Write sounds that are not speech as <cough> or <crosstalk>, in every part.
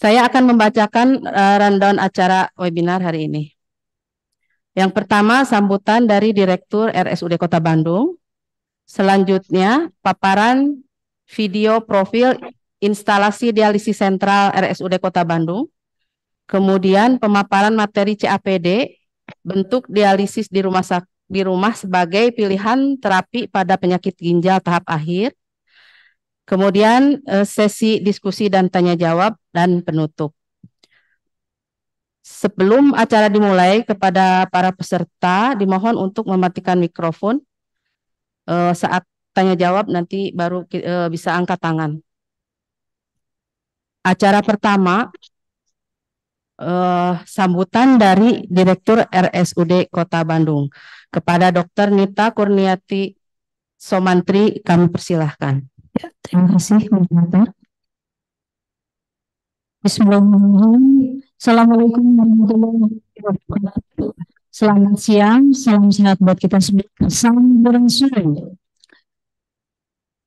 Saya akan membacakan uh, rundown acara webinar hari ini. Yang pertama, sambutan dari Direktur RSUD Kota Bandung. Selanjutnya, paparan video profil instalasi dialisis sentral RSUD Kota Bandung. Kemudian pemaparan materi CAPD, bentuk dialisis di rumah di rumah sebagai pilihan terapi pada penyakit ginjal tahap akhir. Kemudian eh, sesi diskusi dan tanya jawab dan penutup. Sebelum acara dimulai, kepada para peserta dimohon untuk mematikan mikrofon. Eh, saat tanya jawab nanti baru eh, bisa angkat tangan. Acara pertama, sambutan dari Direktur RSUD Kota Bandung. Kepada Dr. Nita Kurniati Somantri, kami persilahkan. Ya, terima kasih moderator. Bismillahirrahmanirrahim. Assalamualaikum warahmatullahi wabarakatuh. Selamat siang, salam sehat buat kita semua. Salam sore.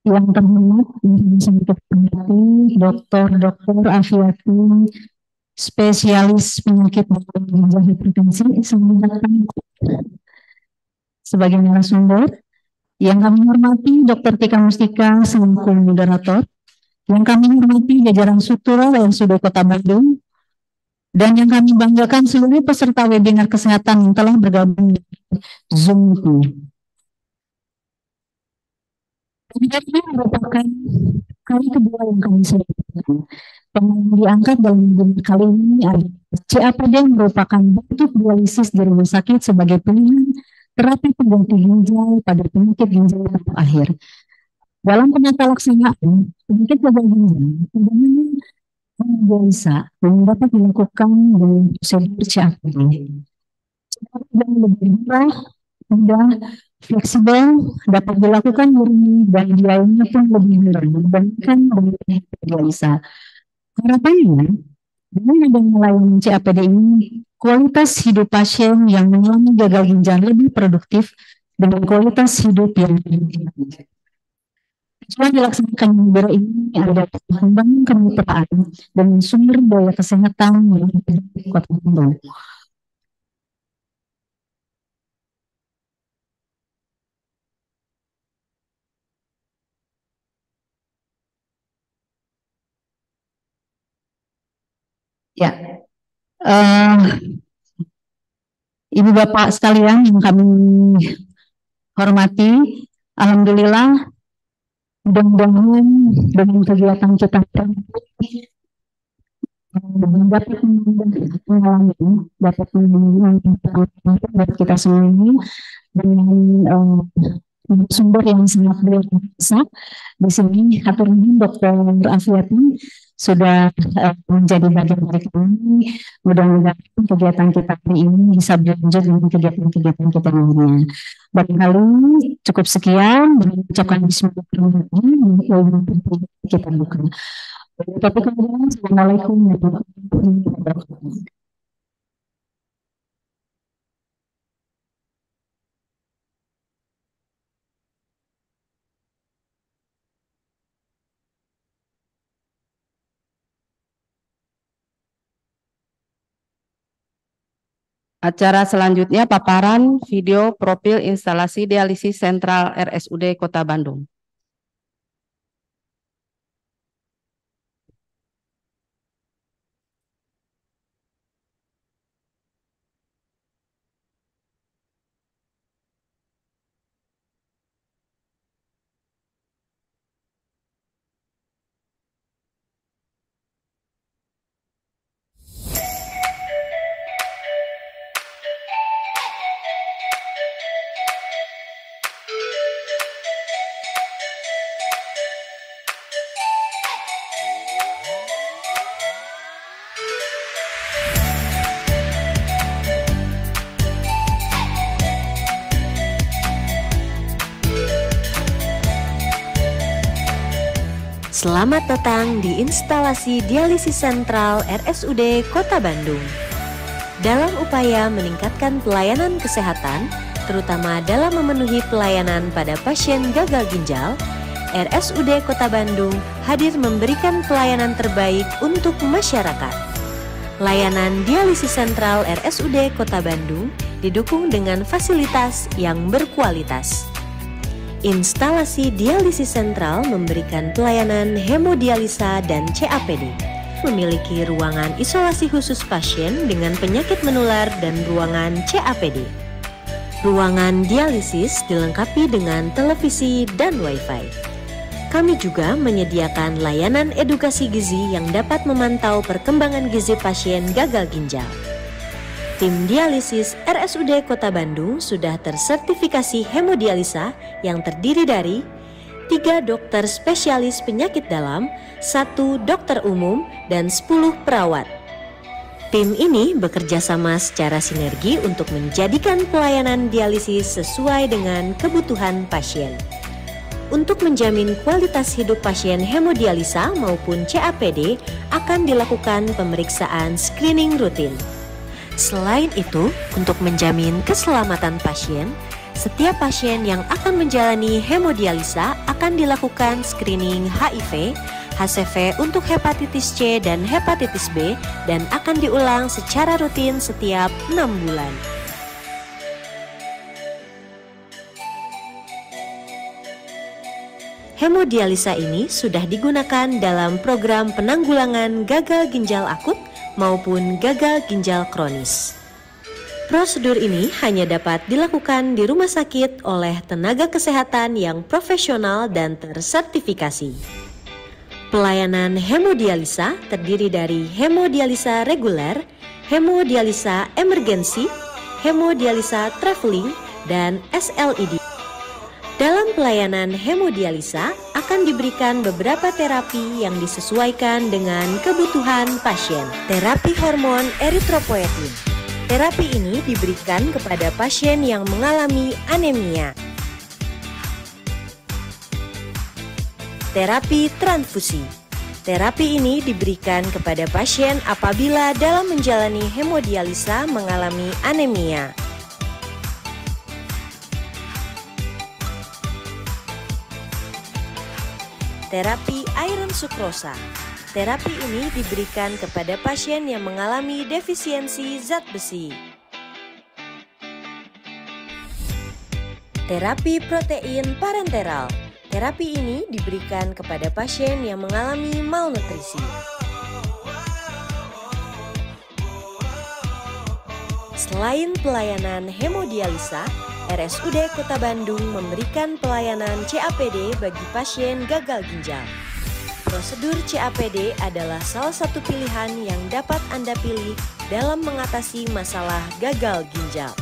Yang terhormat, yang berhati, dokter, dokter, afiati, spesialis penyakit gangguan ginjal hipertensi, saya sebagai narasumber yang kami hormati Dr. Tika Mustika selaku moderator. Yang kami hormati jajaran struktural yang sudah Kota Bandung. Dan yang kami banggakan seluruh peserta webinar kesehatan yang telah bergabung di Zoom ini. Webinar ini merupakan kali kedua yang kami sampaikan. Yang diangkat dalam webinar kali ini adalah CAPD merupakan bentuk dialisis di rumah sakit sebagai pilihan terapi pengganti ginjal pada penyakit ginjal tahap akhir. Dalam penyakit laksanaan, penyakit gagal ginjal tidak hanya bisa yang dapat dilakukan dengan prosedur Seperti Yang lebih murah, mudah, fleksibel, dapat dilakukan murni dan lainnya pun lebih murah dibandingkan dengan dialisa. Harapannya, dengan adanya layanan CAPD ini, kualitas hidup pasien yang mengalami gagal ginjal lebih produktif dengan kualitas hidup yang lebih baik. Tujuan dilaksanakan Biro ini adalah pengembangan kemitraan dan sumber daya kesehatan yang lebih kuat untuk Ya, uh, ibu bapak sekalian yang kami hormati, alhamdulillah mudah-mudahan dengan kegiatan kita dapat mengalami dapat mengalami kita semua ini dengan eh, sumber yang sangat luar biasa. Di sini Dr. Afiati sudah eh, menjadi bagian dari kami. Mudah-mudahan kegiatan kita hari ini bisa berlanjut dengan kegiatan-kegiatan kita lainnya. Barangkali cukup sekian dan ucapkan bismillahirrahmanirrahim. Kita buka. Tapi kemudian, Assalamualaikum warahmatullahi wabarakatuh. Acara selanjutnya paparan video profil instalasi dialisis sentral RSUD Kota Bandung. Selamat datang di instalasi dialisis sentral RSUD Kota Bandung. Dalam upaya meningkatkan pelayanan kesehatan, terutama dalam memenuhi pelayanan pada pasien gagal ginjal, RSUD Kota Bandung hadir memberikan pelayanan terbaik untuk masyarakat. Layanan dialisis sentral RSUD Kota Bandung didukung dengan fasilitas yang berkualitas Instalasi dialisis sentral memberikan pelayanan hemodialisa dan CAPD. Memiliki ruangan isolasi khusus pasien dengan penyakit menular dan ruangan CAPD. Ruangan dialisis dilengkapi dengan televisi dan wifi kami juga menyediakan layanan edukasi gizi yang dapat memantau perkembangan gizi pasien gagal ginjal. Tim dialisis RSUD Kota Bandung sudah tersertifikasi hemodialisa yang terdiri dari tiga dokter spesialis penyakit dalam, satu dokter umum, dan 10 perawat. Tim ini bekerja sama secara sinergi untuk menjadikan pelayanan dialisis sesuai dengan kebutuhan pasien. Untuk menjamin kualitas hidup pasien hemodialisa maupun CAPD akan dilakukan pemeriksaan screening rutin. Selain itu, untuk menjamin keselamatan pasien, setiap pasien yang akan menjalani hemodialisa akan dilakukan screening HIV, HCV untuk hepatitis C dan hepatitis B dan akan diulang secara rutin setiap 6 bulan. Hemodialisa ini sudah digunakan dalam program penanggulangan gagal ginjal akut maupun gagal ginjal kronis. Prosedur ini hanya dapat dilakukan di rumah sakit oleh tenaga kesehatan yang profesional dan tersertifikasi. Pelayanan hemodialisa terdiri dari hemodialisa reguler, hemodialisa emergensi, hemodialisa traveling, dan SLED. Dalam pelayanan hemodialisa akan diberikan beberapa terapi yang disesuaikan dengan kebutuhan pasien. Terapi hormon eritropoietin. Terapi ini diberikan kepada pasien yang mengalami anemia. Terapi transfusi. Terapi ini diberikan kepada pasien apabila dalam menjalani hemodialisa mengalami anemia. terapi iron sukrosa. Terapi ini diberikan kepada pasien yang mengalami defisiensi zat besi. Terapi protein parenteral. Terapi ini diberikan kepada pasien yang mengalami malnutrisi. Selain pelayanan hemodialisa, RSUD Kota Bandung memberikan pelayanan CAPD bagi pasien gagal ginjal. Prosedur CAPD adalah salah satu pilihan yang dapat Anda pilih dalam mengatasi masalah gagal ginjal.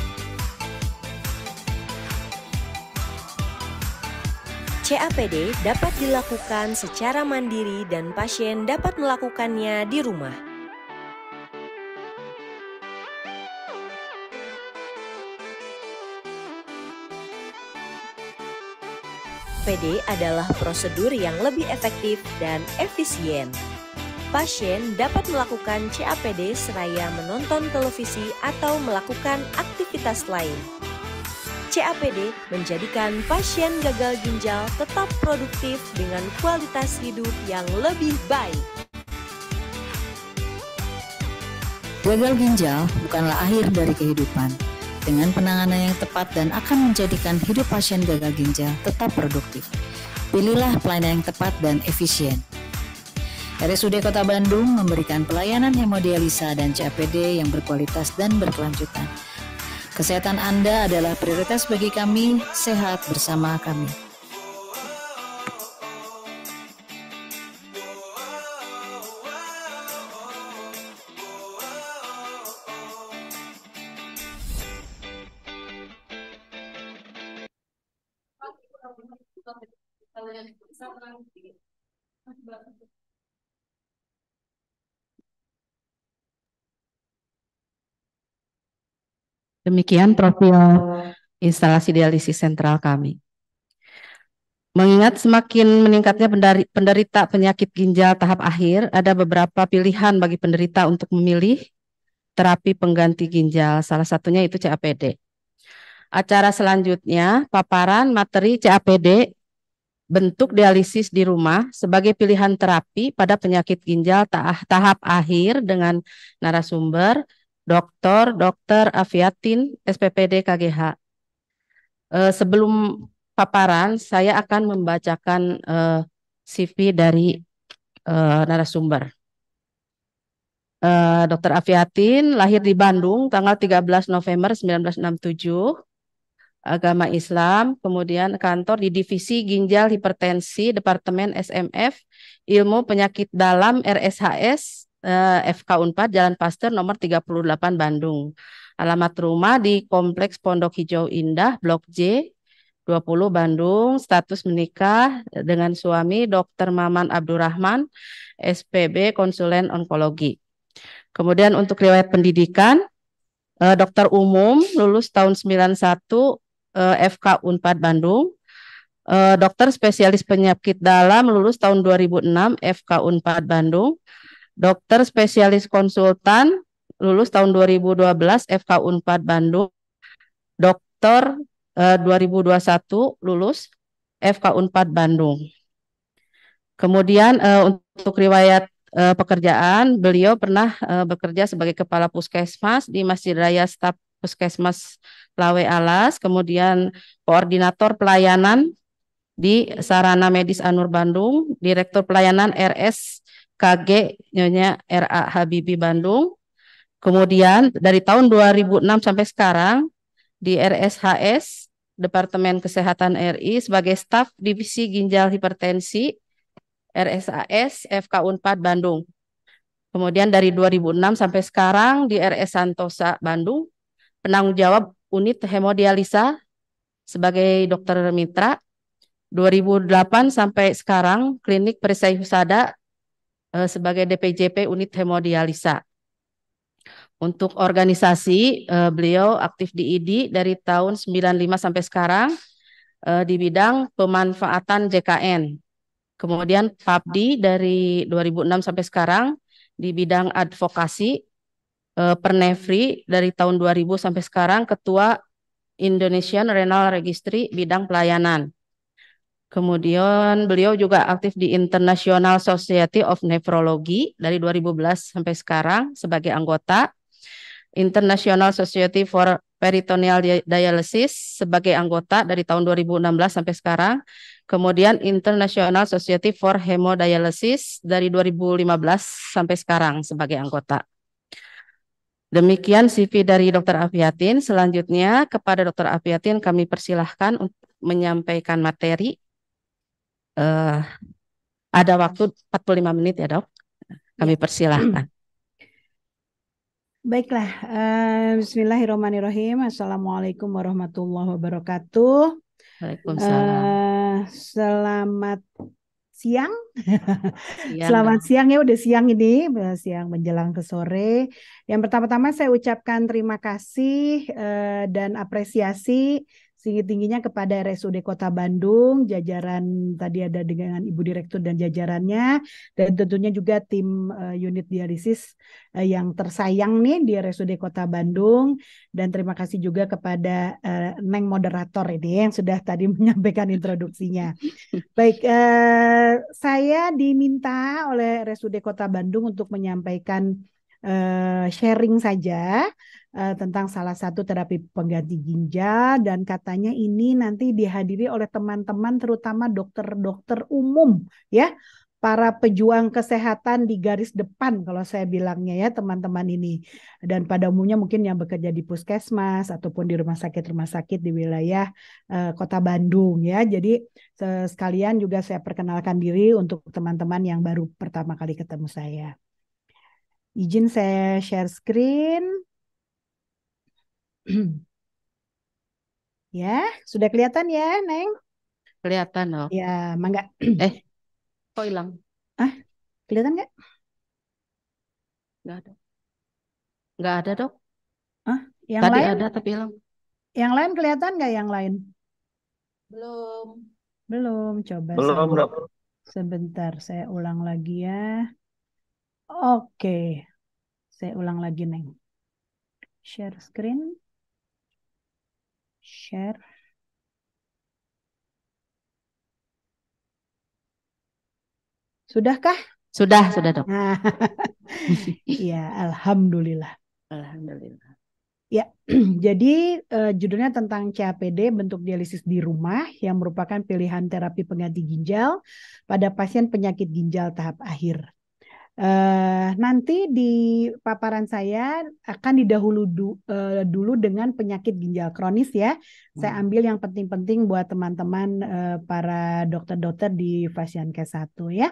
CAPD dapat dilakukan secara mandiri dan pasien dapat melakukannya di rumah. FPD adalah prosedur yang lebih efektif dan efisien. Pasien dapat melakukan CAPD seraya menonton televisi atau melakukan aktivitas lain. CAPD menjadikan pasien gagal ginjal tetap produktif dengan kualitas hidup yang lebih baik. Gagal ginjal bukanlah akhir dari kehidupan, dengan penanganan yang tepat dan akan menjadikan hidup pasien gagal ginjal tetap produktif. Pilihlah pelayanan yang tepat dan efisien. RSUD Kota Bandung memberikan pelayanan hemodialisa dan CAPD yang berkualitas dan berkelanjutan. Kesehatan Anda adalah prioritas bagi kami, sehat bersama kami. Demikian profil instalasi dialisis sentral kami. Mengingat semakin meningkatnya penderita penyakit ginjal tahap akhir, ada beberapa pilihan bagi penderita untuk memilih terapi pengganti ginjal, salah satunya itu CAPD. Acara selanjutnya, paparan materi CAPD bentuk dialisis di rumah sebagai pilihan terapi pada penyakit ginjal tahap akhir dengan narasumber Dr. Dr. Afiatin, SPPD KGH. Eh, sebelum paparan, saya akan membacakan eh, CV dari eh, narasumber. Dr. Afiatin lahir di Bandung tanggal 13 November 1967 agama Islam, kemudian kantor di Divisi Ginjal Hipertensi Departemen SMF Ilmu Penyakit Dalam RSHS eh, FK Unpad Jalan Pasteur nomor 38 Bandung. Alamat rumah di Kompleks Pondok Hijau Indah Blok J 20 Bandung, status menikah dengan suami Dr. Maman Abdurrahman, SPB konsulen onkologi. Kemudian untuk riwayat pendidikan, eh, dokter umum lulus tahun 91 eh, FK Unpad Bandung, eh, dokter spesialis penyakit dalam lulus tahun 2006 FK Unpad Bandung, dokter spesialis konsultan lulus tahun 2012 FK Unpad Bandung, dokter eh, 2021 lulus FK Unpad Bandung. Kemudian eh, untuk riwayat eh, pekerjaan, beliau pernah eh, bekerja sebagai kepala puskesmas di Masjid Raya Staf Puskesmas Lawe Alas, kemudian koordinator pelayanan di Sarana Medis Anur Bandung, direktur pelayanan RS KG Nyonya RA Habibi Bandung. Kemudian dari tahun 2006 sampai sekarang di RSHS Departemen Kesehatan RI sebagai staf divisi ginjal hipertensi RSAS FK Unpad Bandung. Kemudian dari 2006 sampai sekarang di RS Santosa Bandung penanggung jawab unit hemodialisa sebagai dokter mitra. 2008 sampai sekarang klinik perisai husada uh, sebagai DPJP Unit Hemodialisa. Untuk organisasi, uh, beliau aktif di ID dari tahun 95 sampai sekarang uh, di bidang pemanfaatan JKN. Kemudian PABDI dari 2006 sampai sekarang di bidang advokasi. Uh, Pernefri dari tahun 2000 sampai sekarang Ketua Indonesian Renal Registry bidang pelayanan. Kemudian beliau juga aktif di International Society of Nephrology dari 2011 sampai sekarang sebagai anggota. International Society for Peritoneal Dialysis sebagai anggota dari tahun 2016 sampai sekarang. Kemudian International Society for Hemodialysis dari 2015 sampai sekarang sebagai anggota. Demikian CV dari Dr. Afiatin. Selanjutnya kepada Dr. Afiatin kami persilahkan untuk menyampaikan materi uh, ada waktu 45 menit ya dok. Kami iya. persilahkan. Baiklah, uh, Bismillahirrahmanirrahim. Assalamualaikum warahmatullahi wabarakatuh. Waalaikumsalam. Uh, selamat siang. siang. Selamat siang ya, udah siang ini, siang menjelang ke sore. Yang pertama-tama saya ucapkan terima kasih uh, dan apresiasi Tinggi tingginya kepada RSUD Kota Bandung, jajaran tadi ada dengan Ibu Direktur dan jajarannya, dan tentunya juga tim uh, unit dialisis uh, yang tersayang nih di RSUD Kota Bandung, dan terima kasih juga kepada uh, Neng moderator ini yang sudah tadi <laughs> menyampaikan introduksinya. Baik, uh, saya diminta oleh RSUD Kota Bandung untuk menyampaikan uh, sharing saja Eh, tentang salah satu terapi pengganti ginjal dan katanya ini nanti dihadiri oleh teman-teman terutama dokter-dokter umum ya para pejuang kesehatan di garis depan kalau saya bilangnya ya teman-teman ini dan pada umumnya mungkin yang bekerja di puskesmas ataupun di rumah sakit rumah sakit di wilayah uh, kota Bandung ya jadi eh, sekalian juga saya perkenalkan diri untuk teman-teman yang baru pertama kali ketemu saya izin saya share screen <clears throat> ya, sudah kelihatan ya, Neng? Kelihatan loh. Ya, mangga. <clears throat> eh, kok hilang? Ah, kelihatan nggak? Nggak ada. Nggak ada, dok. Ah, yang Tadi lain? ada tapi hilang. Yang lain kelihatan nggak yang lain? Belum. Belum, coba. Belum, Sebentar, saya ulang lagi ya. Oke, saya ulang lagi, Neng. Share screen share Sudahkah? Sudah, sudah dok. Ah, <laughs> iya, alhamdulillah. Alhamdulillah. Ya, <clears throat> jadi uh, judulnya tentang CAPD bentuk dialisis di rumah yang merupakan pilihan terapi pengganti ginjal pada pasien penyakit ginjal tahap akhir. Uh, nanti di paparan saya akan didahulu du, uh, dulu dengan penyakit ginjal kronis ya. Hmm. Saya ambil yang penting-penting buat teman-teman uh, para dokter-dokter di fasian k 1 ya.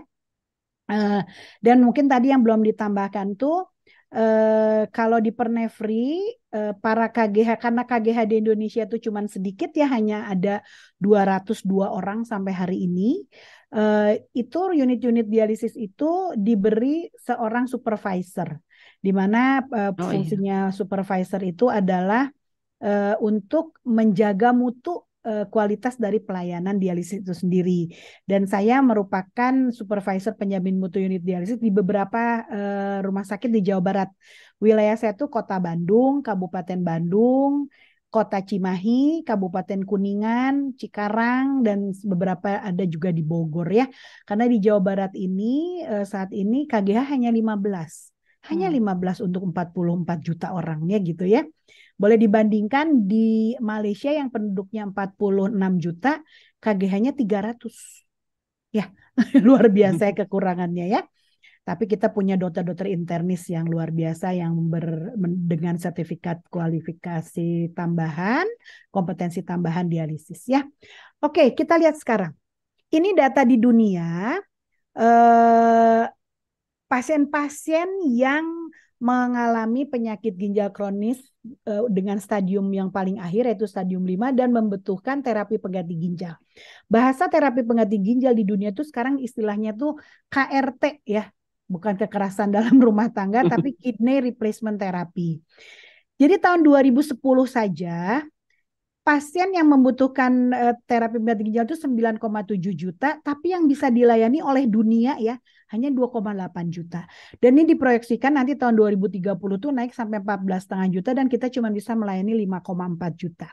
Uh, dan mungkin tadi yang belum ditambahkan tuh Eh, kalau di Pernevri uh, eh, para KGH karena KGH di Indonesia itu cuman sedikit ya hanya ada 202 orang sampai hari ini Uh, itu unit-unit dialisis itu diberi seorang supervisor di mana uh, fungsinya oh, iya. supervisor itu adalah uh, untuk menjaga mutu Eh, kualitas dari pelayanan dialisis itu sendiri. Dan saya merupakan supervisor penjamin mutu unit dialisis di beberapa uh, rumah sakit di Jawa Barat. Wilayah saya itu Kota Bandung, Kabupaten Bandung, Kota Cimahi, Kabupaten Kuningan, Cikarang, dan beberapa ada juga di Bogor ya. Karena di Jawa Barat ini eh, saat ini KGH hanya 15. Hanya 15 hmm. belas untuk 44 juta orangnya gitu ya. Boleh dibandingkan di Malaysia yang penduduknya 46 juta, KGH-nya 300. Ya, <laughs> luar biasa ya kekurangannya ya. Tapi kita punya dokter-dokter internis yang luar biasa yang ber, dengan sertifikat kualifikasi tambahan, kompetensi tambahan dialisis ya. Oke, kita lihat sekarang. Ini data di dunia. Eh, pasien-pasien yang mengalami penyakit ginjal kronis uh, dengan stadium yang paling akhir yaitu stadium 5 dan membutuhkan terapi pengganti ginjal. Bahasa terapi pengganti ginjal di dunia itu sekarang istilahnya tuh KRT ya, bukan kekerasan <laughs> dalam rumah tangga <laughs> tapi kidney replacement therapy. Jadi tahun 2010 saja pasien yang membutuhkan uh, terapi pengganti ginjal itu 9,7 juta tapi yang bisa dilayani oleh dunia ya hanya 2,8 juta. Dan ini diproyeksikan nanti tahun 2030 tuh naik sampai 14,5 juta dan kita cuma bisa melayani 5,4 juta.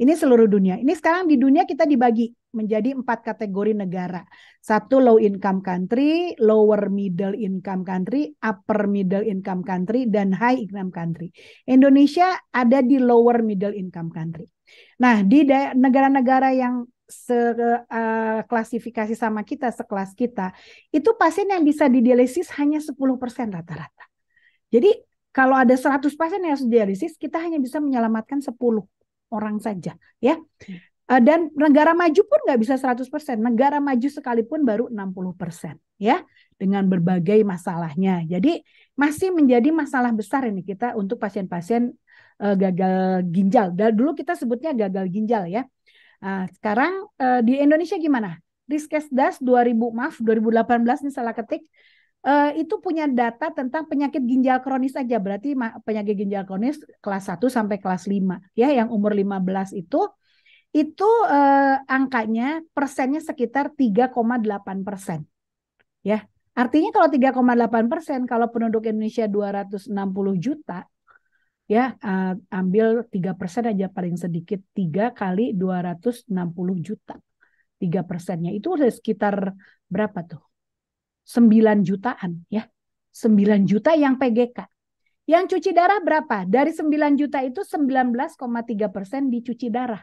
Ini seluruh dunia. Ini sekarang di dunia kita dibagi menjadi empat kategori negara. Satu low income country, lower middle income country, upper middle income country, dan high income country. Indonesia ada di lower middle income country. Nah, di negara-negara yang seklasifikasi eh, uh, sama kita, sekelas kita, itu pasien yang bisa didialisis hanya 10% rata-rata. Jadi kalau ada 100 pasien yang harus dialisis, kita hanya bisa menyelamatkan 10 orang saja, ya. Hmm. Eh, dan negara maju pun nggak bisa 100%. Negara maju sekalipun baru 60%, ya. Dengan berbagai masalahnya. Jadi masih menjadi masalah besar ini kita untuk pasien-pasien eh, gagal ginjal. Dan dulu kita sebutnya gagal ginjal ya. Nah, sekarang uh, di Indonesia gimana? Riskesdas 2000 maaf 2018 ini salah ketik. Uh, itu punya data tentang penyakit ginjal kronis aja berarti penyakit ginjal kronis kelas 1 sampai kelas 5 ya yang umur 15 itu itu uh, angkanya persennya sekitar 3,8 persen ya Artinya kalau 3,8 persen, kalau penduduk Indonesia 260 juta, ya uh, ambil 3% aja paling sedikit 3 kali 260 juta. 3 persennya itu udah sekitar berapa tuh? 9 jutaan ya. 9 juta yang PGK. Yang cuci darah berapa? Dari 9 juta itu 19,3 persen dicuci darah.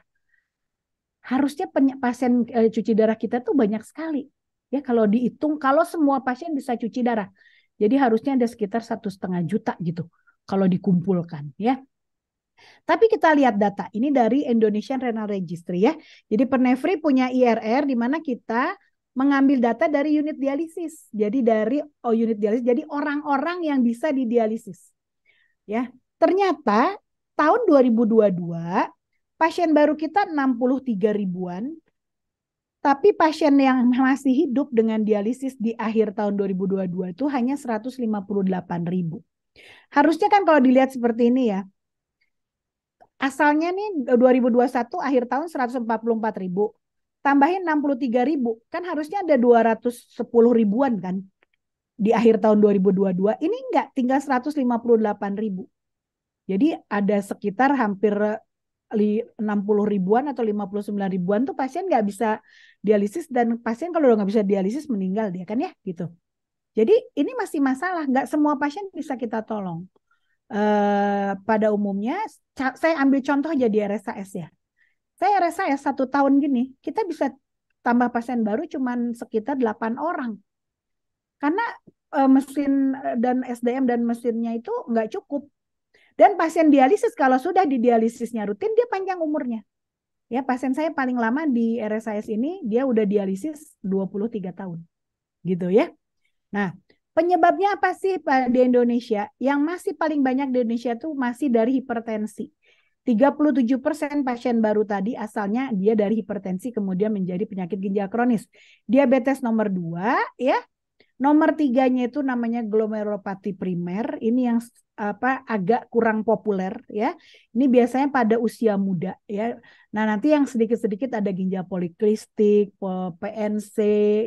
Harusnya pasien eh, cuci darah kita tuh banyak sekali. Ya kalau dihitung, kalau semua pasien bisa cuci darah. Jadi harusnya ada sekitar satu setengah juta gitu kalau dikumpulkan ya. Tapi kita lihat data ini dari Indonesian Renal Registry ya. Jadi Pernefri punya IRR di mana kita mengambil data dari unit dialisis. Jadi dari oh, unit dialisis, jadi orang-orang yang bisa didialisis. Ya, ternyata tahun 2022 pasien baru kita 63 ribuan. Tapi pasien yang masih hidup dengan dialisis di akhir tahun 2022 itu hanya 158 ribu. Harusnya kan kalau dilihat seperti ini ya, asalnya nih 2021 akhir tahun 144 ribu, tambahin 63 ribu, kan harusnya ada 210 ribuan kan di akhir tahun 2022. Ini enggak, tinggal 158 ribu. Jadi ada sekitar hampir 60 ribuan atau 59 ribuan tuh pasien nggak bisa dialisis dan pasien kalau udah nggak bisa dialisis meninggal dia kan ya gitu. Jadi ini masih masalah, nggak semua pasien bisa kita tolong. Eh, pada umumnya, saya ambil contoh jadi RSAS ya. Saya RSAS satu tahun gini, kita bisa tambah pasien baru cuman sekitar 8 orang. Karena eh, mesin eh, dan SDM dan mesinnya itu nggak cukup. Dan pasien dialisis kalau sudah di dialisisnya rutin, dia panjang umurnya. Ya, pasien saya paling lama di RSAS ini, dia udah dialisis 23 tahun. Gitu ya. Nah, penyebabnya apa sih di Indonesia? Yang masih paling banyak di Indonesia itu masih dari hipertensi. 37% pasien baru tadi asalnya dia dari hipertensi kemudian menjadi penyakit ginjal kronis. Diabetes nomor dua, ya. Nomor tiganya itu namanya glomerulopati primer. Ini yang apa agak kurang populer ya. Ini biasanya pada usia muda ya. Nah, nanti yang sedikit-sedikit ada ginjal poliklistik, PNC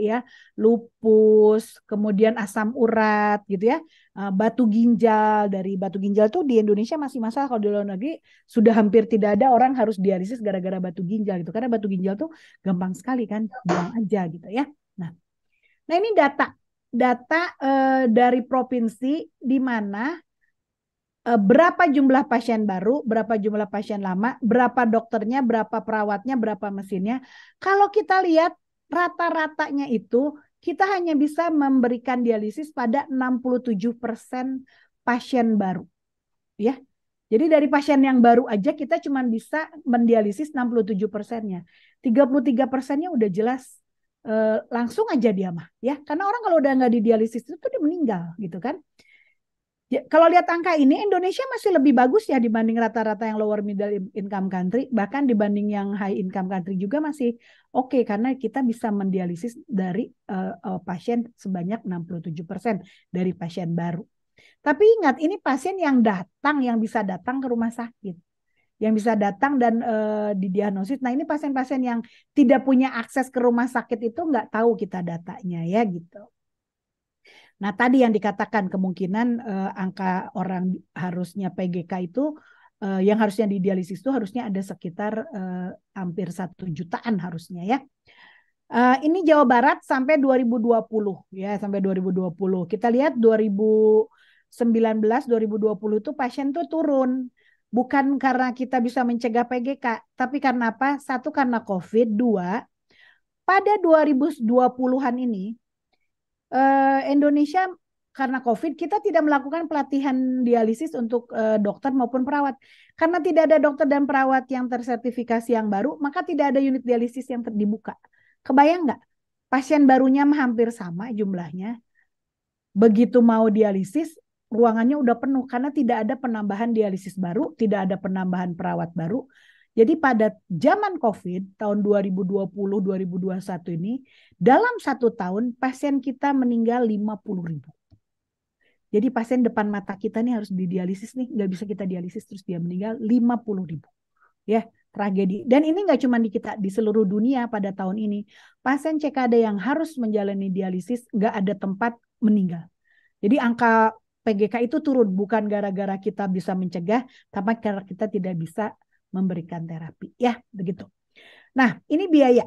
ya, lupus, kemudian asam urat gitu ya. Eh, batu ginjal dari batu ginjal tuh di Indonesia masih masalah kalau di luar negeri sudah hampir tidak ada orang harus dialisis gara-gara batu ginjal gitu. Karena batu ginjal tuh gampang sekali kan buang aja gitu ya. Nah, nah ini data data eh, dari provinsi di mana Eh, berapa jumlah pasien baru, berapa jumlah pasien lama, berapa dokternya, berapa perawatnya, berapa mesinnya. Kalau kita lihat rata-ratanya itu kita hanya bisa memberikan dialisis pada 67% pasien baru. Ya. Jadi dari pasien yang baru aja kita cuma bisa mendialisis 67 persennya. 33 persennya udah jelas eh, langsung aja dia mah ya karena orang kalau udah nggak didialisis itu tuh dia meninggal gitu kan Ya, kalau lihat angka ini, Indonesia masih lebih bagus ya dibanding rata-rata yang lower middle income country, bahkan dibanding yang high income country juga masih oke okay, karena kita bisa mendialisis dari uh, uh, pasien sebanyak 67% dari pasien baru. Tapi ingat ini pasien yang datang, yang bisa datang ke rumah sakit, yang bisa datang dan uh, didiagnosis. Nah ini pasien-pasien yang tidak punya akses ke rumah sakit itu nggak tahu kita datanya ya gitu. Nah, tadi yang dikatakan kemungkinan eh, angka orang harusnya PGK itu eh, yang harusnya di dialisis itu harusnya ada sekitar eh, hampir satu jutaan harusnya ya. Uh, ini Jawa Barat sampai 2020 ya sampai 2020. Kita lihat 2019 2020 itu pasien tuh turun. Bukan karena kita bisa mencegah PGK, tapi karena apa? Satu karena COVID, dua pada 2020-an ini Eh, Indonesia karena COVID kita tidak melakukan pelatihan dialisis untuk eh, dokter maupun perawat. Karena tidak ada dokter dan perawat yang tersertifikasi yang baru, maka tidak ada unit dialisis yang dibuka. Kebayang nggak? Pasien barunya hampir sama jumlahnya. Begitu mau dialisis, ruangannya udah penuh karena tidak ada penambahan dialisis baru, tidak ada penambahan perawat baru, jadi pada zaman COVID tahun 2020-2021 ini, dalam satu tahun pasien kita meninggal 50 ribu. Jadi pasien depan mata kita nih harus didialisis nih, nggak bisa kita dialisis terus dia meninggal 50 ribu. Ya, tragedi. Dan ini nggak cuma di kita, di seluruh dunia pada tahun ini. Pasien CKD yang harus menjalani dialisis nggak ada tempat meninggal. Jadi angka PGK itu turun bukan gara-gara kita bisa mencegah, tapi karena kita tidak bisa memberikan terapi ya begitu. Nah, ini biaya.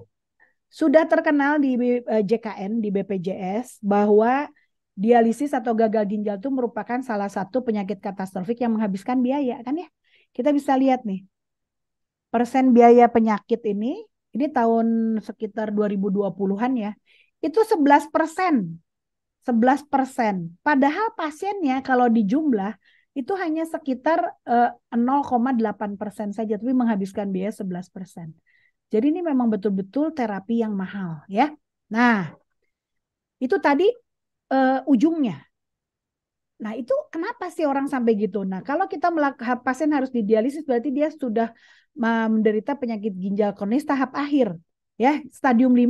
Sudah terkenal di eh, JKN di BPJS bahwa dialisis atau gagal ginjal itu merupakan salah satu penyakit katastrofik yang menghabiskan biaya kan ya. Kita bisa lihat nih. Persen biaya penyakit ini ini tahun sekitar 2020-an ya. Itu 11 persen. 11 persen. Padahal pasiennya kalau dijumlah itu hanya sekitar uh, eh, 0,8 persen saja, tapi menghabiskan biaya 11 persen. Jadi ini memang betul-betul terapi yang mahal ya. Nah, itu tadi uh, ujungnya. Nah, itu kenapa sih orang sampai gitu? Nah, kalau kita melakukan pasien harus didialisis berarti dia sudah menderita penyakit ginjal kronis tahap akhir ya, stadium 5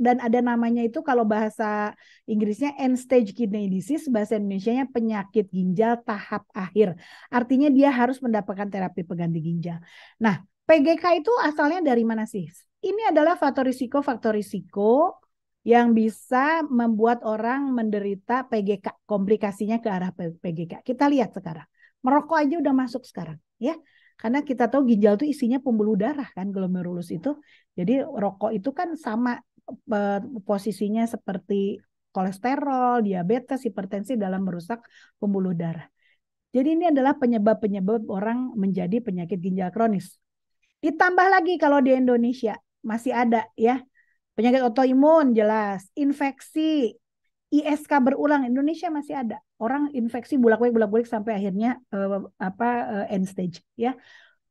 dan ada namanya itu kalau bahasa Inggrisnya end stage kidney disease, bahasa Indonesianya penyakit ginjal tahap akhir. Artinya dia harus mendapatkan terapi pengganti ginjal. Nah, PGK itu asalnya dari mana sih? Ini adalah faktor risiko-faktor risiko yang bisa membuat orang menderita PGK, komplikasinya ke arah PGK. Kita lihat sekarang. Merokok aja udah masuk sekarang, ya. Karena kita tahu ginjal itu isinya pembuluh darah kan glomerulus itu. Jadi rokok itu kan sama posisinya seperti kolesterol, diabetes, hipertensi dalam merusak pembuluh darah. Jadi ini adalah penyebab-penyebab orang menjadi penyakit ginjal kronis. Ditambah lagi kalau di Indonesia masih ada ya penyakit autoimun jelas, infeksi, ISK berulang Indonesia masih ada. Orang infeksi bolak-balik bolak-balik sampai akhirnya uh, apa uh, end stage ya.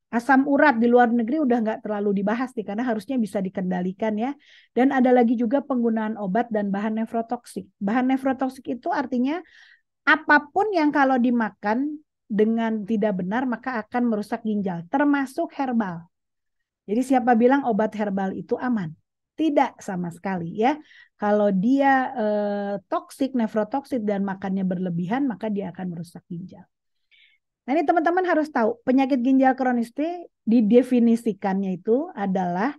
Asam urat di luar negeri udah nggak terlalu dibahas nih karena harusnya bisa dikendalikan ya. Dan ada lagi juga penggunaan obat dan bahan nefrotoksik. Bahan nefrotoksik itu artinya apapun yang kalau dimakan dengan tidak benar maka akan merusak ginjal, termasuk herbal. Jadi siapa bilang obat herbal itu aman? Tidak sama sekali ya. Kalau dia eh, toksik, nefrotoksik dan makannya berlebihan maka dia akan merusak ginjal. Nah ini teman-teman harus tahu penyakit ginjal kronis itu didefinisikannya itu adalah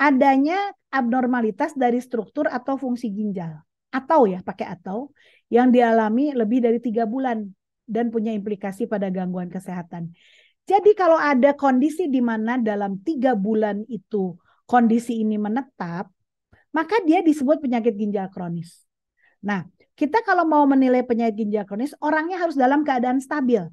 adanya abnormalitas dari struktur atau fungsi ginjal atau ya pakai atau yang dialami lebih dari tiga bulan dan punya implikasi pada gangguan kesehatan. Jadi kalau ada kondisi di mana dalam tiga bulan itu kondisi ini menetap, maka dia disebut penyakit ginjal kronis. Nah, kita kalau mau menilai penyakit ginjal kronis, orangnya harus dalam keadaan stabil.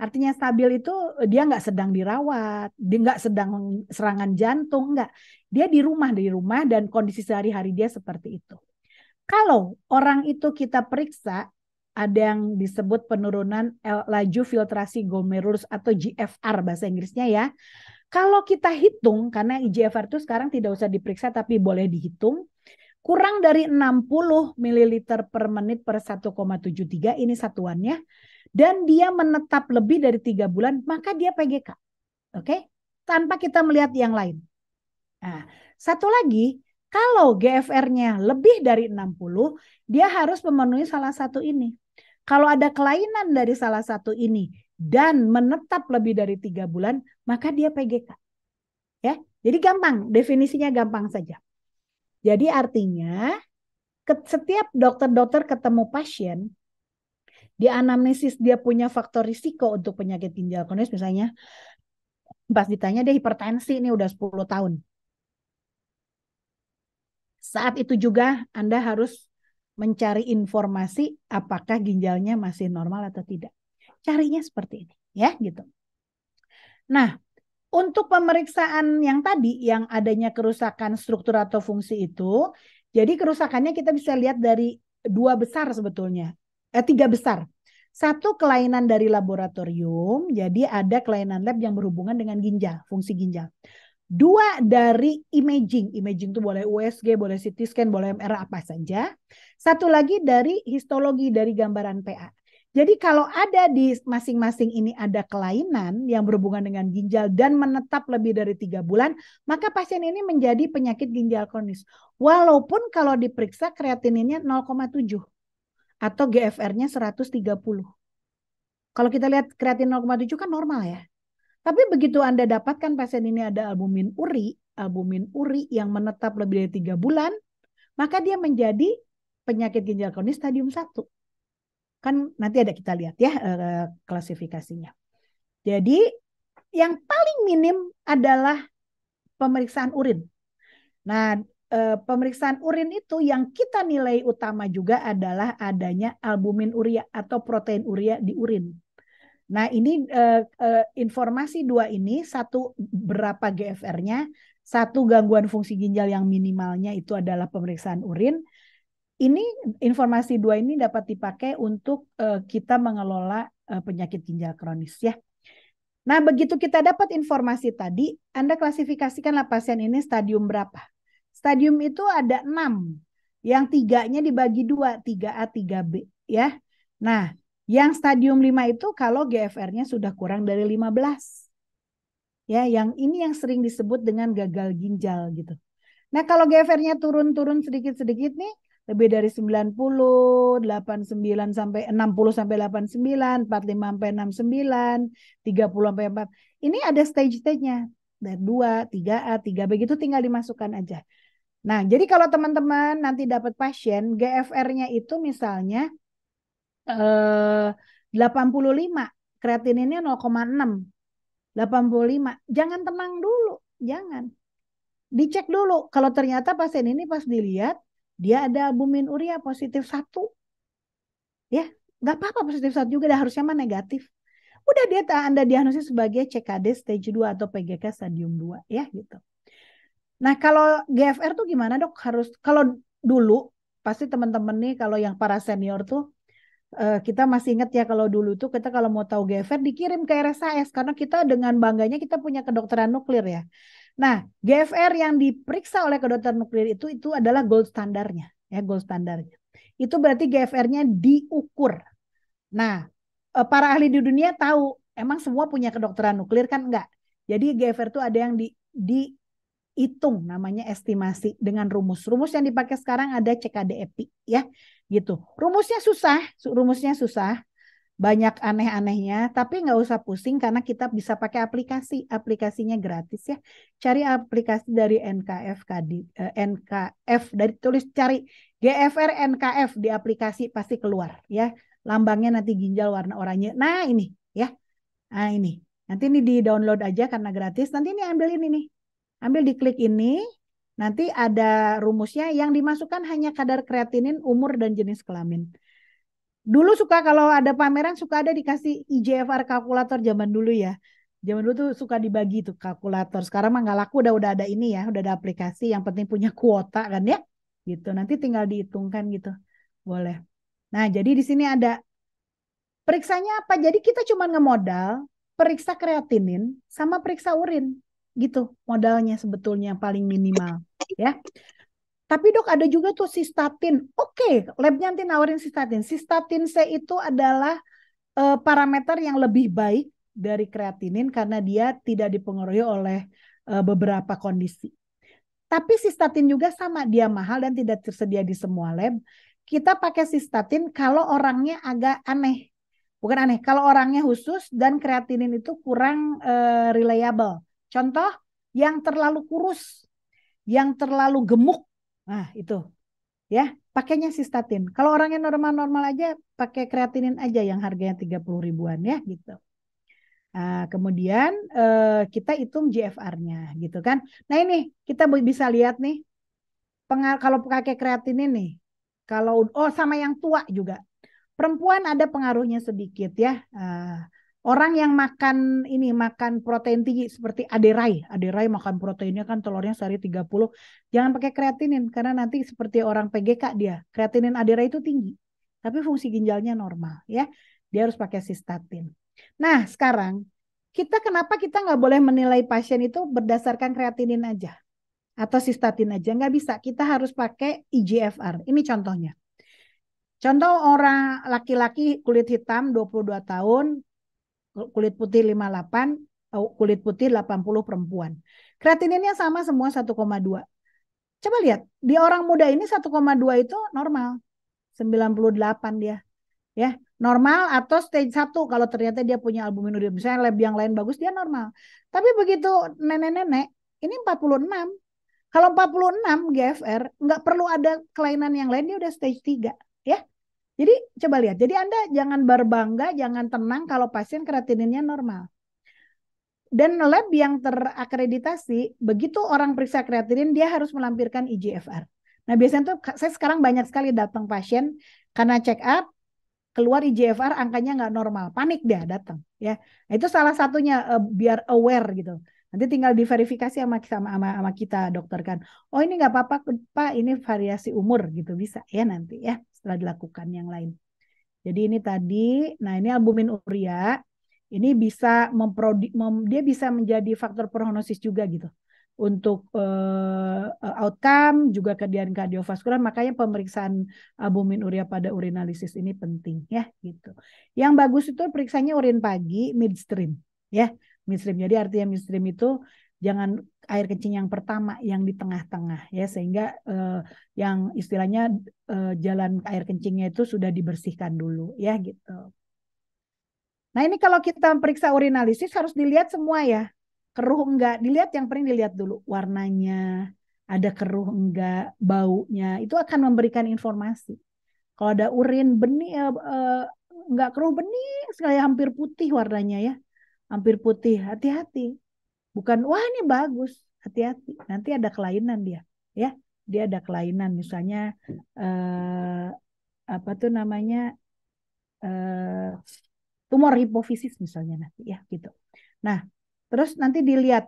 Artinya stabil itu eh, dia nggak sedang dirawat, dia nggak sedang serangan jantung, nggak. Dia di rumah di rumah dan kondisi sehari-hari dia seperti itu. Kalau orang itu kita periksa ada yang disebut penurunan laju filtrasi glomerulus atau GFR bahasa Inggrisnya ya. Kalau kita hitung karena GFR itu sekarang tidak usah diperiksa tapi boleh dihitung kurang dari 60 ml per menit per 1,73 ini satuannya dan dia menetap lebih dari tiga bulan, maka dia PGK. Oke? Okay? Tanpa kita melihat yang lain. Nah, satu lagi, kalau GFR-nya lebih dari 60, dia harus memenuhi salah satu ini. Kalau ada kelainan dari salah satu ini dan menetap lebih dari tiga bulan, maka dia PGK. Ya, jadi gampang, definisinya gampang saja. Jadi artinya setiap dokter-dokter ketemu pasien, di anamnesis dia punya faktor risiko untuk penyakit ginjal kronis misalnya pas ditanya dia hipertensi ini udah 10 tahun. Saat itu juga Anda harus mencari informasi apakah ginjalnya masih normal atau tidak. Carinya seperti ini ya gitu. Nah, untuk pemeriksaan yang tadi yang adanya kerusakan struktur atau fungsi itu, jadi kerusakannya kita bisa lihat dari dua besar sebetulnya eh, tiga besar. Satu kelainan dari laboratorium, jadi ada kelainan lab yang berhubungan dengan ginjal, fungsi ginjal. Dua dari imaging, imaging itu boleh USG, boleh CT scan, boleh MR apa saja. Satu lagi dari histologi dari gambaran PA. Jadi kalau ada di masing-masing ini ada kelainan yang berhubungan dengan ginjal dan menetap lebih dari tiga bulan, maka pasien ini menjadi penyakit ginjal kronis. Walaupun kalau diperiksa kreatininnya 0,7 atau GFR-nya 130. Kalau kita lihat kreatin 0,7 kan normal ya. Tapi begitu Anda dapatkan pasien ini ada albumin uri, albumin uri yang menetap lebih dari tiga bulan, maka dia menjadi penyakit ginjal kronis stadium 1. Kan nanti ada kita lihat ya eh, eh, klasifikasinya. Jadi yang paling minim adalah pemeriksaan urin. Nah, Eh, pemeriksaan urin itu yang kita nilai utama juga adalah adanya albumin urea atau protein urea di urin. Nah, ini uh, uh, informasi dua ini satu berapa GFR-nya, satu gangguan fungsi ginjal yang minimalnya itu adalah pemeriksaan urin. Ini informasi dua ini dapat dipakai untuk uh, kita mengelola uh, penyakit ginjal kronis ya. Nah, begitu kita dapat informasi tadi, Anda klasifikasikanlah pasien ini stadium berapa. Stadium itu ada enam, yang tiganya dibagi dua, 3A, 3B ya. Nah, yang stadium 5 itu kalau GFR-nya sudah kurang dari 15. Ya, yang ini yang sering disebut dengan gagal ginjal gitu. Nah, kalau GFR-nya turun-turun sedikit-sedikit nih, lebih dari 90, 89 sampai 60 sampai 89, 45 sampai 69, 30 sampai 4. Ini ada stage-stage-nya. 2, 3A, 3B gitu tinggal dimasukkan aja. Nah, jadi kalau teman-teman nanti dapat pasien, GFR-nya itu misalnya eh, 85, kreatininnya 0,6. 85. Jangan tenang dulu, jangan. Dicek dulu. Kalau ternyata pasien ini pas dilihat, dia ada albumin urea positif satu, Ya, nggak apa-apa positif satu juga, dah, harusnya mah negatif. Udah dia Anda diagnosis sebagai CKD stage 2 atau PGK stadium 2 ya gitu. Nah, kalau GFR tuh gimana, Dok? Harus kalau dulu pasti teman-teman nih kalau yang para senior tuh uh, kita masih ingat ya kalau dulu tuh kita kalau mau tahu GFR dikirim ke RSAS karena kita dengan bangganya kita punya kedokteran nuklir ya. Nah, GFR yang diperiksa oleh kedokteran nuklir itu itu adalah gold standarnya ya, gold standarnya. Itu berarti GFR-nya diukur. Nah, eh, para ahli di dunia tahu emang semua punya kedokteran nuklir kan enggak. Jadi GFR itu ada yang di di hitung namanya estimasi dengan rumus. Rumus yang dipakai sekarang ada CKDEPI ya, gitu. Rumusnya susah, rumusnya susah, banyak aneh-anehnya, tapi nggak usah pusing karena kita bisa pakai aplikasi. Aplikasinya gratis ya. Cari aplikasi dari nkf eh, NKF dari tulis cari GFR NKF di aplikasi pasti keluar ya. Lambangnya nanti ginjal warna oranye. Nah ini ya, nah ini nanti ini di download aja karena gratis. Nanti ini ambilin ini nih Ambil di klik ini, nanti ada rumusnya yang dimasukkan hanya kadar kreatinin, umur, dan jenis kelamin. Dulu suka kalau ada pameran suka ada dikasih IGFR kalkulator zaman dulu ya. Zaman dulu tuh suka dibagi tuh kalkulator. Sekarang mah nggak laku udah udah ada ini ya, udah ada aplikasi yang penting punya kuota kan ya. Gitu. Nanti tinggal dihitungkan gitu. Boleh. Nah, jadi di sini ada periksanya apa? Jadi kita cuma ngemodal periksa kreatinin sama periksa urin gitu modalnya sebetulnya paling minimal ya. Tapi dok ada juga tuh sistatin. Oke, okay, labnya nanti nawarin sistatin. Sistatin C itu adalah uh, parameter yang lebih baik dari kreatinin karena dia tidak dipengaruhi oleh uh, beberapa kondisi. Tapi sistatin juga sama, dia mahal dan tidak tersedia di semua lab. Kita pakai sistatin kalau orangnya agak aneh. Bukan aneh, kalau orangnya khusus dan kreatinin itu kurang uh, reliable Contoh yang terlalu kurus, yang terlalu gemuk. Nah, itu. Ya, pakainya sistatin. Kalau orangnya normal-normal aja pakai kreatinin aja yang harganya 30 ribuan ya gitu. Nah, kemudian eh, kita hitung GFR-nya gitu kan. Nah ini kita bisa lihat nih pengal- kalau pakai kreatinin nih. Kalau oh sama yang tua juga. Perempuan ada pengaruhnya sedikit ya. Eh, Orang yang makan ini makan protein tinggi seperti aderai, aderai makan proteinnya kan telurnya sehari 30. Jangan pakai kreatinin karena nanti seperti orang PGK dia. Kreatinin aderai itu tinggi, tapi fungsi ginjalnya normal ya. Dia harus pakai sistatin. Nah, sekarang kita kenapa kita nggak boleh menilai pasien itu berdasarkan kreatinin aja atau sistatin aja nggak bisa. Kita harus pakai IGFR. E ini contohnya. Contoh orang laki-laki kulit hitam 22 tahun, kulit putih 58, kulit putih 80 perempuan. Kreatininnya sama semua 1,2. Coba lihat, di orang muda ini 1,2 itu normal. 98 dia. Ya, normal atau stage 1 kalau ternyata dia punya albuminuria misalnya lab yang lain bagus dia normal. Tapi begitu nenek-nenek ini 46. Kalau 46 GFR nggak perlu ada kelainan yang lain dia udah stage 3. Jadi coba lihat. Jadi Anda jangan berbangga, jangan tenang kalau pasien kreatininnya normal. Dan lab yang terakreditasi, begitu orang periksa kreatinin, dia harus melampirkan IGFR. Nah biasanya tuh saya sekarang banyak sekali datang pasien karena check up, keluar IGFR angkanya nggak normal, panik dia datang. Ya, nah, itu salah satunya uh, biar aware gitu. Nanti tinggal diverifikasi sama sama sama, sama kita dokter kan. Oh ini nggak apa-apa pak, ini variasi umur gitu bisa ya nanti ya setelah dilakukan yang lain. Jadi ini tadi, nah ini albumin urea, ini bisa memprodi, mem, dia bisa menjadi faktor prognosis juga gitu untuk uh, outcome juga kejadian kardiovaskular makanya pemeriksaan albumin urea pada urinalisis ini penting ya gitu. Yang bagus itu periksanya urin pagi midstream ya midstream. Jadi artinya midstream itu jangan air kencing yang pertama yang di tengah-tengah ya sehingga eh, yang istilahnya eh, jalan air kencingnya itu sudah dibersihkan dulu ya gitu. Nah ini kalau kita periksa urinalisis harus dilihat semua ya keruh enggak dilihat yang paling dilihat dulu warnanya ada keruh enggak baunya itu akan memberikan informasi. Kalau ada urin benih eh, eh enggak keruh benih sekali hampir putih warnanya ya hampir putih hati-hati Bukan wah ini bagus, hati-hati. Nanti ada kelainan dia, ya. Dia ada kelainan misalnya eh, apa tuh namanya eh, tumor hipofisis misalnya nanti ya gitu. Nah, terus nanti dilihat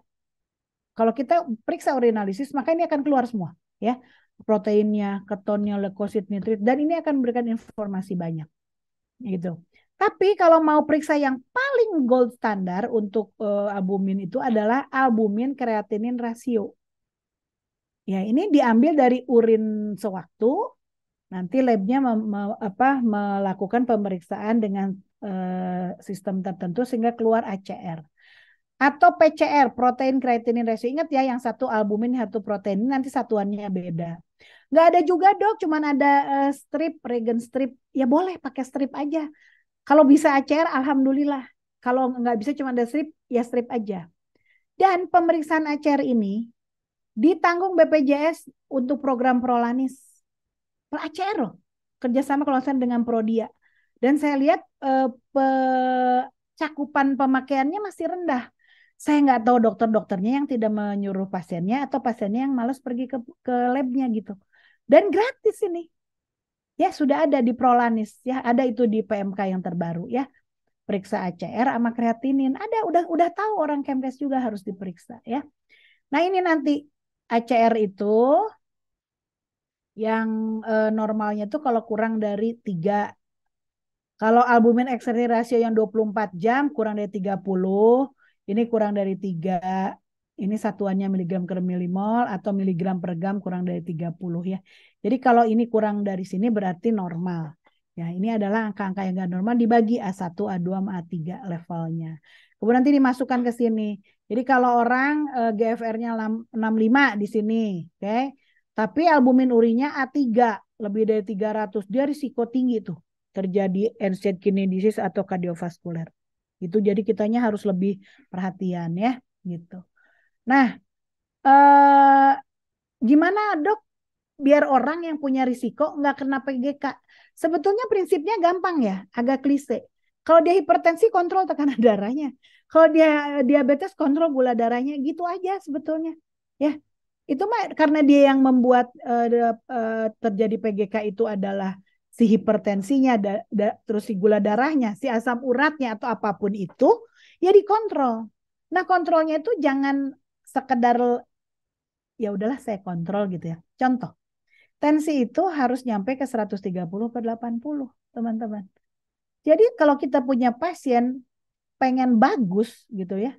kalau kita periksa urinalisis maka ini akan keluar semua ya proteinnya, ketonnya, leukosit, nitrit dan ini akan memberikan informasi banyak gitu. Tapi kalau mau periksa yang paling gold standar untuk uh, albumin itu adalah albumin kreatinin rasio. Ya, ini diambil dari urin sewaktu. Nanti labnya me me, apa, melakukan pemeriksaan dengan uh, sistem tertentu sehingga keluar ACR atau PCR protein kreatinin rasio ingat ya yang satu albumin satu protein nanti satuannya beda Gak ada juga dok cuman ada uh, strip regen strip ya boleh pakai strip aja kalau bisa ACR, alhamdulillah. Kalau nggak bisa cuma ada strip, ya strip aja. Dan pemeriksaan ACR ini ditanggung BPJS untuk program Prolanis. Per ACR loh, kerjasama kalau saya dengan Prodia. Dan saya lihat eh, pe, cakupan pemakaiannya masih rendah. Saya nggak tahu dokter-dokternya yang tidak menyuruh pasiennya atau pasiennya yang malas pergi ke, ke labnya gitu. Dan gratis ini ya sudah ada di Prolanis ya ada itu di PMK yang terbaru ya periksa ACR sama kreatinin ada udah udah tahu orang Kemkes juga harus diperiksa ya nah ini nanti ACR itu yang eh, normalnya tuh kalau kurang dari tiga kalau albumin ekstrasi rasio yang 24 jam kurang dari 30 ini kurang dari tiga ini satuannya miligram per milimol atau miligram per gram kurang dari 30 ya. Jadi kalau ini kurang dari sini berarti normal. Ya, ini adalah angka-angka yang enggak normal dibagi A1, A2, A3 levelnya. Kemudian nanti dimasukkan ke sini. Jadi kalau orang eh, GFR-nya 65 di sini, oke. Okay? Tapi albumin urinya A3, lebih dari 300, dia risiko tinggi tuh terjadi end-stage kidney disease atau kardiovaskuler. Itu jadi kitanya harus lebih perhatian ya, gitu. Nah, eh, gimana dok biar orang yang punya risiko nggak kena PGK? Sebetulnya prinsipnya gampang ya, agak klise. Kalau dia hipertensi kontrol tekanan <laughs> darahnya, kalau dia diabetes kontrol gula darahnya, gitu aja sebetulnya. Ya, itu mah karena dia yang membuat uh, uh, terjadi PGK itu adalah si hipertensinya da, da, terus si gula darahnya si asam uratnya atau apapun itu ya dikontrol nah kontrolnya itu jangan sekedar ya udahlah saya kontrol gitu ya. Contoh, tensi itu harus nyampe ke 130 per 80, teman-teman. Jadi kalau kita punya pasien pengen bagus gitu ya,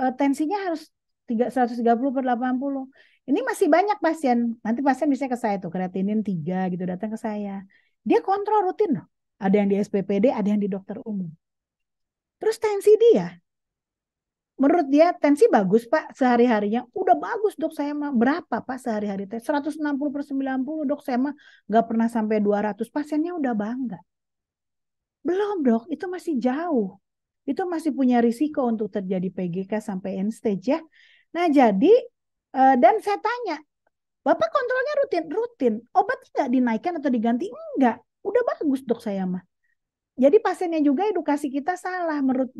eh, tensinya harus 130 per 80. Ini masih banyak pasien. Nanti pasien bisa ke saya tuh, kreatinin 3 gitu datang ke saya. Dia kontrol rutin loh. Ada yang di SPPD, ada yang di dokter umum. Terus tensi dia menurut dia tensi bagus Pak sehari-harinya. Udah bagus dok saya mah. Berapa Pak sehari-hari? 160 per 90 dok saya mah nggak pernah sampai 200. Pasiennya udah bangga. Belum dok, itu masih jauh. Itu masih punya risiko untuk terjadi PGK sampai end stage ya. Nah jadi, eh, dan saya tanya, Bapak kontrolnya rutin? Rutin. Obatnya nggak dinaikkan atau diganti? Enggak. Udah bagus dok saya mah. Jadi pasiennya juga edukasi kita salah menurut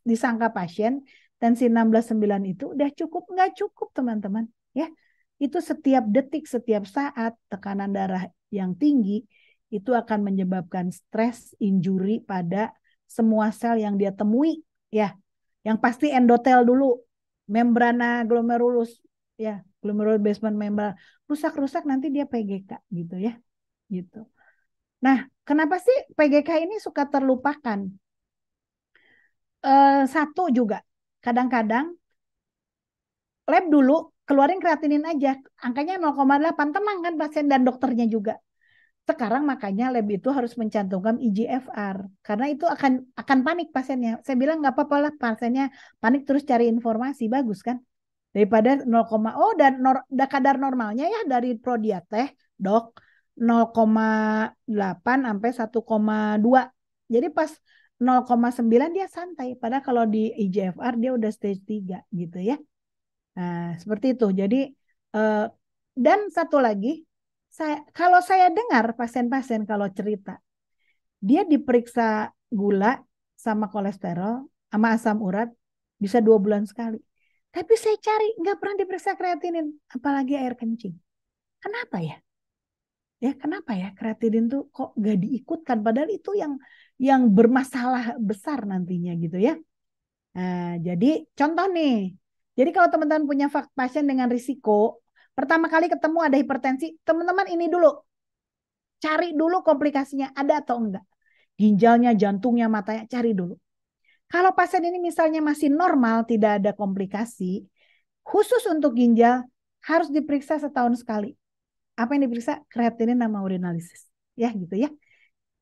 disangka pasien dan si 16.9 itu udah cukup nggak cukup teman-teman ya itu setiap detik setiap saat tekanan darah yang tinggi itu akan menyebabkan stres injuri pada semua sel yang dia temui ya yang pasti endotel dulu membrana glomerulus ya glomerulus basement membran rusak-rusak nanti dia PGK gitu ya gitu nah kenapa sih PGK ini suka terlupakan Uh, satu juga kadang-kadang lab dulu keluarin kreatinin aja angkanya 0,8 tenang kan pasien dan dokternya juga sekarang makanya lab itu harus mencantumkan IGFR e karena itu akan akan panik pasiennya saya bilang nggak apa-apa lah pasiennya panik terus cari informasi bagus kan daripada 0, oh dan nor, da kadar normalnya ya dari prodiat teh dok 0,8 sampai 1,2 jadi pas 0,9 dia santai. Padahal kalau di IGFR dia udah stage 3 gitu ya. Nah, seperti itu. Jadi eh, dan satu lagi, saya kalau saya dengar pasien-pasien kalau cerita, dia diperiksa gula sama kolesterol sama asam urat bisa dua bulan sekali. Tapi saya cari nggak pernah diperiksa kreatinin, apalagi air kencing. Kenapa ya? ya kenapa ya kreatinin tuh kok gak diikutkan padahal itu yang yang bermasalah besar nantinya gitu ya nah, jadi contoh nih jadi kalau teman-teman punya pasien dengan risiko pertama kali ketemu ada hipertensi teman-teman ini dulu cari dulu komplikasinya ada atau enggak ginjalnya jantungnya matanya cari dulu kalau pasien ini misalnya masih normal tidak ada komplikasi khusus untuk ginjal harus diperiksa setahun sekali apa yang diperiksa kreatinin sama urinalisis ya gitu ya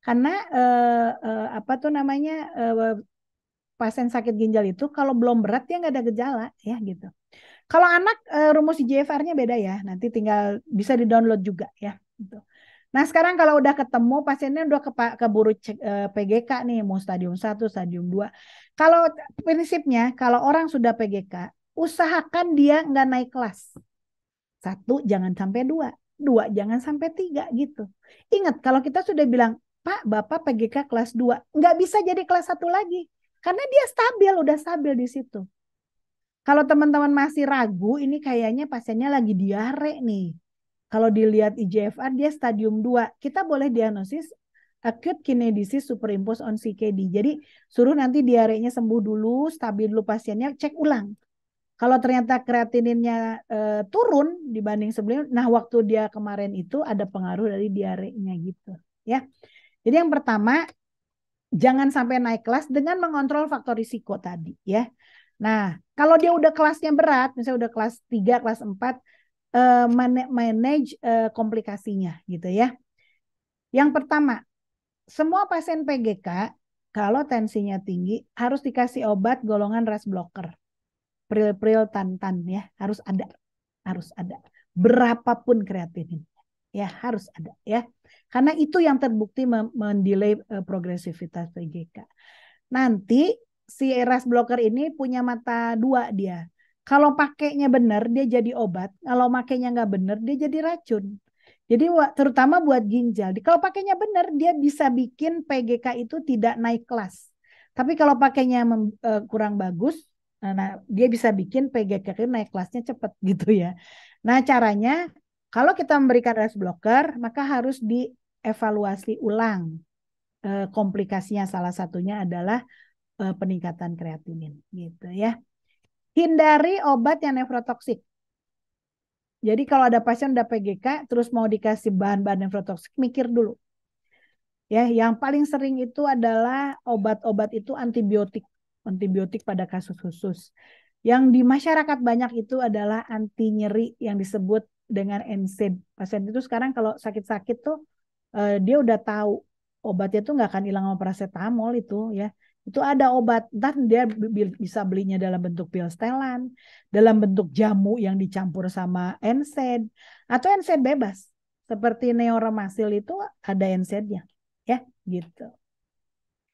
karena eh, eh, apa tuh namanya eh, pasien sakit ginjal itu kalau belum berat ya nggak ada gejala ya gitu kalau anak eh, rumus jfr nya beda ya nanti tinggal bisa di download juga ya gitu. Nah sekarang kalau udah ketemu pasiennya udah ke, keburu cek, eh, PGK nih mau stadium 1, stadium 2. Kalau prinsipnya kalau orang sudah PGK usahakan dia nggak naik kelas. Satu jangan sampai dua dua, jangan sampai tiga gitu. Ingat kalau kita sudah bilang, Pak, Bapak PGK kelas dua nggak bisa jadi kelas satu lagi. Karena dia stabil, udah stabil di situ. Kalau teman-teman masih ragu, ini kayaknya pasiennya lagi diare nih. Kalau dilihat IJFR dia stadium 2. Kita boleh diagnosis acute disease superimposed on CKD. Jadi suruh nanti diarenya sembuh dulu, stabil dulu pasiennya, cek ulang. Kalau ternyata kreatininnya e, turun dibanding sebelumnya, nah waktu dia kemarin itu ada pengaruh dari diarenya gitu, ya. Jadi yang pertama jangan sampai naik kelas dengan mengontrol faktor risiko tadi, ya. Nah, kalau dia udah kelasnya berat, misalnya udah kelas 3, kelas 4, uh, eh, manage eh, komplikasinya gitu ya. Yang pertama, semua pasien PGK kalau tensinya tinggi harus dikasih obat golongan ras blocker. Pril-pril tantan ya, harus ada. Harus ada. Berapapun kreatifnya Ya, harus ada ya. Karena itu yang terbukti mendelay eh, progresivitas PJK. Nanti si eras blocker ini punya mata dua dia. Kalau pakainya benar dia jadi obat, kalau makainya nggak benar dia jadi racun. Jadi terutama buat ginjal. Kalau pakainya benar dia bisa bikin PGK itu tidak naik kelas. Tapi kalau pakainya eh, kurang bagus Nah, nah dia bisa bikin PGKK naik kelasnya cepat <laughs> gitu ya. Nah, caranya kalau kita memberikan rest blocker, maka harus dievaluasi ulang e, komplikasinya salah satunya adalah e, peningkatan kreatinin gitu ya. Hindari obat yang nefrotoksik. Jadi kalau ada pasien udah PGK terus mau dikasih bahan-bahan nefrotoksik, mikir dulu. Ya, yang paling sering itu adalah obat-obat itu antibiotik antibiotik pada kasus khusus. Yang di masyarakat banyak itu adalah anti nyeri yang disebut dengan NSAID. Pasien itu sekarang kalau sakit-sakit tuh eh, dia udah tahu obatnya tuh nggak akan hilang sama paracetamol itu ya. Itu ada obat, dan dia bisa belinya dalam bentuk pil stelan, dalam bentuk jamu yang dicampur sama NSAID, atau NSAID bebas. Seperti neoromasil itu ada NSAID-nya. Ya, gitu.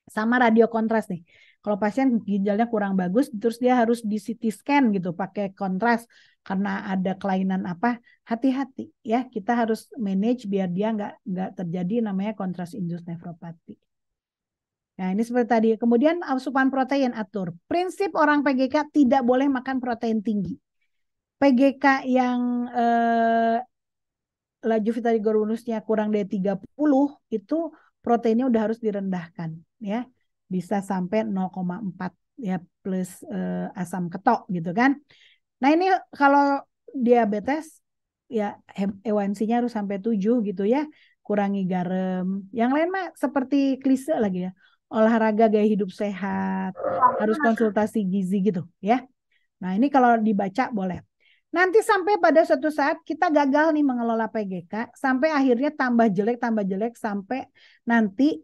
Sama radio kontras nih. Kalau pasien ginjalnya kurang bagus, terus dia harus di CT scan gitu, pakai kontras karena ada kelainan apa, hati-hati ya. Kita harus manage biar dia nggak nggak terjadi namanya kontras induced nefropati. Nah, ini seperti tadi. Kemudian asupan protein atur. Prinsip orang PGK tidak boleh makan protein tinggi. PGK yang eh, laju vitaligo kurang dari 30 itu proteinnya udah harus direndahkan ya bisa sampai 0,4 ya plus uh, asam ketok gitu kan. Nah ini kalau diabetes ya a 1 nya harus sampai 7 gitu ya. Kurangi garam. Yang lain mah seperti klise lagi ya. Olahraga gaya hidup sehat, harus konsultasi gizi gitu ya. Nah ini kalau dibaca boleh. Nanti sampai pada suatu saat kita gagal nih mengelola PGK sampai akhirnya tambah jelek tambah jelek sampai nanti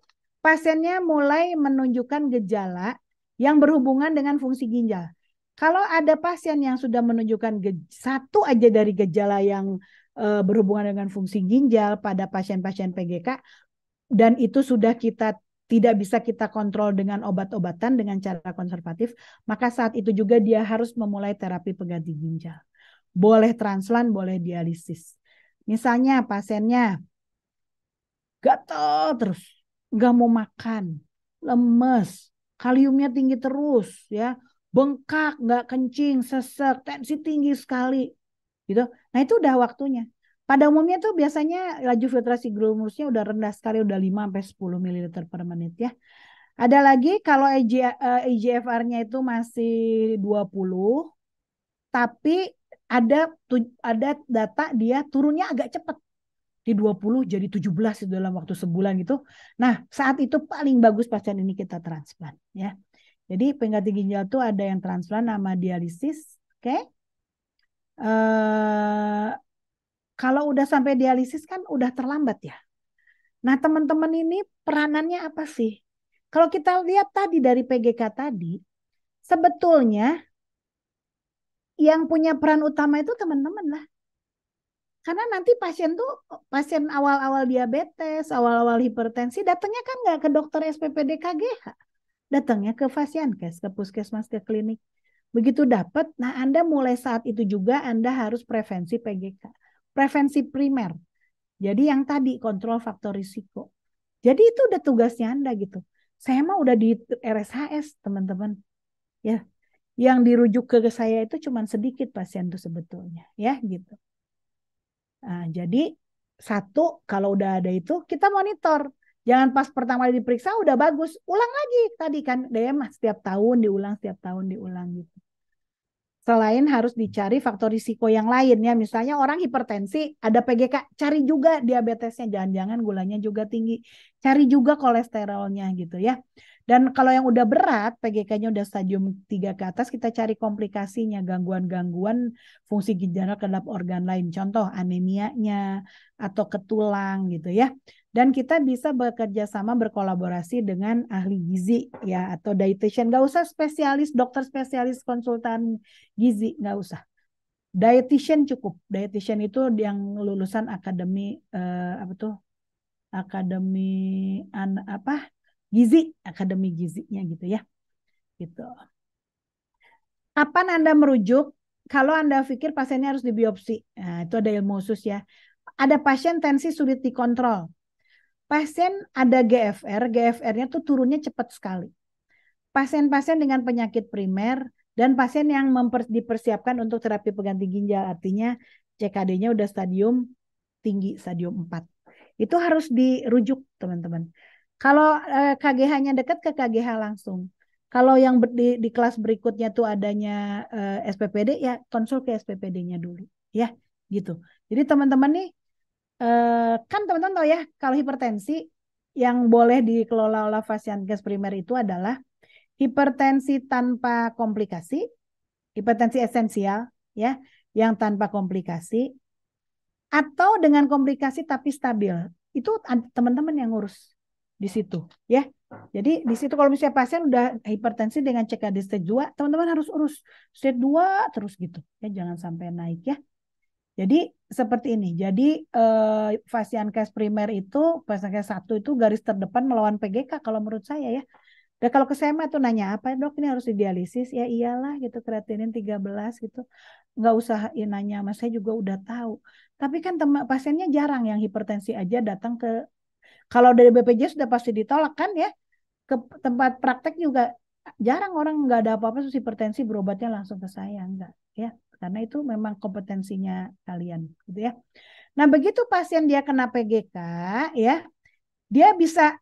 pasiennya mulai menunjukkan gejala yang berhubungan dengan fungsi ginjal. Kalau ada pasien yang sudah menunjukkan satu aja dari gejala yang e, berhubungan dengan fungsi ginjal pada pasien-pasien PGK dan itu sudah kita tidak bisa kita kontrol dengan obat-obatan dengan cara konservatif, maka saat itu juga dia harus memulai terapi pengganti ginjal. Boleh translan, boleh dialisis. Misalnya pasiennya gatal terus, nggak mau makan, lemes, kaliumnya tinggi terus, ya, bengkak, nggak kencing, sesek, tensi tinggi sekali, gitu. Nah itu udah waktunya. Pada umumnya tuh biasanya laju filtrasi glomerusnya udah rendah sekali, udah 5 sampai 10 mililiter per menit ya. Ada lagi kalau ejfr eh, nya itu masih 20, tapi ada ada data dia turunnya agak cepat di 20 jadi 17 itu dalam waktu sebulan gitu. Nah, saat itu paling bagus pasien ini kita transplant ya. Jadi pengganti ginjal tuh ada yang transplant nama dialisis, oke? Okay? Uh, eh, kalau udah sampai dialisis kan udah terlambat ya. Nah, teman-teman ini peranannya apa sih? Kalau kita lihat tadi dari PGK tadi, sebetulnya yang punya peran utama itu teman-teman lah karena nanti pasien tuh pasien awal-awal diabetes, awal-awal hipertensi datangnya kan nggak ke dokter SPPD KGH, datangnya ke fasiankes, ke puskesmas, ke klinik. Begitu dapat, nah Anda mulai saat itu juga Anda harus prevensi PGK, prevensi primer. Jadi yang tadi kontrol faktor risiko. Jadi itu udah tugasnya Anda gitu. Saya mah udah di RSHS teman-teman. Ya, yang dirujuk ke saya itu cuma sedikit pasien tuh sebetulnya, ya gitu. Nah, jadi satu kalau udah ada itu kita monitor. Jangan pas pertama kali diperiksa udah bagus, ulang lagi tadi kan DM setiap tahun diulang, setiap tahun diulang gitu. Selain harus dicari faktor risiko yang lain ya, misalnya orang hipertensi, ada PGK, cari juga diabetesnya, jangan-jangan gulanya juga tinggi, cari juga kolesterolnya gitu ya. Dan kalau yang udah berat, PGK-nya udah stadium 3 ke atas, kita cari komplikasinya, gangguan-gangguan fungsi ginjal ke dalam organ lain. Contoh anemianya atau ketulang gitu ya. Dan kita bisa bekerja sama berkolaborasi dengan ahli gizi ya atau dietitian. Gak usah spesialis, dokter spesialis konsultan gizi, gak usah. Dietitian cukup. Dietitian itu yang lulusan akademi eh, apa tuh? Akademi an apa? gizi, akademi gizinya gitu ya. Gitu. Kapan Anda merujuk? Kalau Anda pikir pasiennya harus dibiopsi, nah, itu ada ilmu khusus ya. Ada pasien tensi sulit dikontrol. Pasien ada GFR, GFR-nya tuh turunnya cepat sekali. Pasien-pasien dengan penyakit primer dan pasien yang memper, dipersiapkan untuk terapi pengganti ginjal, artinya CKD-nya udah stadium tinggi, stadium 4. Itu harus dirujuk, teman-teman. Kalau eh, KGH-nya dekat ke KGH langsung. Kalau yang di, di kelas berikutnya tuh adanya eh, SPPD ya konsul ke SPPD-nya dulu ya gitu. Jadi teman-teman nih eh, kan teman-teman tahu ya kalau hipertensi yang boleh dikelola oleh gas primer itu adalah hipertensi tanpa komplikasi, hipertensi esensial ya, yang tanpa komplikasi atau dengan komplikasi tapi stabil. Itu teman-teman yang ngurus di situ ya. Jadi di situ kalau misalnya pasien udah hipertensi dengan CKD stage 2, teman-teman harus urus stage 2 terus gitu. Ya jangan sampai naik ya. Jadi seperti ini. Jadi eh, case primer itu pasien case satu itu garis terdepan melawan PGK kalau menurut saya ya. Dan kalau ke mah tuh nanya apa dok ini harus dialisis ya iyalah gitu kreatinin 13 gitu nggak usah ya, nanya mas saya juga udah tahu tapi kan pasiennya jarang yang hipertensi aja datang ke kalau dari BPJS sudah pasti ditolak kan ya. Ke tempat praktek juga jarang orang nggak ada apa-apa susi hipertensi berobatnya langsung ke saya enggak ya. Karena itu memang kompetensinya kalian gitu ya. Nah, begitu pasien dia kena PGK ya, dia bisa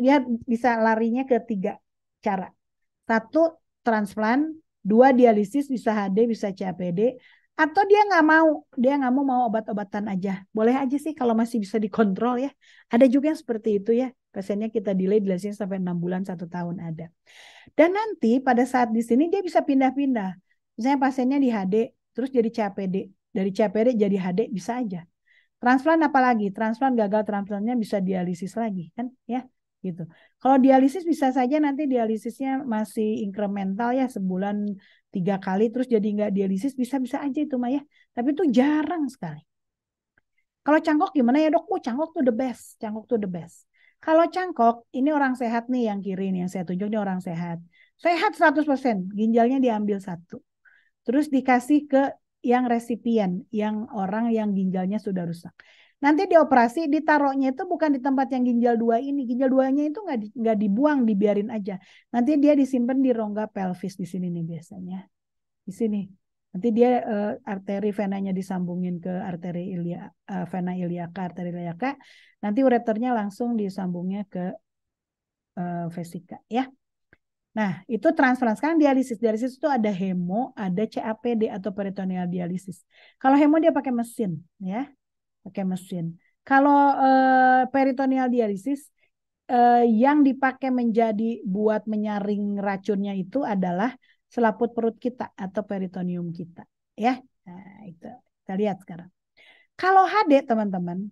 dia bisa larinya ke tiga cara. Satu transplant, dua dialisis bisa HD, bisa CAPD, atau dia nggak mau dia nggak mau mau obat-obatan aja boleh aja sih kalau masih bisa dikontrol ya ada juga yang seperti itu ya pasiennya kita delay di sampai enam bulan satu tahun ada dan nanti pada saat di sini dia bisa pindah-pindah misalnya pasiennya di HD terus jadi CAPD dari CAPD jadi HD bisa aja transplant apalagi transplant gagal transplantnya bisa dialisis lagi kan ya gitu. Kalau dialisis bisa saja nanti dialisisnya masih incremental ya sebulan tiga kali terus jadi nggak dialisis bisa-bisa aja itu Maya. Tapi itu jarang sekali. Kalau cangkok gimana ya dok? Oh cangkok tuh the best, cangkok tuh the best. Kalau cangkok, ini orang sehat nih yang kiri ini yang saya tunjuk ini orang sehat. Sehat 100%, ginjalnya diambil satu. Terus dikasih ke yang resipien, yang orang yang ginjalnya sudah rusak. Nanti dioperasi, ditaruhnya itu bukan di tempat yang ginjal dua ini. Ginjal duanya itu nggak di, nggak dibuang, dibiarin aja. Nanti dia disimpan di rongga pelvis di sini nih biasanya. Di sini. Nanti dia uh, arteri venanya disambungin ke arteri ilia, uh, vena iliaka, arteri iliaka. Nanti ureternya langsung disambungnya ke uh, eh, vesika ya. Nah, itu transferan. Sekarang dialisis. Dialisis itu ada hemo, ada CAPD atau peritoneal dialisis. Kalau hemo dia pakai mesin ya pakai mesin. Kalau uh, peritoneal dialisis uh, eh, yang dipakai menjadi buat menyaring racunnya itu adalah selaput perut kita atau peritoneum kita, ya. Nah, itu kita lihat sekarang. Kalau HD teman-teman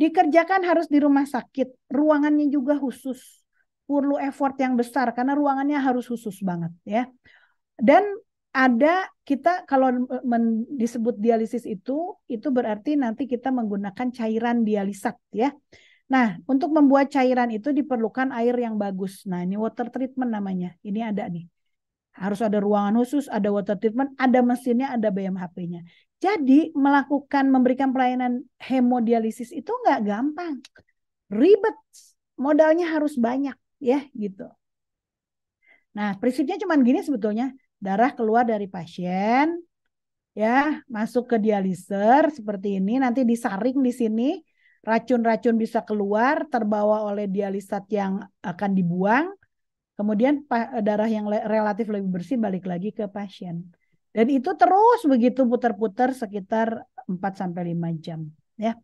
dikerjakan harus di rumah sakit, ruangannya juga khusus, perlu effort yang besar karena ruangannya harus khusus banget, ya. Dan ada kita kalau disebut dialisis itu itu berarti nanti kita menggunakan cairan dialisat ya. Nah, untuk membuat cairan itu diperlukan air yang bagus. Nah, ini water treatment namanya. Ini ada nih. Harus ada ruangan khusus, ada water treatment, ada mesinnya, ada BMHP-nya. Jadi, melakukan memberikan pelayanan hemodialisis itu nggak gampang. Ribet. Modalnya harus banyak ya gitu. Nah, prinsipnya cuman gini sebetulnya darah keluar dari pasien ya masuk ke dialiser seperti ini nanti disaring di sini racun-racun bisa keluar terbawa oleh dialisat yang akan dibuang kemudian darah yang relatif lebih bersih balik lagi ke pasien dan itu terus begitu putar-putar sekitar 4 sampai 5 jam ya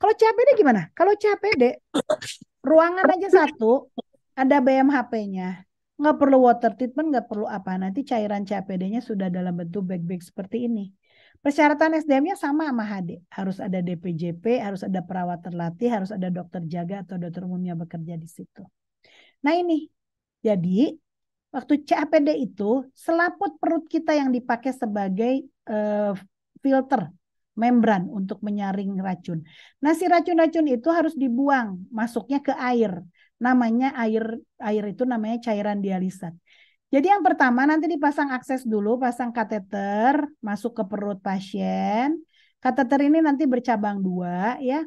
kalau deh gimana kalau deh <coughs> ruangan aja satu ada BMHP-nya nggak perlu water treatment, nggak perlu apa. Nanti cairan CAPD-nya sudah dalam bentuk bag-bag seperti ini. Persyaratan SDM-nya sama sama HD. Harus ada DPJP, harus ada perawat terlatih, harus ada dokter jaga atau dokter umumnya bekerja di situ. Nah ini, jadi waktu CAPD itu selaput perut kita yang dipakai sebagai uh, filter membran untuk menyaring racun. Nah si racun-racun itu harus dibuang, masuknya ke air namanya air air itu namanya cairan dialisat. Jadi yang pertama nanti dipasang akses dulu, pasang kateter masuk ke perut pasien. Kateter ini nanti bercabang dua ya.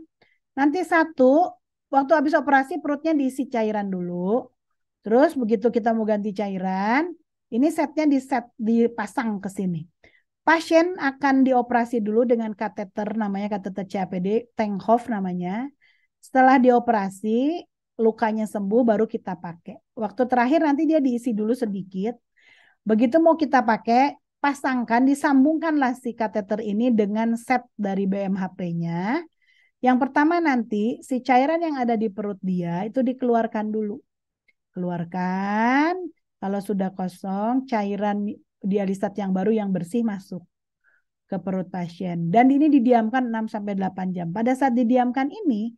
Nanti satu waktu habis operasi perutnya diisi cairan dulu. Terus begitu kita mau ganti cairan, ini setnya di set dipasang ke sini. Pasien akan dioperasi dulu dengan kateter namanya kateter CAPD, Tenghoff namanya. Setelah dioperasi, lukanya sembuh baru kita pakai. Waktu terakhir nanti dia diisi dulu sedikit. Begitu mau kita pakai, pasangkan, disambungkanlah si kateter ini dengan set dari BMHP-nya. Yang pertama nanti si cairan yang ada di perut dia itu dikeluarkan dulu. Keluarkan, kalau sudah kosong cairan dialisat yang baru yang bersih masuk ke perut pasien. Dan ini didiamkan 6 8 jam. Pada saat didiamkan ini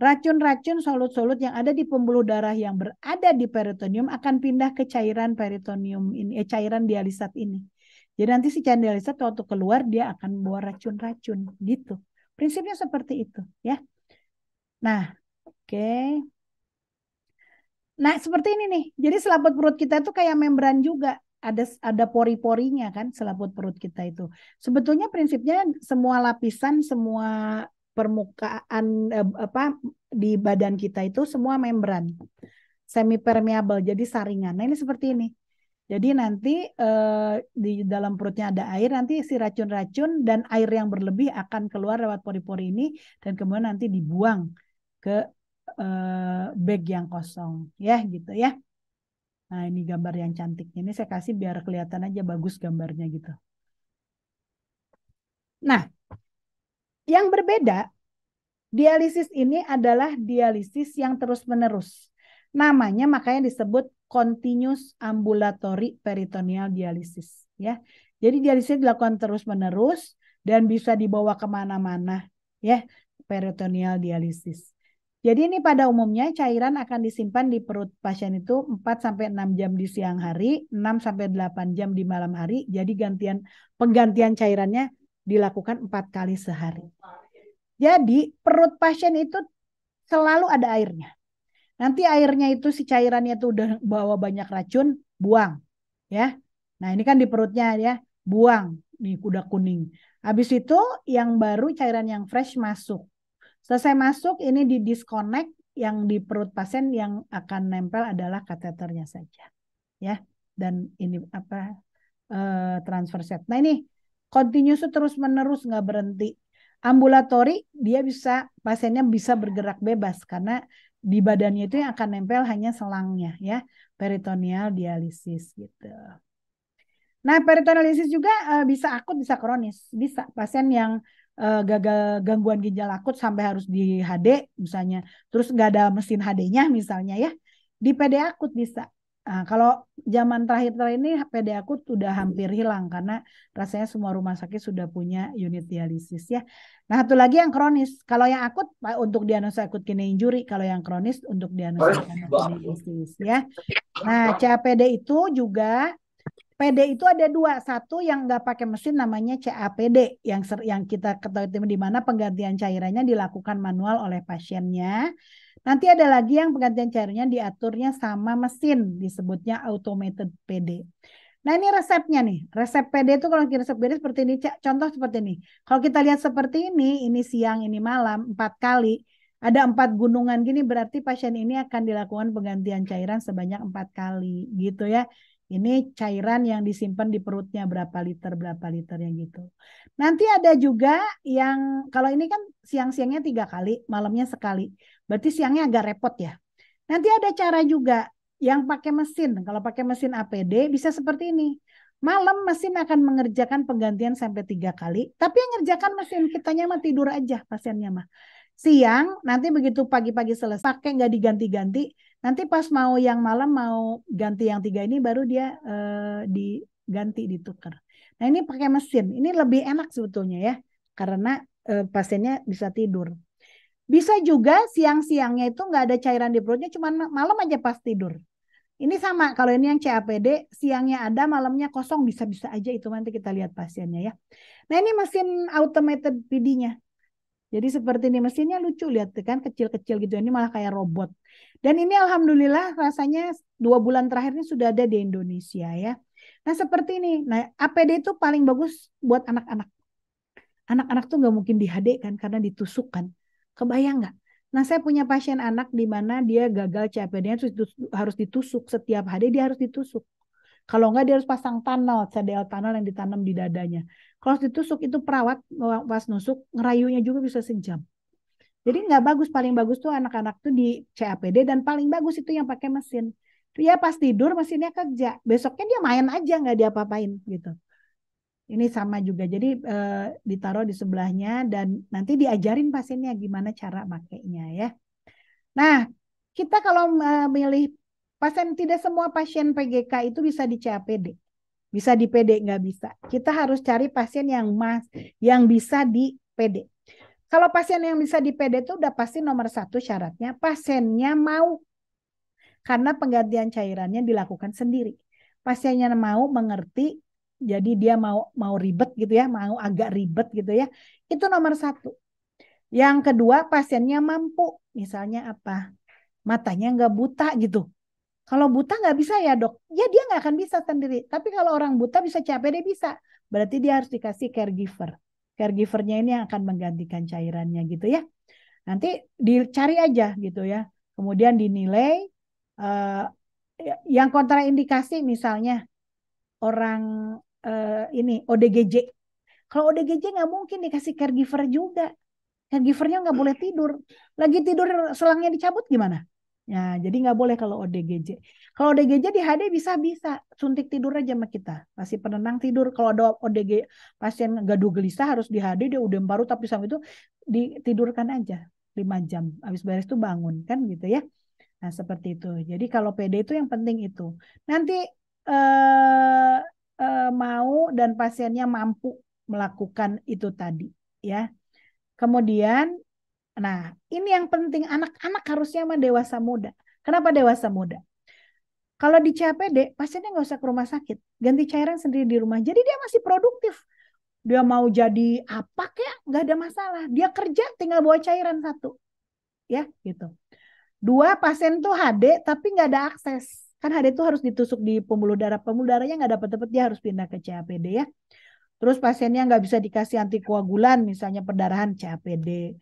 Racun-racun solut-solut yang ada di pembuluh darah yang berada di peritonium akan pindah ke cairan peritonium ini, eh, cairan dialisat ini. Jadi nanti si cairan dialisat waktu keluar dia akan bawa racun-racun gitu. Prinsipnya seperti itu ya. Nah, oke. Okay. Nah, seperti ini nih. Jadi selaput perut kita itu kayak membran juga. Ada ada pori-porinya kan selaput perut kita itu. Sebetulnya prinsipnya semua lapisan, semua permukaan eh, apa di badan kita itu semua membran semi permeable jadi saringan. Nah ini seperti ini. Jadi nanti eh, di dalam perutnya ada air, nanti si racun-racun dan air yang berlebih akan keluar lewat pori-pori ini dan kemudian nanti dibuang ke eh, bag yang kosong, ya gitu ya. Nah ini gambar yang cantiknya. Ini saya kasih biar kelihatan aja bagus gambarnya gitu. Nah yang berbeda, dialisis ini adalah dialisis yang terus-menerus. Namanya makanya disebut continuous ambulatory peritoneal dialysis. Ya, jadi dialisis dilakukan terus-menerus dan bisa dibawa kemana-mana. Ya, peritoneal dialisis. Jadi ini pada umumnya cairan akan disimpan di perut pasien itu 4 sampai 6 jam di siang hari, 6 sampai 8 jam di malam hari. Jadi gantian penggantian cairannya dilakukan empat kali sehari. Jadi perut pasien itu selalu ada airnya. Nanti airnya itu si cairannya itu udah bawa banyak racun, buang, ya. Nah ini kan di perutnya ya, buang nih kuda kuning. Habis itu yang baru cairan yang fresh masuk. Selesai masuk ini di disconnect yang di perut pasien yang akan nempel adalah kateternya saja. Ya. Dan ini apa eh, transfer set. Nah ini Continuous terus menerus nggak berhenti. Ambulatori dia bisa pasiennya bisa bergerak bebas karena di badannya itu yang akan nempel hanya selangnya ya peritoneal dialisis gitu. Nah peritoneal dialisis juga uh, bisa akut bisa kronis bisa pasien yang uh, gagal gangguan ginjal akut sampai harus di HD misalnya terus nggak ada mesin HD-nya misalnya ya di PD akut bisa Nah, kalau zaman terakhir-terakhir ini PD aku sudah hampir hilang karena rasanya semua rumah sakit sudah punya unit dialisis ya. Nah, satu lagi yang kronis. Kalau yang akut untuk diagnosa akut kini injuri kalau yang kronis untuk diagnosa dialisis ya. Nah, CAPD itu juga PD itu ada dua, satu yang nggak pakai mesin namanya CAPD yang ser, yang kita ketahui di mana penggantian cairannya dilakukan manual oleh pasiennya. Nanti ada lagi yang penggantian cairnya diaturnya sama mesin, disebutnya automated PD. Nah ini resepnya nih, resep PD itu kalau kita resep PD seperti ini, contoh seperti ini. Kalau kita lihat seperti ini, ini siang, ini malam, empat kali, ada empat gunungan gini berarti pasien ini akan dilakukan penggantian cairan sebanyak empat kali gitu ya. Ini cairan yang disimpan di perutnya berapa liter berapa liter yang gitu. Nanti ada juga yang kalau ini kan siang-siangnya tiga kali, malamnya sekali. Berarti siangnya agak repot ya. Nanti ada cara juga yang pakai mesin. Kalau pakai mesin APD bisa seperti ini. Malam mesin akan mengerjakan penggantian sampai tiga kali, tapi yang ngerjakan mesin kitanya mah tidur aja pasiennya mah. Siang nanti begitu pagi-pagi selesai pakai nggak diganti-ganti, nanti pas mau yang malam mau ganti yang tiga ini baru dia eh, diganti ditukar. Nah ini pakai mesin, ini lebih enak sebetulnya ya karena eh, pasiennya bisa tidur. Bisa juga siang-siangnya itu nggak ada cairan di perutnya, cuman malam aja pas tidur. Ini sama, kalau ini yang CAPD, siangnya ada, malamnya kosong, bisa-bisa aja itu nanti kita lihat pasiennya ya. Nah ini mesin automated PD-nya. Jadi seperti ini mesinnya lucu lihat kan kecil-kecil gitu. Ini malah kayak robot. Dan ini alhamdulillah rasanya dua bulan terakhir ini sudah ada di Indonesia ya. Nah seperti ini. Nah APD itu paling bagus buat anak-anak. Anak-anak tuh nggak mungkin dihadekan kan karena ditusukkan. Kebayang nggak? Nah, saya punya pasien anak di mana dia gagal CPD nya terus harus ditusuk setiap hari dia harus ditusuk. Kalau nggak dia harus pasang tunnel, CDL tunnel yang ditanam di dadanya. Kalau ditusuk itu perawat pas nusuk ngerayunya juga bisa sejam. Jadi nggak bagus, paling bagus tuh anak-anak tuh di CAPD dan paling bagus itu yang pakai mesin. Ya pas tidur mesinnya kerja, besoknya dia main aja nggak diapa-apain gitu. Ini sama juga. Jadi e, ditaruh di sebelahnya dan nanti diajarin pasiennya gimana cara makainya ya. Nah, kita kalau memilih milih pasien tidak semua pasien PGK itu bisa di CAPD. Bisa di PD nggak bisa. Kita harus cari pasien yang mas yang bisa di PD. Kalau pasien yang bisa di PD itu udah pasti nomor satu syaratnya pasiennya mau karena penggantian cairannya dilakukan sendiri. Pasiennya mau mengerti jadi dia mau mau ribet gitu ya, mau agak ribet gitu ya. Itu nomor satu. Yang kedua pasiennya mampu, misalnya apa? Matanya nggak buta gitu. Kalau buta nggak bisa ya dok, ya dia nggak akan bisa sendiri. Tapi kalau orang buta bisa capek dia bisa. Berarti dia harus dikasih caregiver. Caregivernya ini yang akan menggantikan cairannya gitu ya. Nanti dicari aja gitu ya. Kemudian dinilai. Uh, yang kontraindikasi misalnya orang uh, ini ODGJ. Kalau ODGJ nggak mungkin dikasih caregiver juga. Caregivernya nggak boleh tidur. Lagi tidur selangnya dicabut gimana? Ya, jadi nggak boleh kalau ODGJ. Kalau ODGJ di HD bisa-bisa. Suntik tidur aja sama kita. Masih penenang tidur. Kalau ada ODG pasien gaduh gelisah harus di HD, dia udah baru tapi sama itu ditidurkan aja lima jam. Habis beres tuh bangun kan gitu ya. Nah seperti itu. Jadi kalau PD itu yang penting itu. Nanti eh, Eh, mau dan pasiennya mampu melakukan itu tadi ya. Kemudian nah, ini yang penting anak-anak harusnya mah dewasa muda. Kenapa dewasa muda? Kalau di CAPD, pasiennya nggak usah ke rumah sakit. Ganti cairan sendiri di rumah. Jadi dia masih produktif. Dia mau jadi apa kayak nggak ada masalah. Dia kerja tinggal bawa cairan satu. Ya, gitu. Dua, pasien tuh HD tapi nggak ada akses kan HD itu harus ditusuk di pembuluh darah pembuluh darahnya nggak dapat dapat dia harus pindah ke CAPD ya terus pasiennya nggak bisa dikasih antikoagulan misalnya perdarahan CAPD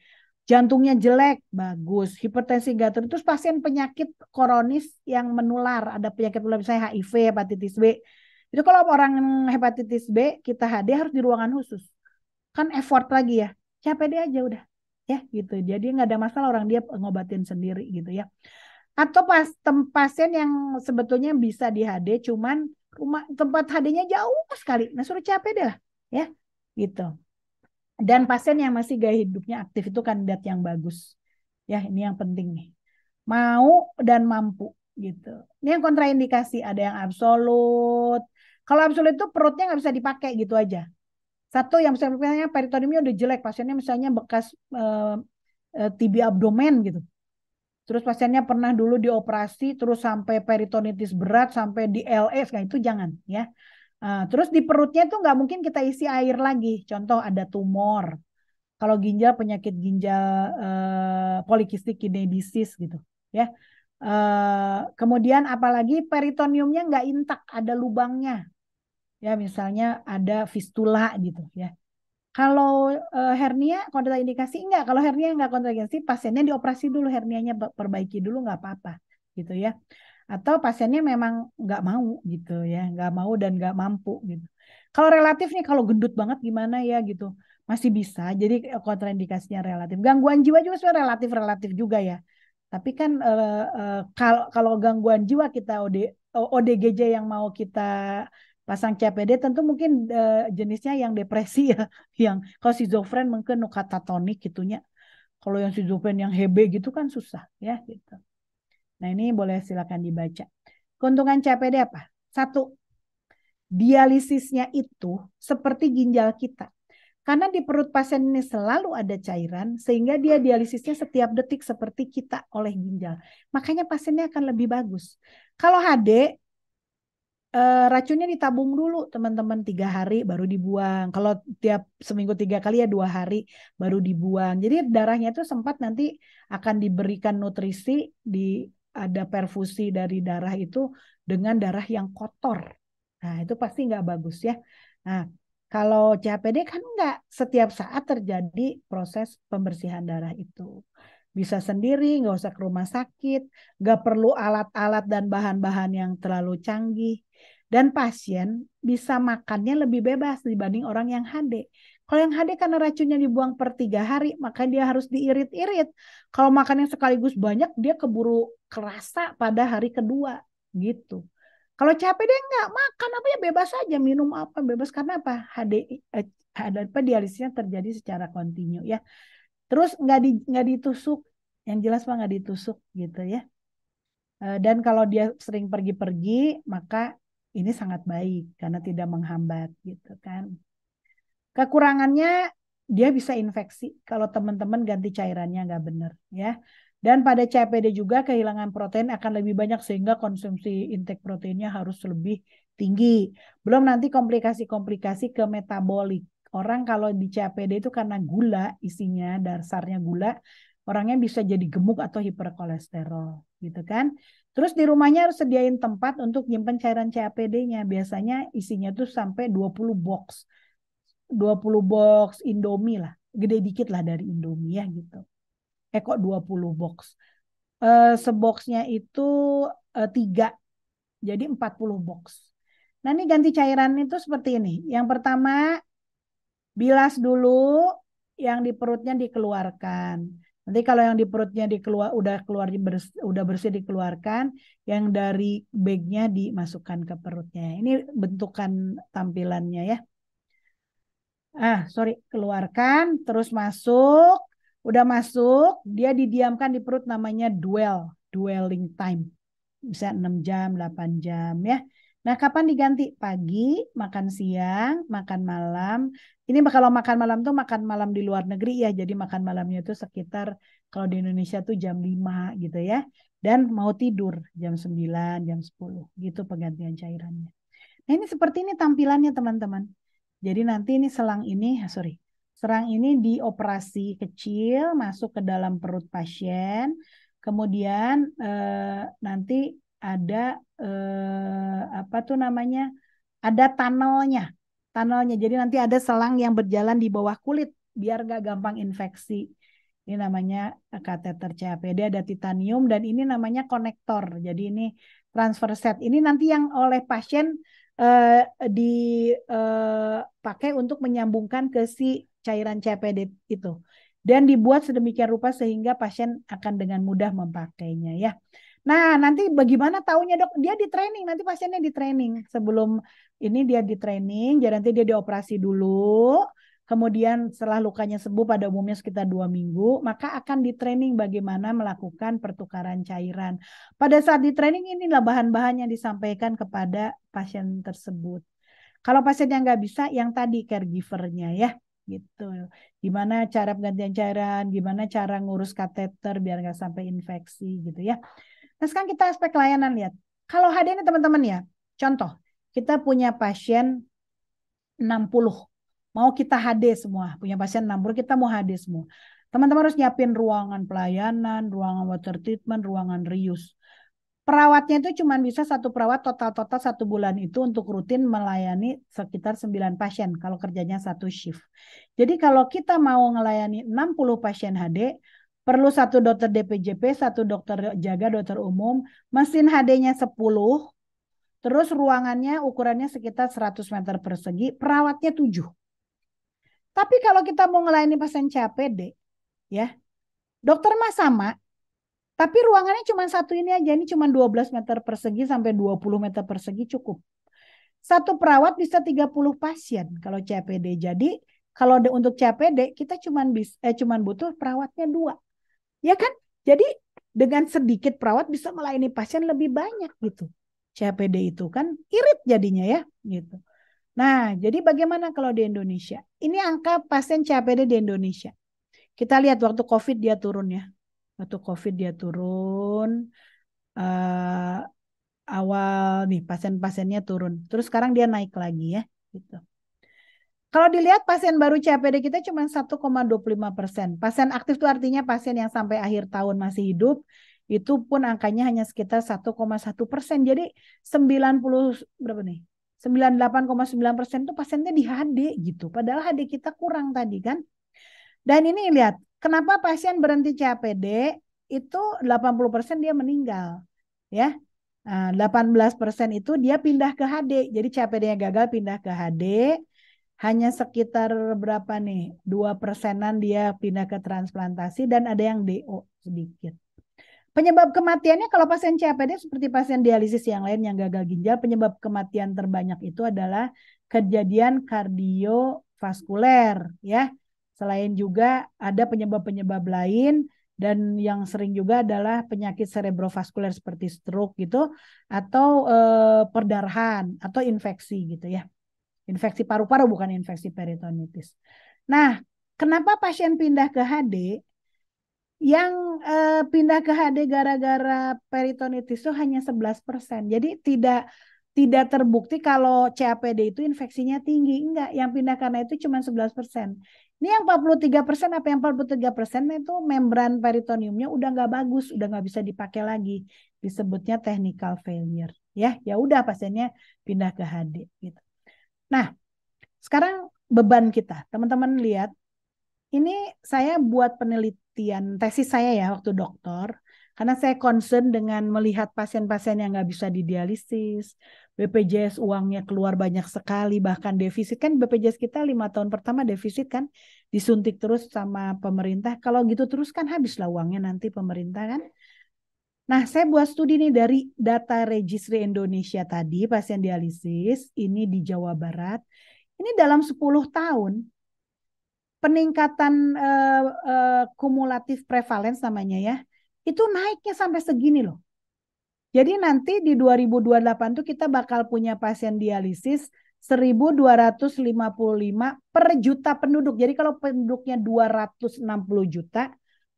jantungnya jelek bagus hipertensi gatal terus pasien penyakit koronis yang menular ada penyakit menular misalnya HIV hepatitis B itu kalau orang hepatitis B kita HD harus di ruangan khusus kan effort lagi ya CAPD aja udah ya gitu jadi nggak ada masalah orang dia ngobatin sendiri gitu ya atau pas tem pasien yang sebetulnya bisa di HD cuman rumah tempat HD-nya jauh sekali nah suruh capek deh ya gitu dan pasien yang masih gaya hidupnya aktif itu kandidat yang bagus ya ini yang penting nih mau dan mampu gitu ini yang kontraindikasi ada yang absolut kalau absolut itu perutnya nggak bisa dipakai gitu aja satu yang misalnya peritoneumnya udah jelek pasiennya misalnya bekas eh, eh, TB abdomen gitu terus pasiennya pernah dulu dioperasi terus sampai peritonitis berat sampai di LS nah itu jangan ya ah, terus di perutnya tuh nggak mungkin kita isi air lagi contoh ada tumor kalau ginjal penyakit ginjal eh, polikistik kidney disease gitu ya eh, kemudian apalagi peritoniumnya nggak intak ada lubangnya ya misalnya ada fistula gitu ya kalau uh, hernia kontraindikasi enggak, kalau hernia enggak kontraindikasi, pasiennya dioperasi dulu hernianya perbaiki dulu enggak apa-apa gitu ya. Atau pasiennya memang enggak mau gitu ya, enggak mau dan enggak mampu gitu. Kalau relatif nih kalau gendut banget gimana ya gitu. Masih bisa. Jadi e, kontraindikasinya relatif. Gangguan jiwa juga sebenarnya relatif-relatif juga ya. Tapi kan e, e, kalau uh, uh, kalau gangguan jiwa kita OD, ODGJ yang mau kita pasang CPD tentu mungkin uh, jenisnya yang depresi ya, <laughs> yang kalau schizofren mungkin katatonik gitunya. Kalau yang schizofren yang hebe gitu kan susah ya gitu. Nah ini boleh silakan dibaca. Keuntungan CPD apa? Satu, dialisisnya itu seperti ginjal kita. Karena di perut pasien ini selalu ada cairan, sehingga dia dialisisnya setiap detik seperti kita oleh ginjal. Makanya pasiennya akan lebih bagus. Kalau HD, Uh, racunnya ditabung dulu teman-teman tiga hari baru dibuang kalau tiap seminggu tiga kali ya dua hari baru dibuang jadi darahnya itu sempat nanti akan diberikan nutrisi di ada perfusi dari darah itu dengan darah yang kotor nah itu pasti nggak bagus ya nah kalau CHPD kan nggak setiap saat terjadi proses pembersihan darah itu bisa sendiri, nggak usah ke rumah sakit, nggak perlu alat-alat dan bahan-bahan yang terlalu canggih. Dan pasien bisa makannya lebih bebas dibanding orang yang HD. Kalau yang HD karena racunnya dibuang per tiga hari, maka dia harus diirit-irit. Kalau makan yang sekaligus banyak, dia keburu kerasa pada hari kedua gitu. Kalau capek dia nggak makan apa ya bebas aja minum apa bebas karena apa HD eh, ada apa dialisisnya terjadi secara kontinu ya. Terus nggak di nggak ditusuk, yang jelas mah nggak ditusuk gitu ya. Eh, dan kalau dia sering pergi-pergi, maka ini sangat baik karena tidak menghambat gitu kan. Kekurangannya dia bisa infeksi kalau teman-teman ganti cairannya nggak benar ya. Dan pada CPD juga kehilangan protein akan lebih banyak sehingga konsumsi intake proteinnya harus lebih tinggi. Belum nanti komplikasi-komplikasi ke metabolik. Orang kalau di CPD itu karena gula isinya, dasarnya gula, orangnya bisa jadi gemuk atau hiperkolesterol gitu kan. Terus di rumahnya harus sediain tempat untuk nyimpen cairan CAPD-nya. Biasanya isinya tuh sampai 20 box. 20 box Indomie lah. Gede dikit lah dari Indomie ya gitu. Eh kok 20 box. Uh, seboxnya itu eh, tiga, jadi jadi 40 box. Nah ini ganti cairan itu seperti ini. Yang pertama bilas dulu yang di perutnya dikeluarkan. Nanti kalau yang di perutnya dikeluar udah keluar bers, udah bersih dikeluarkan, yang dari bagnya dimasukkan ke perutnya. Ini bentukan tampilannya ya. Ah, sorry, keluarkan, terus masuk, udah masuk, dia didiamkan di perut namanya dwell, dwelling time. Bisa 6 jam, 8 jam ya. Nah, kapan diganti? Pagi, makan siang, makan malam. Ini kalau makan malam tuh makan malam di luar negeri ya. Jadi makan malamnya itu sekitar kalau di Indonesia tuh jam 5 gitu ya. Dan mau tidur jam 9, jam 10. Gitu penggantian cairannya. Nah, ini seperti ini tampilannya teman-teman. Jadi nanti ini selang ini, ah, sorry, serang ini dioperasi kecil masuk ke dalam perut pasien. Kemudian eh, nanti ada eh, apa tuh namanya? Ada tunnelnya, tunnelnya. Jadi nanti ada selang yang berjalan di bawah kulit biar gak gampang infeksi. Ini namanya kateter CAPD ada titanium dan ini namanya konektor. Jadi ini transfer set. Ini nanti yang oleh pasien eh, dipakai eh, untuk menyambungkan ke si cairan CPD itu dan dibuat sedemikian rupa sehingga pasien akan dengan mudah memakainya ya. Nah, nanti bagaimana taunya dok? Dia di training, nanti pasiennya di training. Sebelum ini dia di training, jadi nanti dia di operasi dulu. Kemudian setelah lukanya sembuh pada umumnya sekitar dua minggu, maka akan di training bagaimana melakukan pertukaran cairan. Pada saat di training ini bahan-bahan yang disampaikan kepada pasien tersebut. Kalau pasien yang nggak bisa, yang tadi caregivernya ya gitu. Gimana cara penggantian cairan, gimana cara ngurus kateter biar nggak sampai infeksi gitu ya. Nah sekarang kita aspek layanan lihat. Kalau HD ini teman-teman ya, contoh kita punya pasien 60. Mau kita HD semua, punya pasien 60 kita mau HD semua. Teman-teman harus nyiapin ruangan pelayanan, ruangan water treatment, ruangan reuse. Perawatnya itu cuma bisa satu perawat total-total satu bulan itu untuk rutin melayani sekitar 9 pasien kalau kerjanya satu shift. Jadi kalau kita mau ngelayani 60 pasien HD, perlu satu dokter DPJP, satu dokter jaga, dokter umum, mesin HD-nya 10, terus ruangannya ukurannya sekitar 100 meter persegi, perawatnya 7. Tapi kalau kita mau ngelayani pasien cpd ya, dokter mah sama, tapi ruangannya cuma satu ini aja, ini cuma 12 meter persegi sampai 20 meter persegi cukup. Satu perawat bisa 30 pasien kalau cpd Jadi kalau untuk cpd kita cuma bisa eh, butuh perawatnya dua Ya kan? Jadi dengan sedikit perawat bisa melayani pasien lebih banyak gitu. Cpd itu kan irit jadinya ya gitu. Nah, jadi bagaimana kalau di Indonesia? Ini angka pasien Cpd di Indonesia. Kita lihat waktu COVID dia turun ya. Waktu COVID dia turun. Uh, awal nih pasien-pasiennya turun. Terus sekarang dia naik lagi ya gitu. Kalau dilihat pasien baru CAPD kita cuma 1,25 persen. Pasien aktif itu artinya pasien yang sampai akhir tahun masih hidup, itu pun angkanya hanya sekitar 1,1 persen. Jadi 90 berapa nih? 98,9 persen itu pasiennya di HD gitu. Padahal HD kita kurang tadi kan. Dan ini lihat, kenapa pasien berhenti CAPD itu 80 persen dia meninggal. Ya, 18 nah, persen itu dia pindah ke HD. Jadi CAPD nya gagal pindah ke HD hanya sekitar berapa nih dua persenan dia pindah ke transplantasi dan ada yang DO sedikit. Penyebab kematiannya kalau pasien Cpd seperti pasien dialisis yang lain yang gagal ginjal, penyebab kematian terbanyak itu adalah kejadian kardiovaskuler ya. Selain juga ada penyebab-penyebab lain dan yang sering juga adalah penyakit serebrovaskuler seperti stroke gitu atau eh, perdarahan atau infeksi gitu ya. Infeksi paru-paru bukan infeksi peritonitis. Nah, kenapa pasien pindah ke HD? yang eh, pindah ke HD gara-gara peritonitis itu hanya 11%. Jadi tidak tidak terbukti kalau CAPD itu infeksinya tinggi. Enggak, yang pindah karena itu cuma 11%. Ini yang 43% apa yang 43% itu membran peritoniumnya udah nggak bagus, udah nggak bisa dipakai lagi. Disebutnya technical failure. Ya, ya udah pasiennya pindah ke HD gitu. Nah, sekarang beban kita. Teman-teman lihat, ini saya buat penelitian tesis saya ya waktu doktor, karena saya concern dengan melihat pasien-pasien yang nggak bisa didialisis, BPJS uangnya keluar banyak sekali, bahkan defisit kan BPJS kita lima tahun pertama defisit kan disuntik terus sama pemerintah. Kalau gitu terus kan habislah uangnya nanti pemerintah kan. Nah, saya buat studi nih dari data registry Indonesia tadi, pasien dialisis, ini di Jawa Barat. Ini dalam 10 tahun, peningkatan uh, uh, kumulatif prevalence namanya ya, itu naiknya sampai segini loh. Jadi nanti di 2028 tuh kita bakal punya pasien dialisis 1255 per juta penduduk. Jadi kalau penduduknya 260 juta,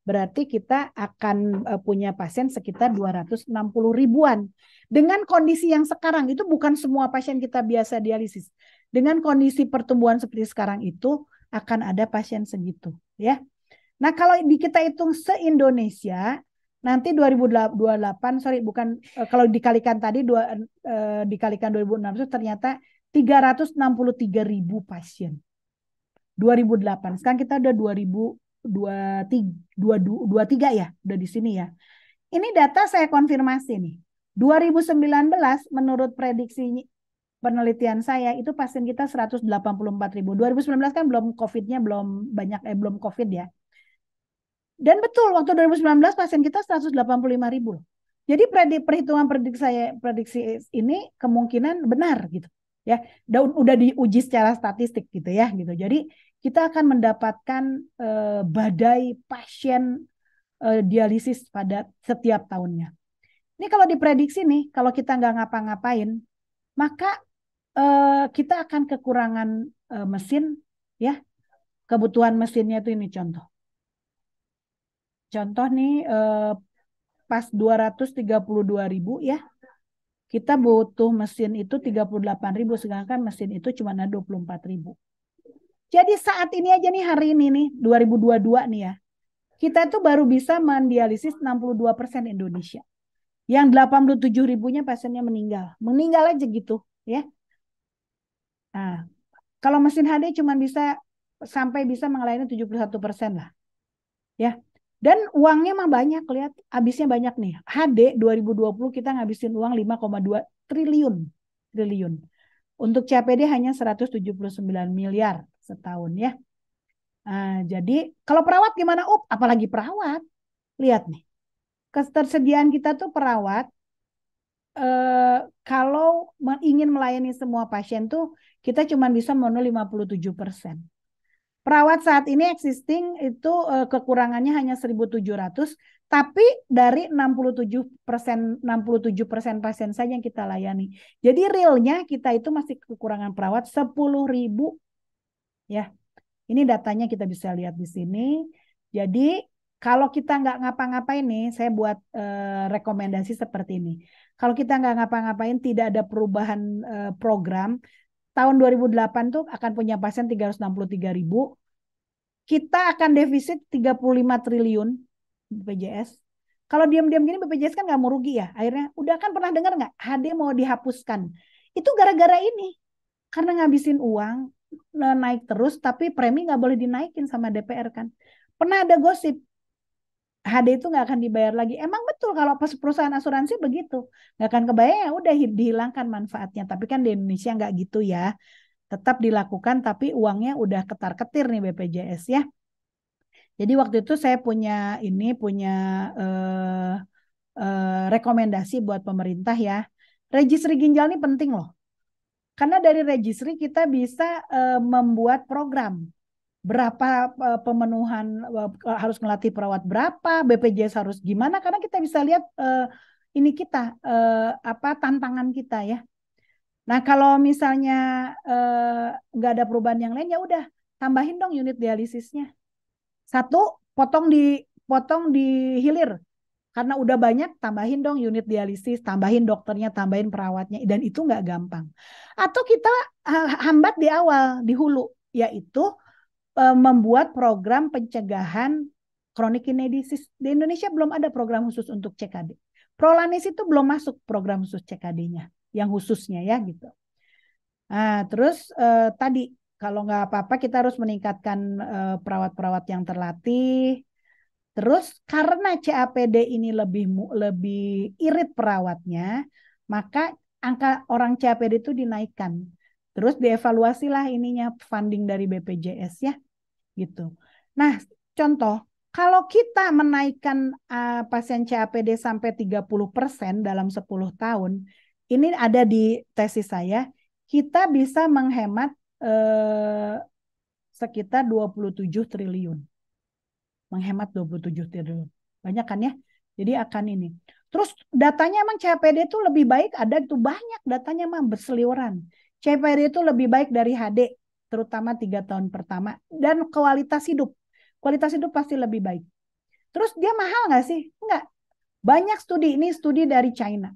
berarti kita akan eh, punya pasien sekitar 260 ribuan. Dengan kondisi yang sekarang itu bukan semua pasien kita biasa dialisis. Dengan kondisi pertumbuhan seperti sekarang itu akan ada pasien segitu, ya. Nah, kalau di kita hitung se-Indonesia nanti 2028 sorry bukan eh, kalau dikalikan tadi dua eh, dikalikan 2600 ternyata 363 ribu pasien. 2008. Sekarang kita udah 2000 dua tiga dua dua tiga ya, udah di sini ya. Ini data saya konfirmasi nih. 2019 menurut prediksi penelitian saya itu pasien kita 184 ribu. 2019 kan belum covidnya belum banyak, eh belum COVID ya. Dan betul waktu 2019 pasien kita 185 ribu. Jadi perhitungan prediksi saya prediksi ini kemungkinan benar gitu ya. Dan udah diuji secara statistik gitu ya gitu. Jadi kita akan mendapatkan uh, badai pasien uh, dialisis pada setiap tahunnya. Ini kalau diprediksi nih, kalau kita nggak ngapa-ngapain, maka uh, kita akan kekurangan uh, mesin, ya. Kebutuhan mesinnya itu ini contoh. Contoh nih eh, pas 232 ribu ya, kita butuh mesin itu 38 ribu, sedangkan mesin itu cuma ada 24 ribu. Jadi saat ini aja nih hari ini nih 2022 nih ya. Kita tuh baru bisa mendialisis 62% Indonesia. Yang 87 ribunya pasiennya meninggal. Meninggal aja gitu ya. Nah, kalau mesin HD cuma bisa sampai bisa satu 71% lah. Ya. Dan uangnya mah banyak lihat habisnya banyak nih. HD 2020 kita ngabisin uang 5,2 triliun triliun. Untuk CPD hanya 179 miliar setahun ya. Uh, jadi kalau perawat gimana up? Apalagi perawat. Lihat nih. Ketersediaan kita tuh perawat uh, kalau ingin melayani semua pasien tuh kita cuma bisa memenuhi 57 persen. Perawat saat ini existing itu uh, kekurangannya hanya 1.700, tapi dari 67 persen 67 persen pasien saja yang kita layani. Jadi realnya kita itu masih kekurangan perawat ribu Ya, ini datanya kita bisa lihat di sini. Jadi kalau kita nggak ngapa-ngapain nih, saya buat e, rekomendasi seperti ini. Kalau kita nggak ngapa-ngapain, tidak ada perubahan e, program, tahun 2008 tuh akan punya pasien 363 ribu, kita akan defisit 35 triliun BPJS. Kalau diam-diam gini BPJS kan nggak mau rugi ya. Akhirnya udah kan pernah dengar nggak HD mau dihapuskan. Itu gara-gara ini. Karena ngabisin uang, Nah, naik terus tapi premi nggak boleh dinaikin sama DPR kan. Pernah ada gosip HD itu nggak akan dibayar lagi. Emang betul kalau pas perusahaan asuransi begitu, nggak akan kebayar ya udah dihilangkan manfaatnya. Tapi kan di Indonesia nggak gitu ya, tetap dilakukan tapi uangnya udah ketar ketir nih BPJS ya. Jadi waktu itu saya punya ini punya eh, eh, rekomendasi buat pemerintah ya, registri ginjal ini penting loh. Karena dari registry kita bisa uh, membuat program berapa uh, pemenuhan uh, harus melatih perawat berapa, BPJS harus gimana karena kita bisa lihat uh, ini kita uh, apa tantangan kita ya. Nah, kalau misalnya nggak uh, ada perubahan yang lain ya udah tambahin dong unit dialisisnya. Satu, potong di potong di hilir karena udah banyak tambahin dong unit dialisis tambahin dokternya tambahin perawatnya dan itu nggak gampang atau kita hambat di awal di hulu yaitu e, membuat program pencegahan kronik inedisis di Indonesia belum ada program khusus untuk CKD prolanis itu belum masuk program khusus CKD-nya yang khususnya ya gitu nah terus e, tadi kalau nggak apa-apa kita harus meningkatkan e, perawat-perawat yang terlatih Terus karena CAPD ini lebih lebih irit perawatnya, maka angka orang CAPD itu dinaikkan. Terus dievaluasilah ininya funding dari BPJS ya. Gitu. Nah, contoh kalau kita menaikkan uh, pasien CAPD sampai 30% dalam 10 tahun, ini ada di tesis saya, kita bisa menghemat uh, sekitar 27 triliun menghemat 27 triliun. Banyak kan ya? Jadi akan ini. Terus datanya emang CPD itu lebih baik ada itu banyak datanya emang berseliweran. CPD itu lebih baik dari HD terutama tiga tahun pertama dan kualitas hidup. Kualitas hidup pasti lebih baik. Terus dia mahal nggak sih? Enggak. Banyak studi ini studi dari China.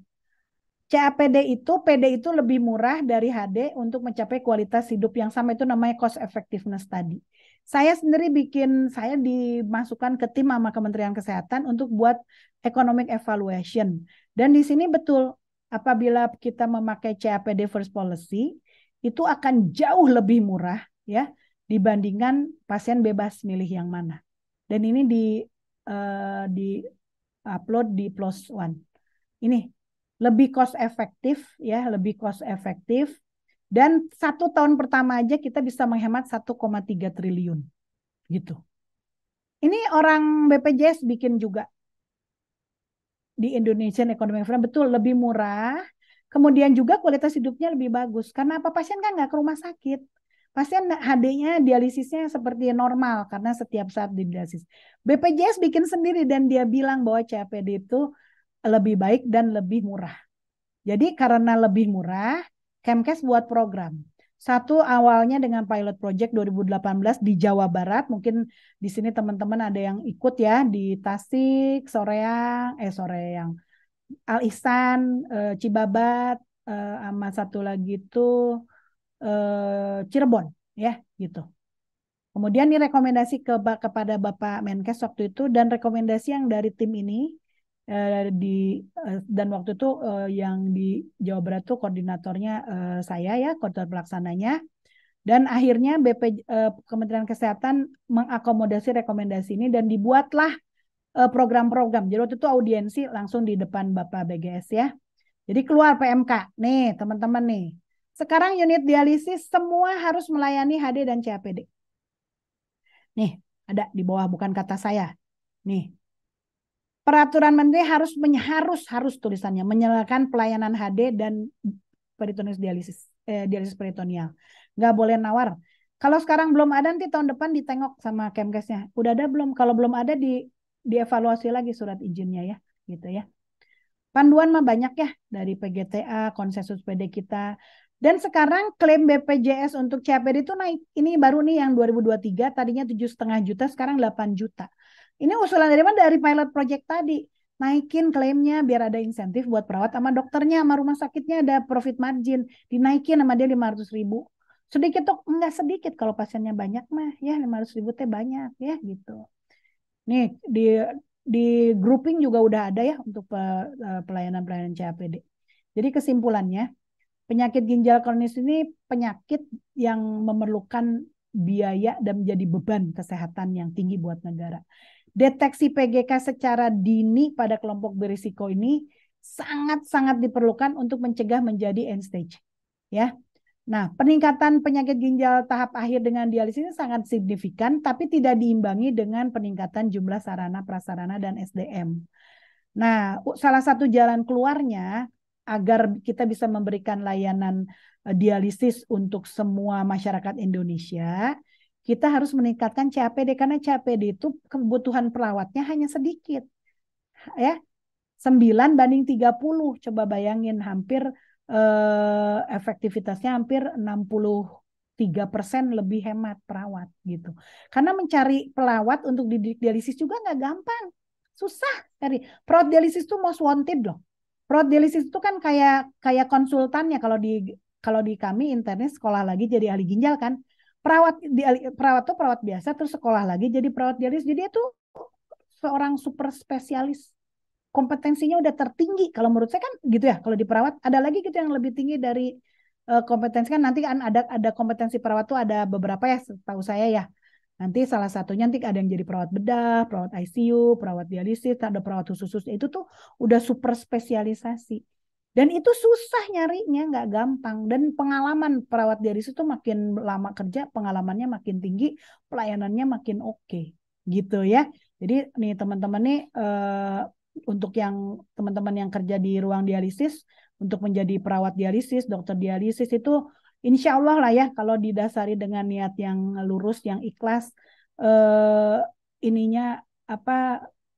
CAPD itu, PD itu lebih murah dari HD untuk mencapai kualitas hidup yang sama itu namanya cost effectiveness tadi. Saya sendiri bikin, saya dimasukkan ke tim sama Kementerian Kesehatan untuk buat economic evaluation. Dan di sini betul, apabila kita memakai CAPD First Policy, itu akan jauh lebih murah ya dibandingkan pasien bebas milih yang mana. Dan ini di uh, di upload di Plus One. Ini lebih cost efektif ya, lebih cost efektif dan satu tahun pertama aja kita bisa menghemat 1,3 triliun. Gitu. Ini orang BPJS bikin juga. Di Indonesian Economic Forum betul lebih murah. Kemudian juga kualitas hidupnya lebih bagus. Karena apa? Pasien kan nggak ke rumah sakit pasien HD-nya dialisisnya seperti normal karena setiap saat di dialisis. BPJS bikin sendiri dan dia bilang bahwa CAPD itu lebih baik dan lebih murah. Jadi karena lebih murah, Kemkes buat program. Satu awalnya dengan pilot project 2018 di Jawa Barat, mungkin di sini teman-teman ada yang ikut ya di Tasik, Soreang, eh Soreang, Al Ihsan, eh, Cibabat, eh, sama satu lagi itu eh, Cirebon ya gitu. Kemudian ini rekomendasi ke kepada Bapak Menkes waktu itu dan rekomendasi yang dari tim ini uh, di uh, dan waktu itu uh, yang di Jawa Barat tuh koordinatornya uh, saya ya koordinator pelaksananya dan akhirnya BP uh, Kementerian Kesehatan mengakomodasi rekomendasi ini dan dibuatlah program-program. Uh, Jadi waktu itu audiensi langsung di depan Bapak BGS ya. Jadi keluar PMK. Nih, teman-teman nih. Sekarang unit dialisis semua harus melayani HD dan CAPD. Nih, ada di bawah bukan kata saya. Nih, peraturan menteri harus harus harus tulisannya menyalakan pelayanan HD dan peritoneal dialisis eh, dialisis peritoneal. Nggak boleh nawar. Kalau sekarang belum ada nanti tahun depan ditengok sama Kemkesnya. Udah ada belum? Kalau belum ada di dievaluasi lagi surat izinnya ya, gitu ya. Panduan mah banyak ya dari PGTA, konsensus PD kita. Dan sekarang klaim BPJS untuk CPD itu naik. Ini baru nih yang 2023 tadinya 7,5 juta sekarang 8 juta ini usulan dari mana? Dari pilot project tadi. Naikin klaimnya biar ada insentif buat perawat sama dokternya, sama rumah sakitnya ada profit margin. Dinaikin sama dia lima ratus ribu. Sedikit tuh, enggak sedikit kalau pasiennya banyak mah. Ya lima ratus ribu teh banyak ya gitu. Nih di di grouping juga udah ada ya untuk e, pelayanan-pelayanan CAPD. Jadi kesimpulannya, penyakit ginjal kronis ini penyakit yang memerlukan biaya dan menjadi beban kesehatan yang tinggi buat negara deteksi PGK secara dini pada kelompok berisiko ini sangat-sangat diperlukan untuk mencegah menjadi end stage. Ya. Nah, peningkatan penyakit ginjal tahap akhir dengan dialisis ini sangat signifikan, tapi tidak diimbangi dengan peningkatan jumlah sarana prasarana dan SDM. Nah, salah satu jalan keluarnya agar kita bisa memberikan layanan eh, dialisis untuk semua masyarakat Indonesia kita harus meningkatkan CAPD karena CAPD itu kebutuhan perawatnya hanya sedikit. Ya. 9 banding 30. Coba bayangin hampir eh, efektivitasnya hampir tiga persen lebih hemat perawat gitu. Karena mencari perawat untuk di dialisis juga nggak gampang. Susah cari. Perawat dialisis itu most wanted loh. Perawat dialisis itu kan kayak kayak konsultannya kalau di kalau di kami internet sekolah lagi jadi ahli ginjal kan perawat di perawat tuh perawat biasa terus sekolah lagi jadi perawat dialis jadi itu seorang super spesialis kompetensinya udah tertinggi kalau menurut saya kan gitu ya kalau di perawat ada lagi gitu yang lebih tinggi dari uh, kompetensi kan nanti kan ada ada kompetensi perawat tuh ada beberapa ya tahu saya ya nanti salah satunya nanti ada yang jadi perawat bedah perawat ICU perawat dialisis ada perawat khusus itu tuh udah super spesialisasi dan itu susah nyarinya, nggak gampang. Dan pengalaman perawat dialisis itu makin lama kerja, pengalamannya makin tinggi, pelayanannya makin oke. Okay. Gitu ya. Jadi nih teman-teman nih eh, untuk yang teman-teman yang kerja di ruang dialisis, untuk menjadi perawat dialisis, dokter dialisis itu insya Allah lah ya kalau didasari dengan niat yang lurus, yang ikhlas, eh, ininya apa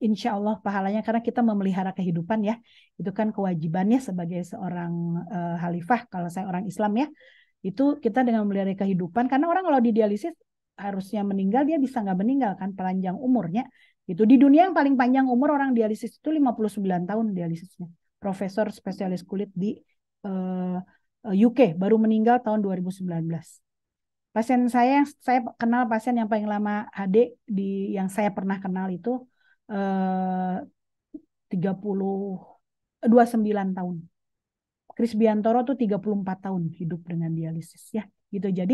insya Allah pahalanya karena kita memelihara kehidupan ya itu kan kewajibannya sebagai seorang uh, khalifah kalau saya orang Islam ya itu kita dengan memelihara kehidupan karena orang kalau di dialisis harusnya meninggal dia bisa nggak meninggal kan panjang umurnya itu di dunia yang paling panjang umur orang dialisis itu 59 tahun dialisisnya profesor spesialis kulit di uh, eh, eh, UK baru meninggal tahun 2019 pasien saya saya kenal pasien yang paling lama HD di yang saya pernah kenal itu Eh, tiga puluh eh, dua sembilan tahun. Chris Biantoro tuh 34 tahun hidup dengan dialisis ya gitu. Jadi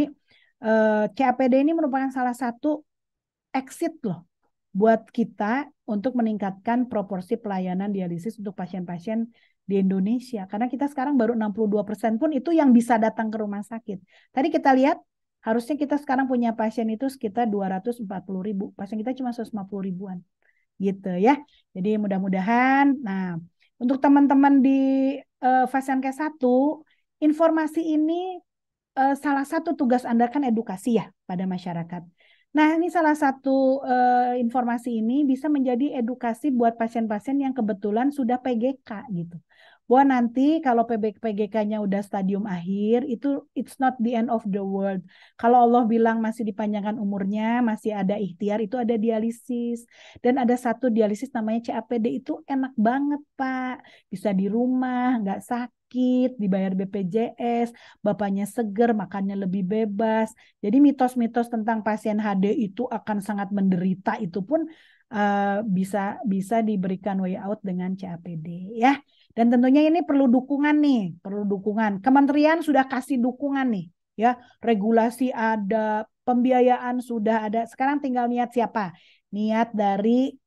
eh, CAPD ini merupakan salah satu exit loh buat kita untuk meningkatkan proporsi pelayanan dialisis untuk pasien-pasien di Indonesia. Karena kita sekarang baru 62% pun itu yang bisa datang ke rumah sakit. Tadi kita lihat harusnya kita sekarang punya pasien itu sekitar 240 ribu. Pasien kita cuma 150 ribuan gitu ya. Jadi mudah-mudahan nah untuk teman-teman di uh, k 1 informasi ini uh, salah satu tugas Anda kan edukasi ya pada masyarakat. Nah, ini salah satu uh, informasi ini bisa menjadi edukasi buat pasien-pasien yang kebetulan sudah PGK gitu wah nanti kalau PGK-nya udah stadium akhir itu it's not the end of the world. Kalau Allah bilang masih dipanjangkan umurnya, masih ada ikhtiar itu ada dialisis dan ada satu dialisis namanya CAPD itu enak banget Pak, bisa di rumah, nggak sakit dibayar BPJS, bapaknya seger, makannya lebih bebas. Jadi mitos-mitos tentang pasien HD itu akan sangat menderita itu pun uh, bisa bisa diberikan way out dengan CAPD ya. Dan tentunya ini perlu dukungan nih, perlu dukungan. Kementerian sudah kasih dukungan nih, ya. Regulasi ada, pembiayaan sudah ada. Sekarang tinggal niat siapa? Niat dari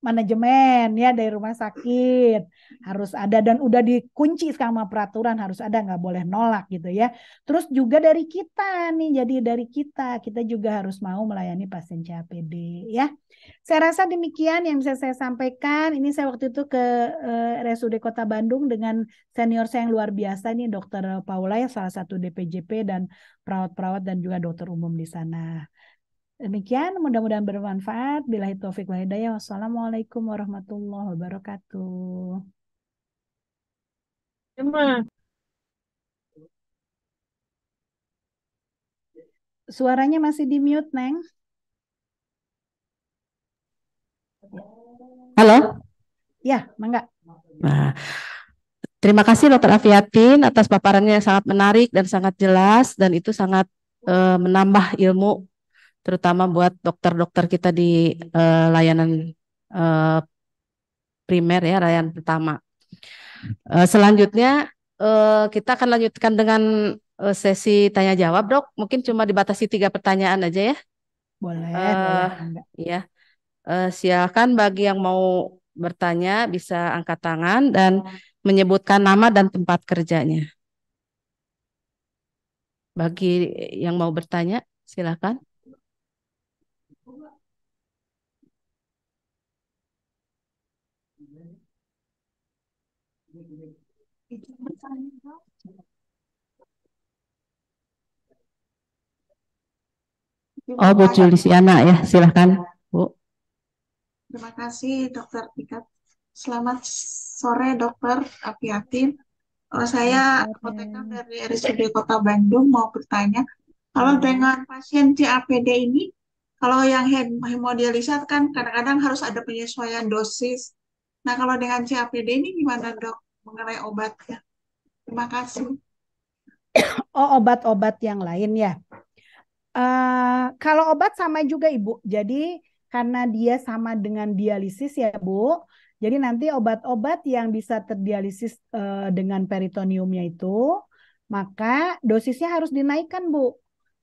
manajemen ya dari rumah sakit harus ada dan udah dikunci sama peraturan harus ada nggak boleh nolak gitu ya terus juga dari kita nih jadi dari kita kita juga harus mau melayani pasien CAPD ya saya rasa demikian yang bisa saya sampaikan ini saya waktu itu ke eh, RSUD Kota Bandung dengan senior saya yang luar biasa nih dokter Paula ya salah satu DPJP dan perawat-perawat dan juga dokter umum di sana Demikian mudah-mudahan bermanfaat. Bila taufik hidayah. Wassalamualaikum warahmatullahi wabarakatuh. Cuma Suaranya masih di mute, Neng. Halo? Ya, mangga. Nah, terima kasih Dokter Afiatin atas paparannya yang sangat menarik dan sangat jelas dan itu sangat eh, menambah ilmu terutama buat dokter-dokter kita di uh, layanan uh, primer ya layanan pertama. Uh, selanjutnya uh, kita akan lanjutkan dengan uh, sesi tanya jawab, Dok. Mungkin cuma dibatasi tiga pertanyaan aja ya. Boleh. Uh, Uh, silakan bagi yang mau bertanya bisa angkat tangan dan menyebutkan nama dan tempat kerjanya. Bagi yang mau bertanya, silakan. Oh, Bu Juliana ya, silahkan Bu. Terima kasih Dokter Tikat. Selamat sore Dokter Apiatin. Oh, saya apoteker dari RSUD Kota Bandung mau bertanya, kalau hmm. dengan pasien CAPD ini, kalau yang hemodialisa kan kadang-kadang harus ada penyesuaian dosis. Nah, kalau dengan CAPD ini gimana dok mengenai obatnya? Terima kasih. Oh, obat-obat yang lain ya. Uh, kalau obat sama juga Ibu. Jadi karena dia sama dengan dialisis ya Bu. Jadi nanti obat-obat yang bisa terdialisis uh, dengan peritoniumnya itu, maka dosisnya harus dinaikkan Bu.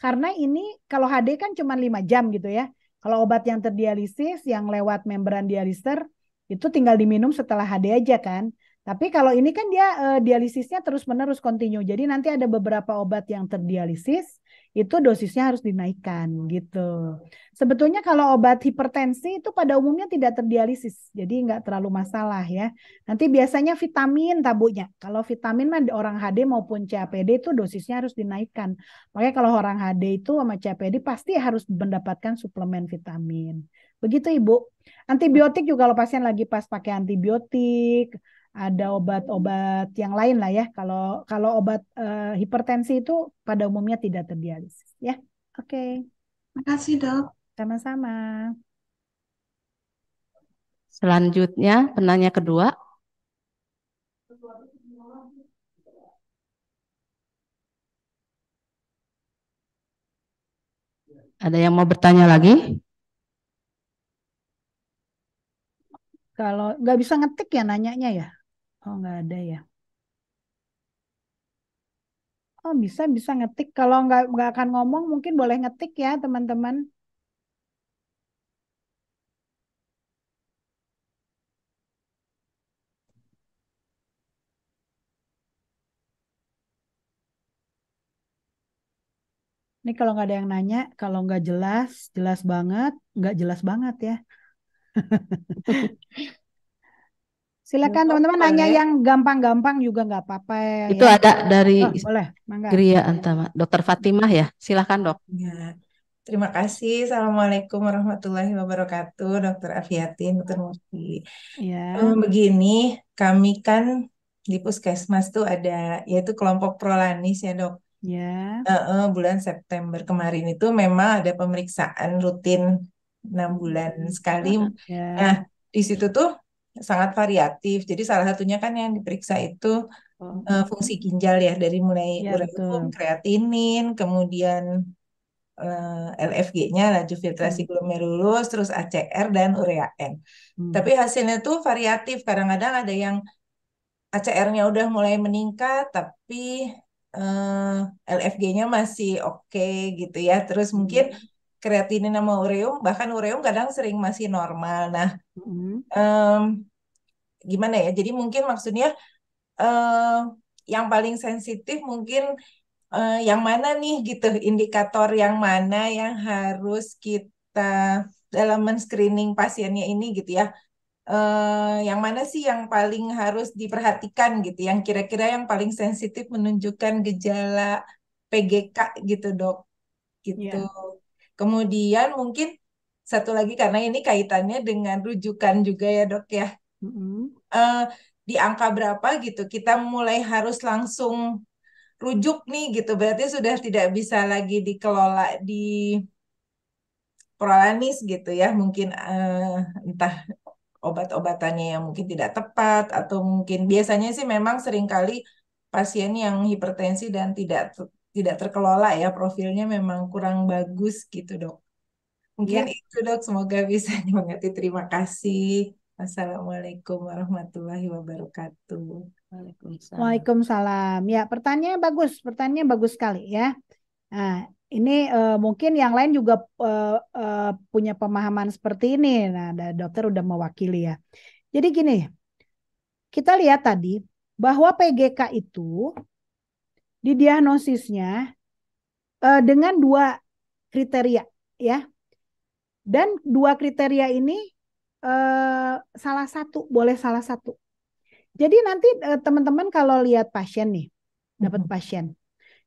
Karena ini kalau HD kan cuma 5 jam gitu ya. Kalau obat yang terdialisis yang lewat membran dialiser itu tinggal diminum setelah HD aja kan. Tapi kalau ini kan dia eh, dialisisnya terus-menerus kontinu. Jadi nanti ada beberapa obat yang terdialisis, itu dosisnya harus dinaikkan gitu. Sebetulnya kalau obat hipertensi itu pada umumnya tidak terdialisis, jadi nggak terlalu masalah ya. Nanti biasanya vitamin tabunya. Kalau vitamin mah orang HD maupun CAPD itu dosisnya harus dinaikkan. Makanya kalau orang HD itu sama CAPD pasti harus mendapatkan suplemen vitamin. Begitu Ibu. Antibiotik juga kalau pasien lagi pas pakai antibiotik, ada obat-obat yang lain lah ya. Kalau kalau obat uh, hipertensi itu pada umumnya tidak terdialisis ya. Oke. Okay. Makasih, Dok. Sama-sama. Selanjutnya penanya kedua. Ada yang mau bertanya lagi? Kalau nggak bisa ngetik ya nanyanya ya. Oh, nggak ada ya. Oh, bisa bisa ngetik. Kalau nggak nggak akan ngomong, mungkin boleh ngetik ya, teman-teman. Ini kalau nggak ada yang nanya, kalau nggak jelas, jelas banget, nggak jelas banget ya. <laughs> Silakan teman-teman nanya ya. yang gampang-gampang juga nggak apa-apa. Ya. Itu ada dari oh, boleh, Mangga. Gria Antama, Dokter Fatimah ya. Silakan dok. Ya. Terima kasih. Assalamualaikum warahmatullahi wabarakatuh, Dokter Afiatin, Dokter Murti. Ya. Um, begini, kami kan di puskesmas tuh ada yaitu kelompok prolanis ya dok. Ya. Uh, uh, bulan September kemarin itu memang ada pemeriksaan rutin enam bulan sekali. Ya. Nah di situ tuh sangat variatif. Jadi salah satunya kan yang diperiksa itu oh. uh, fungsi ginjal ya dari mulai ya, ureum, kreatinin, kemudian uh, eh, LFG-nya laju filtrasi glomerulus, hmm. terus ACR dan urea N. Hmm. Tapi hasilnya tuh variatif. Kadang-kadang ada yang ACR-nya udah mulai meningkat tapi uh, eh, LFG-nya masih oke okay, gitu ya. Terus mungkin hmm kreatinin sama ureum bahkan ureum kadang sering masih normal nah um, gimana ya jadi mungkin maksudnya uh, yang paling sensitif mungkin uh, yang mana nih gitu indikator yang mana yang harus kita dalam men-screening pasiennya ini gitu ya uh, yang mana sih yang paling harus diperhatikan gitu yang kira-kira yang paling sensitif menunjukkan gejala PGK gitu dok gitu yeah. Kemudian mungkin satu lagi karena ini kaitannya dengan rujukan juga ya dok ya. Mm-hmm. Uh, di angka berapa gitu kita mulai harus langsung rujuk nih gitu berarti sudah tidak bisa lagi dikelola di prolanis gitu ya mungkin uh, entah obat-obatannya yang mungkin tidak tepat atau mungkin biasanya sih memang seringkali pasien yang hipertensi dan tidak tidak terkelola ya profilnya memang kurang bagus gitu dok. Mungkin ya. itu dok semoga bisa <laughs> mengerti Terima kasih. Assalamualaikum warahmatullahi wabarakatuh. Waalaikumsalam. Waalaikumsalam. Ya pertanyaan bagus, pertanyaan bagus sekali ya. Nah, ini uh, mungkin yang lain juga uh, uh, punya pemahaman seperti ini. Nah, dokter udah mewakili ya. Jadi gini, kita lihat tadi bahwa PGK itu di diagnosisnya uh, dengan dua kriteria ya. Dan dua kriteria ini uh, salah satu boleh salah satu. Jadi nanti eh, teman-teman kalau lihat pasien nih, dapat pasien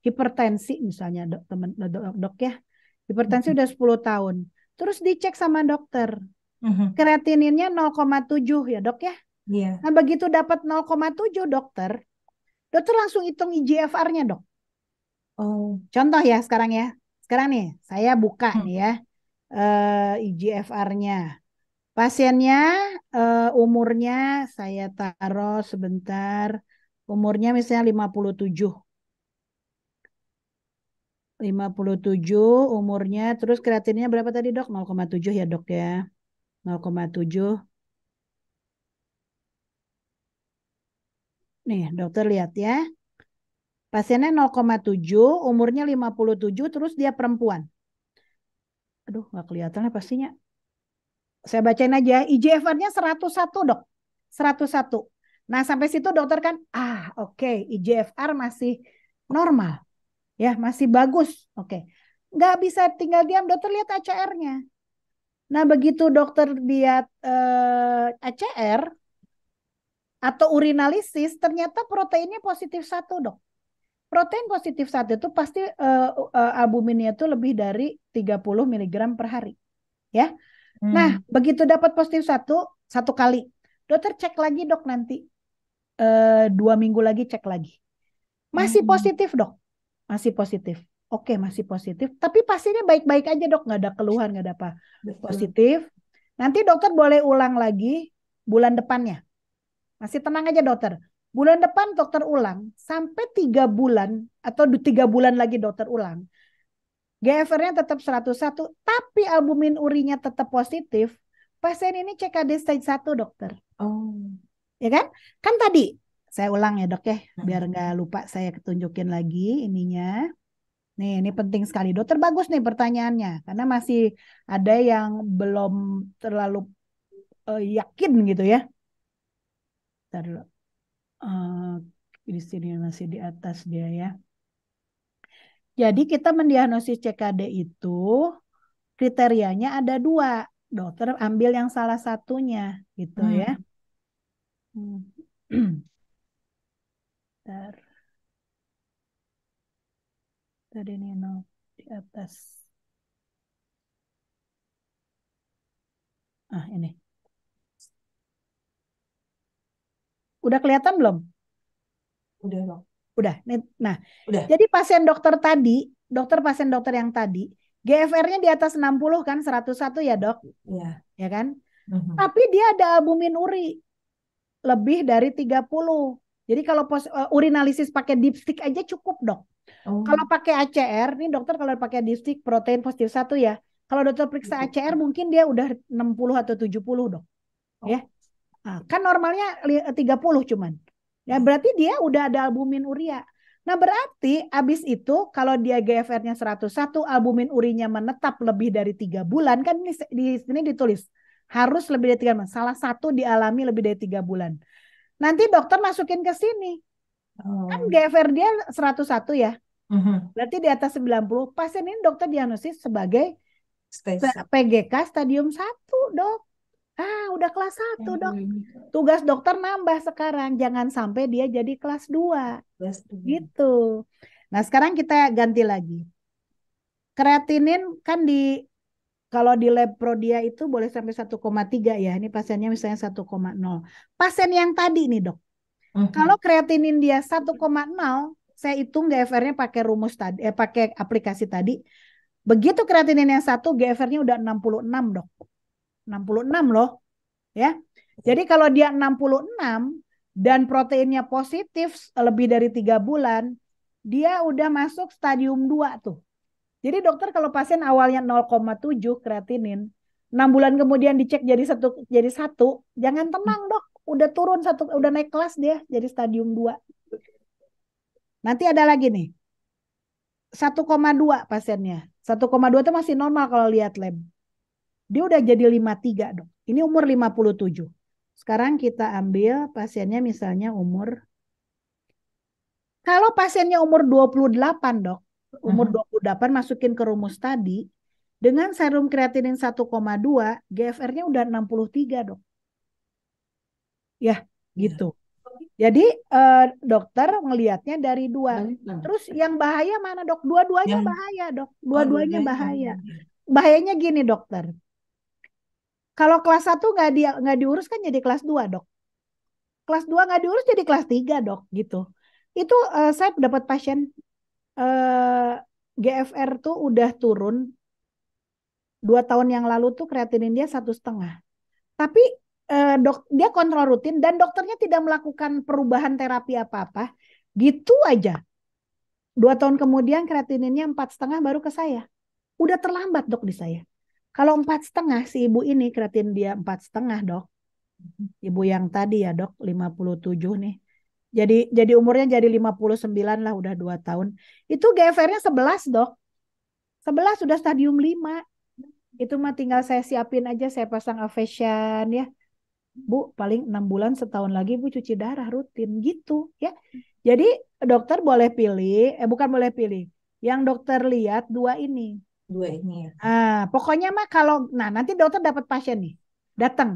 hipertensi misalnya dok, teman, dok, dok ya. Hipertensi hmm udah 10 tahun. Terus dicek sama dokter. Mm-hmm. Kreatininnya 0,7 ya, Dok ya. Yeah. Nah, begitu dapat 0,7 dokter, dokter langsung hitung IGFR-nya dok. Oh. Contoh ya sekarang ya. Sekarang nih saya buka hmm. nih ya uh, eh, IGFR-nya. Pasiennya uh, umurnya saya taruh sebentar. Umurnya misalnya 57. 57 umurnya terus kreatinnya berapa tadi dok? 0,7 ya dok ya. 0,7 Nih, dokter lihat ya. Pasiennya 0,7, umurnya 57, terus dia perempuan. Aduh, nggak kelihatan ya pastinya. Saya bacain aja, ya. IGFR-nya 101 dok. 101. Nah sampai situ dokter kan, ah oke okay, IGFR masih normal. Ya masih bagus. Oke. Okay. Nggak bisa tinggal diam, dokter lihat ACR-nya. Nah begitu dokter lihat eh, ACR, atau urinalisis ternyata proteinnya positif satu dok. Protein positif satu itu pasti uh, uh, albuminnya itu lebih dari 30 mg per hari. Ya. Hmm. Nah, begitu dapat positif satu satu kali. Dokter cek lagi dok nanti uh, dua minggu lagi cek lagi. Masih hmm. positif dok. Masih positif. Oke, masih positif. Tapi pastinya baik-baik aja dok, nggak ada keluhan, nggak ada apa. Positif. Nanti dokter boleh ulang lagi bulan depannya masih tenang aja dokter. Bulan depan dokter ulang, sampai tiga bulan atau tiga bulan lagi dokter ulang. GFR-nya tetap 101, tapi albumin urinya tetap positif. Pasien ini CKD stage 1 dokter. Oh. Ya kan? Kan tadi saya ulang ya dok ya, hmm. biar nggak lupa saya ketunjukin lagi ininya. Nih, ini penting sekali. Dokter bagus nih pertanyaannya, karena masih ada yang belum terlalu uh, yakin gitu ya Ntar dulu. Uh, masih di atas dia ya. Jadi kita mendiagnosis CKD itu kriterianya ada dua. Dokter ambil yang salah satunya gitu hmm. ya. Hmm. <clears throat> Bentar. Tadi Nino di atas. Ah ini. Udah kelihatan belum? Udah dong. Udah. Nah, Udah. jadi pasien dokter tadi, dokter pasien dokter yang tadi, GFR-nya di atas 60 kan, 101 ya dok? Iya. Ya kan? Mm-hmm. Tapi dia ada albumin uri lebih dari 30. Jadi kalau pos, uh, urinalisis pakai dipstick aja cukup dok. Oh. Kalau pakai ACR, ini dokter kalau pakai dipstick protein positif satu ya. Kalau dokter periksa ACR iya. mungkin dia udah 60 atau 70 dok. Oh. Ya. Ah, kan normalnya 30 eh, cuman. Ya hmm. berarti dia udah ada albumin uria. Nah berarti abis itu kalau dia GFR-nya 101, albumin urinya menetap lebih dari tiga bulan, kan ini, di sini ditulis harus lebih dari tiga bulan. Salah satu dialami lebih dari tiga bulan. Nanti dokter masukin ke sini. Kan oh. Kan GFR dia 101 ya. Uh mm-hmm. -huh. Berarti di atas 90. Pasien ini dokter diagnosis sebagai Stage. PGK stadium 1, Dok. Ah, udah kelas 1, Dok. Tugas dokter nambah sekarang, jangan sampai dia jadi kelas 2. Gitu. Nah, sekarang kita ganti lagi. Kreatinin kan di kalau di lab prodia itu boleh sampai 1,3 ya. Ini pasiennya misalnya 1,0. Pasien yang tadi nih, Dok. Uh -huh. Kalau kreatinin dia 1,0, saya hitung GFR-nya pakai rumus tadi eh pakai aplikasi tadi. Begitu kreatinin yang satu, GFR-nya udah 66, Dok. 66 loh. Ya. Jadi kalau dia 66 dan proteinnya positif lebih dari 3 bulan, dia udah masuk stadium 2 tuh. Jadi dokter kalau pasien awalnya 0,7 kreatinin, 6 bulan kemudian dicek jadi satu jadi satu, jangan tenang dok, udah turun satu udah naik kelas dia jadi stadium 2. Nanti ada lagi nih. 1,2 pasiennya. 1,2 itu masih normal kalau lihat lab. Dia udah jadi 53 dong. Ini umur 57. Sekarang kita ambil pasiennya misalnya umur kalau pasiennya umur 28, Dok. Umur uh -huh. 28 masukin ke rumus tadi dengan serum kreatinin 1,2, GFR-nya udah 63, Dok. Ya, iya. gitu. Jadi eh, dokter melihatnya dari dua. Terus yang bahaya mana dok? Dua-duanya bahaya dok. Oh, dua-duanya bahaya. Bahayanya gini dokter. Kalau kelas 1 nggak di, nggak diurus kan jadi kelas 2 dok. Kelas 2 nggak diurus jadi kelas 3 dok gitu. Itu uh, saya dapat pasien uh, eh, GFR tuh udah turun dua tahun yang lalu tuh kreatinin dia satu setengah. Tapi eh, dok dia kontrol rutin dan dokternya tidak melakukan perubahan terapi apa-apa. Gitu aja. Dua tahun kemudian kreatininnya empat setengah baru ke saya. Udah terlambat dok di saya. Kalau empat setengah si ibu ini keratin dia empat setengah dok. Mm-hmm. Ibu yang tadi ya dok 57 nih. Jadi jadi umurnya jadi 59 lah udah dua tahun. Itu GFR-nya 11 dok. 11 sudah stadium 5. Itu mah tinggal saya siapin aja saya pasang avesian ya. Bu paling enam bulan setahun lagi Bu cuci darah rutin gitu ya. Jadi dokter boleh pilih, eh bukan boleh pilih. Yang dokter lihat dua ini dua ini ya. Ah, pokoknya mah kalau nah nanti dokter dapat pasien nih. Datang.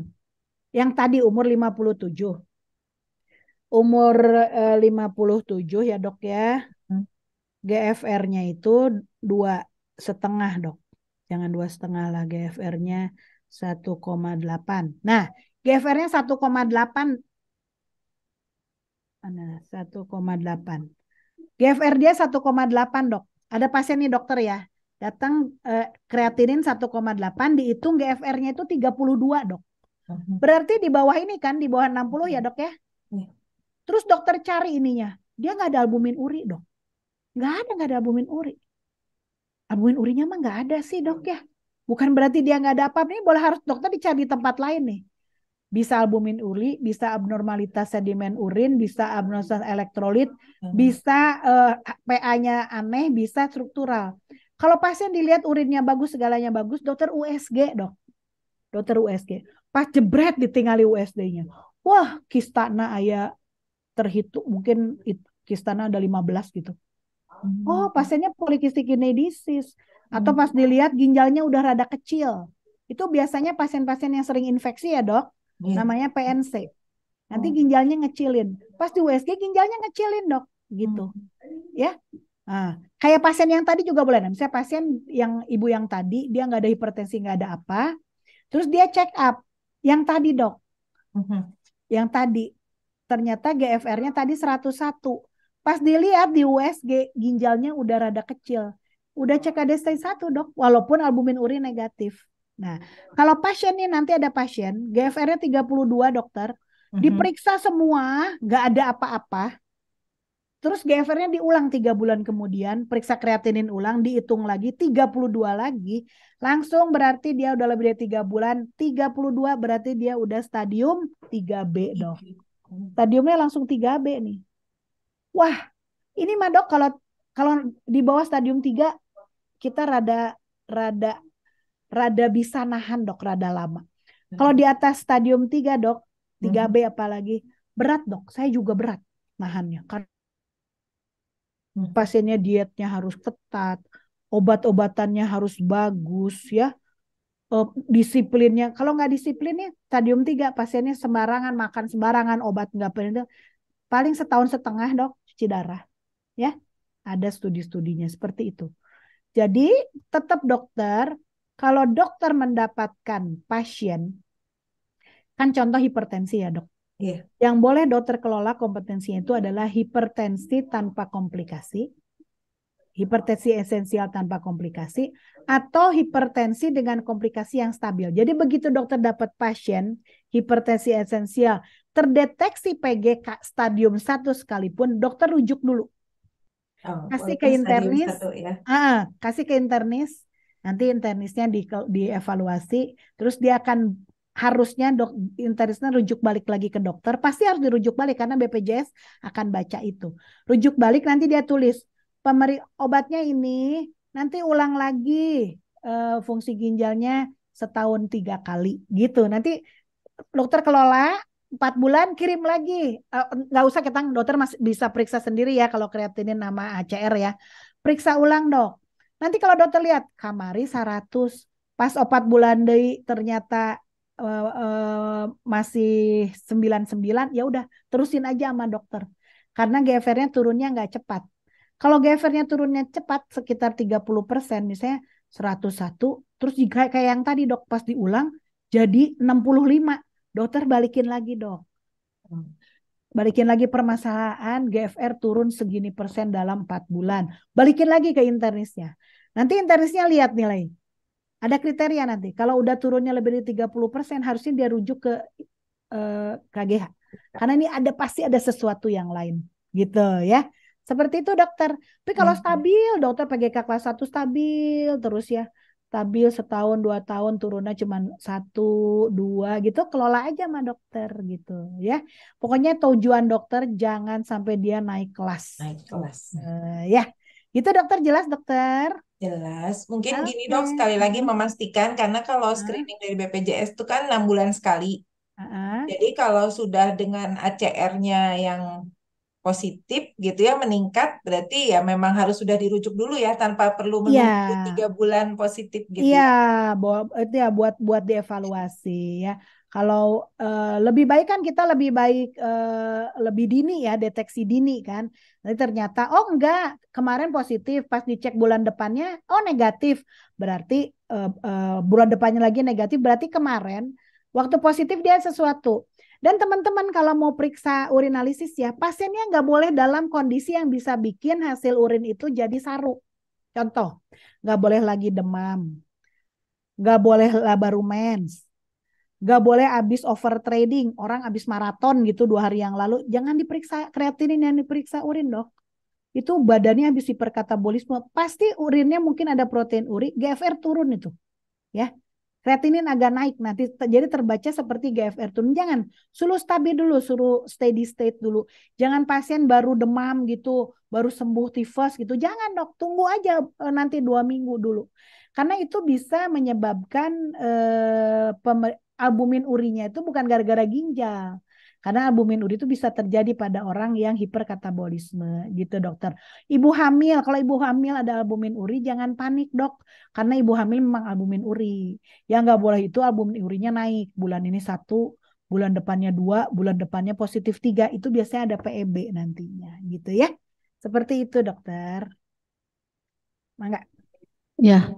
Yang tadi umur 57. Umur eh, 57 ya, Dok ya. Hmm. GFR-nya itu dua setengah, Dok. Jangan dua setengah lah GFR-nya 1,8. Nah, GFR-nya 1,8 mana 1,8. GFR dia 1,8, Dok. Ada pasien nih dokter ya datang eh, kreatinin 1,8 dihitung GFR-nya itu 32 dok. Mm-hmm. Berarti di bawah ini kan di bawah 60 ya mm-hmm. dok ya. Iya. Terus dokter cari ininya, dia nggak ada albumin uri dok. Nggak ada nggak ada albumin uri. Albumin urinya mah nggak ada sih dok ya. Bukan berarti dia nggak ada apa-apa. Ini boleh harus dokter dicari di tempat lain nih. Bisa albumin uri, bisa abnormalitas sedimen urin, bisa abnormalitas elektrolit, mm-hmm. bisa uh, eh, PA-nya aneh, bisa struktural. Kalau pasien dilihat urinnya bagus, segalanya bagus, dokter USG dok. Dokter USG. Pas jebret ditinggali usg nya Wah, kistana ayah terhitung mungkin kista kistana ada 15 gitu. Hmm. Oh, pasiennya polikistik inedisis disease. Atau hmm. pas dilihat ginjalnya udah rada kecil. Itu biasanya pasien-pasien yang sering infeksi ya dok. Yeah. Namanya PNC. Nanti oh. ginjalnya ngecilin. Pas di USG ginjalnya ngecilin dok. Gitu. Hmm. Ya, Ah, kayak pasien yang tadi juga boleh. Nah, misalnya pasien yang ibu yang tadi dia nggak ada hipertensi nggak ada apa, terus dia check up yang tadi dok, mm-hmm. yang tadi ternyata GFR-nya tadi 101. Pas dilihat di USG ginjalnya udah rada kecil, udah ada stage satu dok, walaupun albumin urin negatif. Nah, kalau pasien nih nanti ada pasien GFR-nya 32 dokter, mm-hmm. diperiksa semua nggak ada apa-apa, Terus GFR-nya diulang tiga bulan kemudian, periksa kreatinin ulang, dihitung lagi, 32 lagi. Langsung berarti dia udah lebih dari tiga bulan, 32 berarti dia udah stadium 3B dong. Iya. Stadiumnya langsung 3B nih. Wah, ini mah dok kalau kalau di bawah stadium 3 kita rada rada rada bisa nahan dok rada lama. Kalau di atas stadium 3 dok, 3B mm-hmm. apalagi berat dok, saya juga berat nahannya karena Hmm. pasiennya dietnya harus ketat, obat-obatannya harus bagus ya. Eh, disiplinnya kalau nggak disiplin disiplinnya stadium tiga pasiennya sembarangan makan sembarangan obat nggak pernah paling setahun setengah dok cuci darah ya ada studi-studinya seperti itu jadi tetap dokter kalau dokter mendapatkan pasien kan contoh hipertensi ya dok Yeah. Yang boleh dokter kelola kompetensinya itu adalah hipertensi tanpa komplikasi, hipertensi esensial tanpa komplikasi, atau hipertensi dengan komplikasi yang stabil. Jadi begitu dokter dapat pasien hipertensi esensial, terdeteksi PGK stadium 1 sekalipun, dokter rujuk dulu. Oh, kasih ke internis, ya. ah, kasih ke internis, nanti internisnya di, dievaluasi, terus dia akan harusnya dok interestnya rujuk balik lagi ke dokter pasti harus dirujuk balik karena BPJS akan baca itu rujuk balik nanti dia tulis pemeri obatnya ini nanti ulang lagi uh, fungsi ginjalnya setahun tiga kali gitu nanti dokter kelola empat bulan kirim lagi eh, nggak uh, usah kita dokter masih bisa periksa sendiri ya kalau kreatinin nama ACR ya periksa ulang dok nanti kalau dokter lihat kamari 100 pas opat bulan deh ternyata uh, uh, masih 99 ya udah terusin aja sama dokter karena GFR-nya turunnya nggak cepat. Kalau GFR-nya turunnya cepat sekitar 30 persen, misalnya 101, terus juga kayak yang tadi dok pas diulang jadi 65, dokter balikin lagi dok. Balikin lagi permasalahan GFR turun segini persen dalam 4 bulan. Balikin lagi ke internisnya. Nanti internisnya lihat nilai ada kriteria nanti. Kalau udah turunnya lebih dari 30% harusnya dia rujuk ke eh, KGH. Ya. Karena ini ada pasti ada sesuatu yang lain gitu ya. Seperti itu dokter. Tapi kalau hmm. stabil, dokter PGK kelas 1 stabil terus ya. Stabil setahun, dua tahun, turunnya cuma satu, dua gitu. Kelola aja sama dokter gitu ya. Pokoknya tujuan dokter jangan sampai dia naik kelas. Naik kelas. Uh, ya. Gitu dokter jelas dokter? Jelas. Mungkin okay. gini dok, sekali lagi memastikan karena kalau screening dari BPJS itu kan enam bulan sekali. Uh-huh. Jadi kalau sudah dengan ACR-nya yang positif gitu ya meningkat, berarti ya memang harus sudah dirujuk dulu ya tanpa perlu iya. menunggu tiga bulan positif gitu. Iya, yeah, itu ya buat buat dievaluasi ya. Kalau uh, lebih baik kan kita lebih baik uh, lebih dini ya deteksi dini kan. Nanti ternyata oh enggak kemarin positif pas dicek bulan depannya oh negatif berarti uh, uh, bulan depannya lagi negatif berarti kemarin waktu positif dia sesuatu. Dan teman-teman kalau mau periksa urinalisis ya, pasiennya nggak boleh dalam kondisi yang bisa bikin hasil urin itu jadi saru. Contoh, nggak boleh lagi demam, nggak boleh labarumens. Gak boleh abis over trading. Orang abis maraton gitu dua hari yang lalu. Jangan diperiksa kreatinin yang diperiksa urin dok. Itu badannya habis hiperkatabolisme. Pasti urinnya mungkin ada protein uri. GFR turun itu. Ya. Kreatinin agak naik nanti jadi terbaca seperti GFR turun. Jangan suruh stabil dulu, suruh steady state dulu. Jangan pasien baru demam gitu, baru sembuh tifus gitu. Jangan dok, tunggu aja eh, nanti dua minggu dulu. Karena itu bisa menyebabkan eh, albumin urinya itu bukan gara-gara ginjal. Karena albumin uri itu bisa terjadi pada orang yang hiperkatabolisme gitu dokter. Ibu hamil, kalau ibu hamil ada albumin uri jangan panik dok. Karena ibu hamil memang albumin uri. Yang nggak boleh itu albumin urinya naik. Bulan ini satu, bulan depannya dua, bulan depannya positif tiga. Itu biasanya ada PEB nantinya gitu ya. Seperti itu dokter. Mangga. Ya,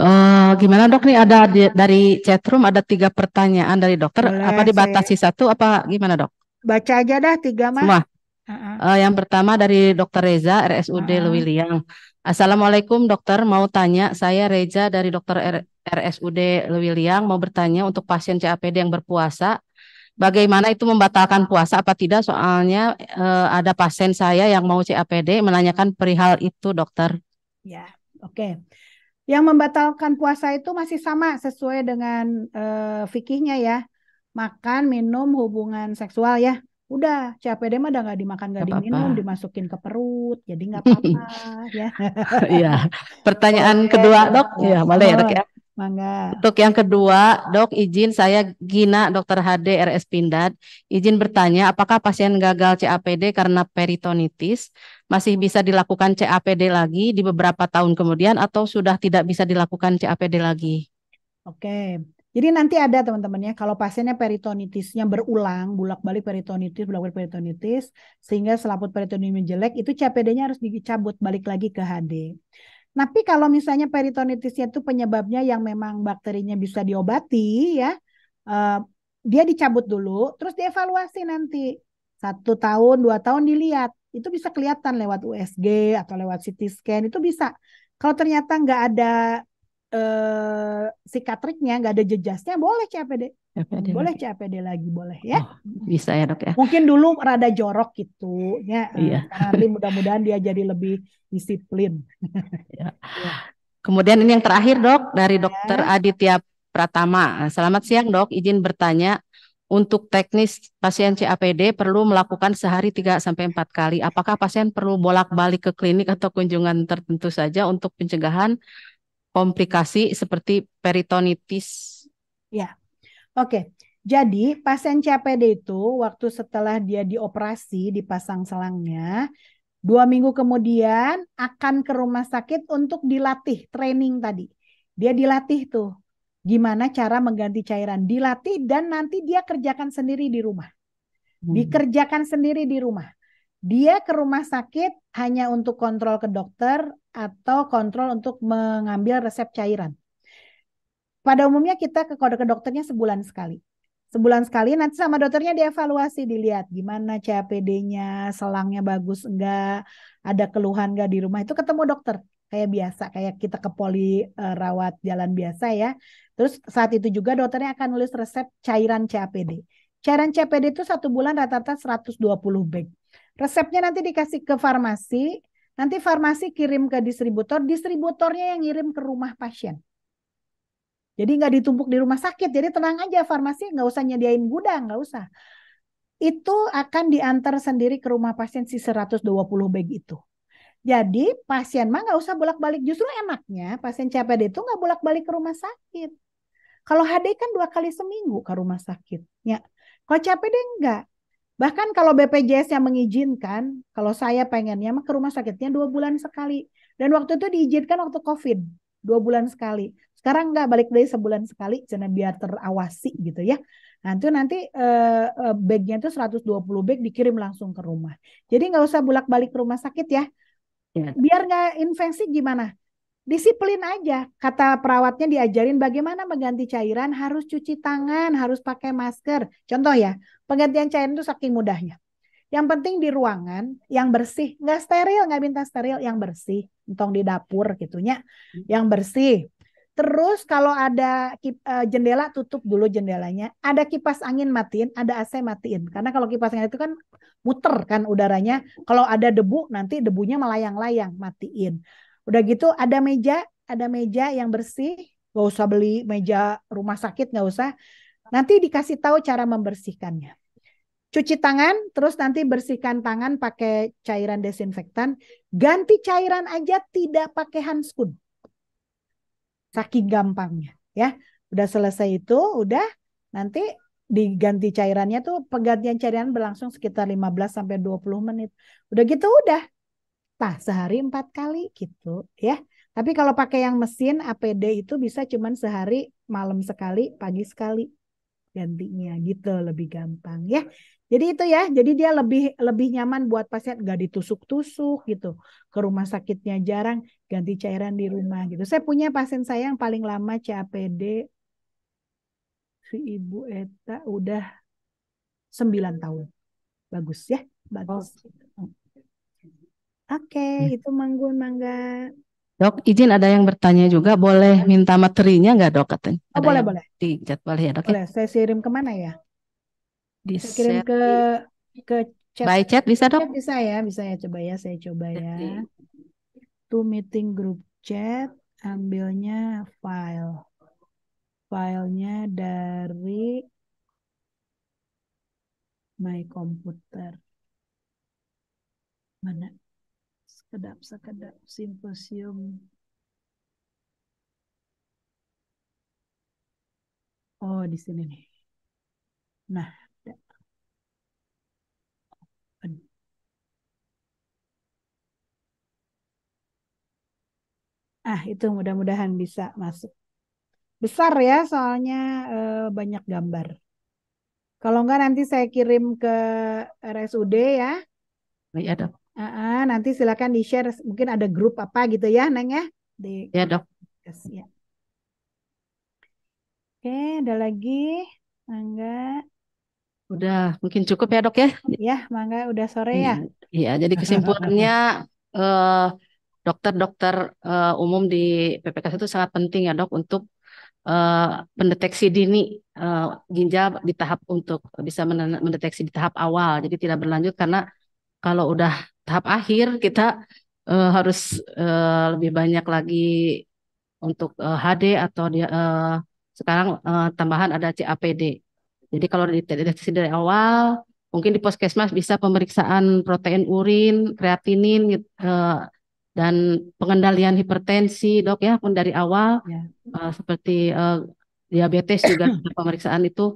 uh, gimana dok nih ada di, dari chatroom ada tiga pertanyaan dari dokter. Boleh, apa dibatasi saya... satu apa gimana dok? Baca aja dah tiga mah. Semua. Uh uh, yang pertama dari dokter Reza RSUD uh -huh. Lewiliang. Assalamualaikum dokter, mau tanya saya Reza dari dokter R RSUD Lewiliang mau bertanya untuk pasien CAPD yang berpuasa. Bagaimana itu membatalkan puasa apa tidak? Soalnya uh, ada pasien saya yang mau CAPD menanyakan perihal itu, dokter. Ya, oke. Okay. Yang membatalkan puasa itu masih sama sesuai dengan eh, fikihnya ya. Makan, minum, hubungan seksual ya. Udah, CAPD mah udah nggak dimakan, nggak diminum, apa. dimasukin ke perut. Jadi nggak <laughs> apa-apa ya. Iya. Pertanyaan kedua dok. Iya boleh ya dok ya. Mangga. Untuk yang kedua, dok izin saya Gina, dokter HD RS Pindad, izin bertanya apakah pasien gagal CAPD karena peritonitis masih bisa dilakukan CAPD lagi di beberapa tahun kemudian atau sudah tidak bisa dilakukan CAPD lagi? Oke. Jadi nanti ada teman-temannya kalau pasiennya peritonitisnya berulang, bulak balik peritonitis, bulak balik peritonitis sehingga selaput peritonium jelek itu CAPD-nya harus dicabut balik lagi ke HD. Tapi kalau misalnya peritonitisnya itu penyebabnya yang memang bakterinya bisa diobati ya, uh, dia dicabut dulu, terus dievaluasi nanti satu tahun, dua tahun dilihat itu bisa kelihatan lewat USG atau lewat CT scan itu bisa. Kalau ternyata nggak ada eh, psikiatriknya, nggak ada jejasnya, boleh CAPD. CAPD boleh lagi. CAPD lagi, boleh ya. Oh, bisa ya dok ya. Mungkin dulu rada jorok gitu, ya. Iya. Nah, nanti mudah-mudahan dia jadi lebih disiplin. <laughs> ya. Kemudian ini yang terakhir dok dari iya. dokter Aditya Pratama. Selamat siang dok, izin bertanya. Untuk teknis pasien CAPD perlu melakukan sehari 3 sampai 4 kali. Apakah pasien perlu bolak-balik ke klinik atau kunjungan tertentu saja untuk pencegahan komplikasi seperti peritonitis? Ya. Oke. Jadi pasien CAPD itu waktu setelah dia dioperasi dipasang selangnya, dua minggu kemudian akan ke rumah sakit untuk dilatih training tadi. Dia dilatih tuh gimana cara mengganti cairan dilatih dan nanti dia kerjakan sendiri di rumah hmm. dikerjakan sendiri di rumah dia ke rumah sakit hanya untuk kontrol ke dokter atau kontrol untuk mengambil resep cairan pada umumnya kita ke kode ke dokternya sebulan sekali sebulan sekali nanti sama dokternya dievaluasi dilihat gimana CAPD-nya selangnya bagus enggak ada keluhan enggak di rumah itu ketemu dokter kayak biasa kayak kita ke poli uh, rawat jalan biasa ya. Terus saat itu juga dokternya akan nulis resep cairan CAPD. Cairan CAPD itu satu bulan rata-rata 120 bag. Resepnya nanti dikasih ke farmasi, nanti farmasi kirim ke distributor, distributornya yang ngirim ke rumah pasien. Jadi nggak ditumpuk di rumah sakit, jadi tenang aja farmasi nggak usah nyediain gudang, nggak usah. Itu akan diantar sendiri ke rumah pasien si 120 bag itu. Jadi pasien mah nggak usah bolak-balik. Justru enaknya pasien CPD itu nggak bolak-balik ke rumah sakit. Kalau HD kan dua kali seminggu ke rumah sakit. Ya. Kalau CPD enggak. Bahkan kalau BPJS yang mengizinkan, kalau saya pengennya mah ke rumah sakitnya dua bulan sekali. Dan waktu itu diizinkan waktu COVID, dua bulan sekali. Sekarang enggak, balik dari sebulan sekali, karena biar terawasi gitu ya. Nanti nanti eh, eh bagnya itu 120 bag dikirim langsung ke rumah. Jadi nggak usah bolak-balik ke rumah sakit ya. Iya. Biar nggak infeksi gimana? Disiplin aja. Kata perawatnya diajarin bagaimana mengganti cairan, harus cuci tangan, harus pakai masker. Contoh ya, penggantian cairan itu saking mudahnya. Yang penting di ruangan yang bersih, nggak steril, nggak minta steril, yang bersih, entong di dapur gitunya, yang bersih. Terus kalau ada eh, jendela tutup dulu jendelanya, ada kipas angin matiin, ada AC matiin. Karena kalau kipas angin itu kan muter kan udaranya. Kalau ada debu nanti debunya melayang-layang, matiin. Udah gitu ada meja, ada meja yang bersih, gak usah beli meja rumah sakit, gak usah. Nanti dikasih tahu cara membersihkannya. Cuci tangan, terus nanti bersihkan tangan pakai cairan desinfektan. Ganti cairan aja tidak pakai handskun Saking gampangnya ya. Udah selesai itu, udah nanti diganti cairannya tuh penggantian cairan berlangsung sekitar 15 sampai 20 menit. Udah gitu udah. Tah sehari empat kali gitu ya. Tapi kalau pakai yang mesin APD itu bisa cuman sehari malam sekali, pagi sekali gantinya gitu lebih gampang ya. Jadi itu ya, jadi dia lebih lebih nyaman buat pasien gak ditusuk-tusuk gitu. Ke rumah sakitnya jarang, ganti cairan di rumah gitu. Saya punya pasien saya yang paling lama CAPD si Ibu Eta udah 9 tahun. Bagus ya, bagus. Oke, okay, hmm. itu Manggun Mangga. Dok, izin ada yang bertanya juga, boleh minta materinya nggak dok katanya? Oh, boleh, boleh. Di jadwal ya dok. Boleh, saya kirim kemana ya? di kirim ke ke chat. By chat bisa dong? bisa ya, bisa ya coba ya, saya coba ya. To meeting group chat, ambilnya file. Filenya dari my computer. Mana? Sekedap, sekedap, simposium. Oh, di sini nih. Nah, Ah, itu mudah-mudahan bisa masuk. Besar ya, soalnya eh, banyak gambar. Kalau enggak nanti saya kirim ke RSUD ya. Oh, iya, Dok. Uh -uh, nanti silakan di-share mungkin ada grup apa gitu ya, Neng ya. Di Iya, Dok. Ya. Oke, ada lagi? Mangga. Udah, mungkin cukup ya, Dok ya. Iya, Mangga udah sore ya. Iya, iya jadi kesimpulannya eh uh, dokter-dokter uh, umum di PPKS itu sangat penting ya dok untuk uh, eh, pendeteksi dini uh, ginjal di tahap untuk bisa mendeteksi di tahap awal jadi tidak berlanjut karena kalau udah tahap akhir kita uh, harus uh, lebih banyak lagi untuk uh, HD atau dia uh, sekarang uh, tambahan ada CAPD. Jadi kalau dideteksi dari awal, mungkin di poskesmas bisa pemeriksaan protein urin, kreatinin, gitu, uh, dan pengendalian hipertensi dok ya pun dari awal ya. uh, seperti uh, diabetes juga <clears throat> pemeriksaan itu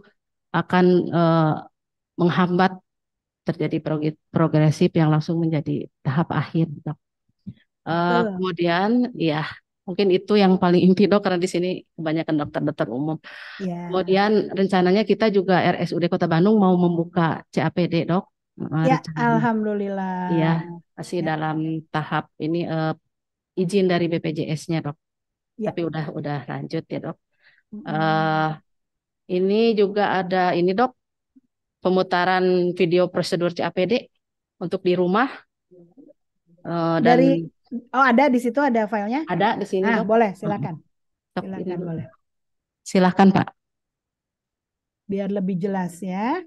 akan uh, menghambat terjadi progresif yang langsung menjadi tahap akhir dok. Uh, kemudian ya mungkin itu yang paling inti dok karena di sini kebanyakan dokter-dokter umum. Ya. Kemudian rencananya kita juga RSUD Kota Bandung mau membuka CAPD dok Ya, alhamdulillah. Ya, masih ya. dalam tahap ini uh, izin dari BPJS-nya, Dok. Ya. Tapi udah udah lanjut ya, Dok. uh, ini juga ada ini, Dok. Pemutaran video prosedur CAPD untuk di rumah. Uh, dan dari oh ada di situ ada filenya? Ada di sini, ah, Dok. Boleh, silakan. Dok, silakan ini. boleh. Silakan, Pak. Biar lebih jelas ya.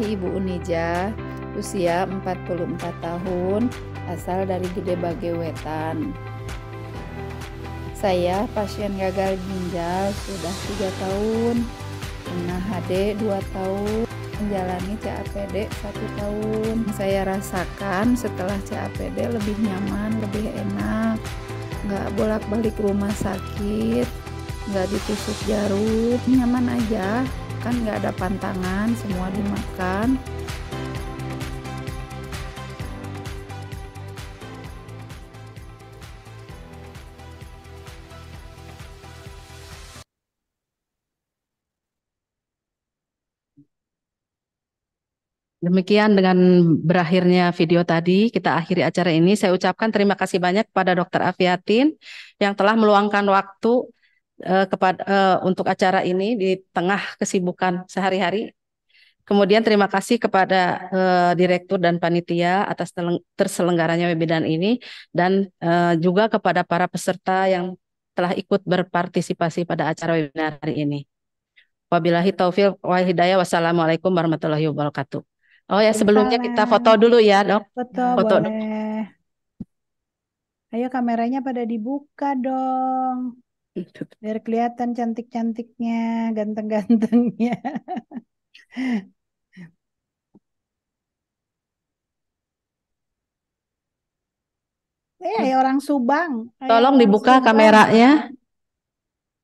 nikahi Ibu Unija, usia 44 tahun asal dari Gede Wetan. Saya pasien gagal ginjal sudah 3 tahun, pernah HD 2 tahun, menjalani CAPD 1 tahun. Saya rasakan setelah CAPD lebih nyaman, lebih enak, nggak bolak-balik rumah sakit, nggak ditusuk jarum, nyaman aja dimakan nggak ada pantangan semua dimakan Demikian dengan berakhirnya video tadi, kita akhiri acara ini. Saya ucapkan terima kasih banyak kepada Dr. Afiatin yang telah meluangkan waktu uh, kepada uh, untuk acara ini di tengah kesibukan sehari-hari. Kemudian terima kasih kepada uh, direktur dan panitia atas terselenggaranya webinar ini dan uh, juga kepada para peserta yang telah ikut berpartisipasi pada acara webinar hari ini. Wabillahi taufil, wa hidayah. Wassalamualaikum warahmatullahi wabarakatuh. Oh ya sebelumnya kita foto dulu ya dok. Foto, foto boleh. Dok. Ayo kameranya pada dibuka dong. Gitu. biar kelihatan cantik-cantiknya, ganteng-gantengnya. <laughs> Eh, orang Subang. Tolong orang dibuka Subang. kameranya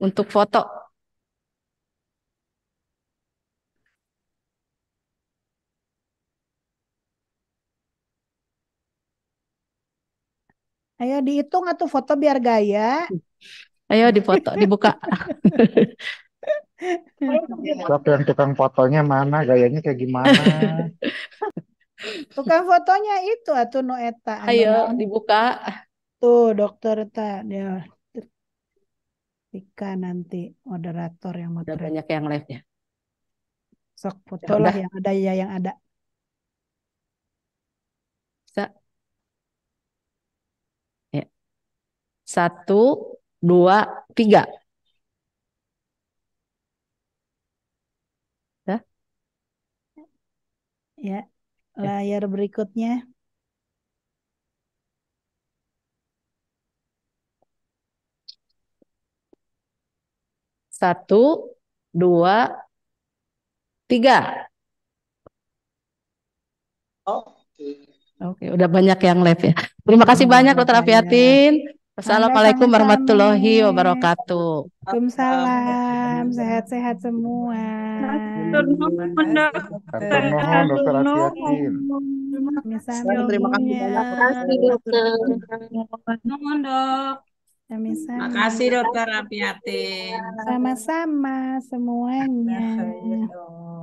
untuk foto. Ayo dihitung atau foto biar gaya. Hmm. Ayo dipoto, dibuka. Sok <laughs> yang tukang fotonya mana, gayanya kayak gimana? <laughs> tukang fotonya itu atau Noeta. Ayo anu. dibuka. Tuh dokter ta, ya. Tika nanti moderator yang moderator. Udah banyak yang live ya. Sok foto ya, lah yang ada ya yang ada. Bisa. Ya. Satu, dua, tiga. Ya. Ya, eh. layar berikutnya. Satu, dua, tiga. Oke. Oke, udah banyak yang live ya. Terima kasih banyak Dokter Afiatin. Assalamualaikum warahmatullahi wabarakatuh. Waalaikumsalam. Sehat-sehat semua. Terima kasih dokter. Terima kasih dokter Apiatin. Sama-sama semuanya.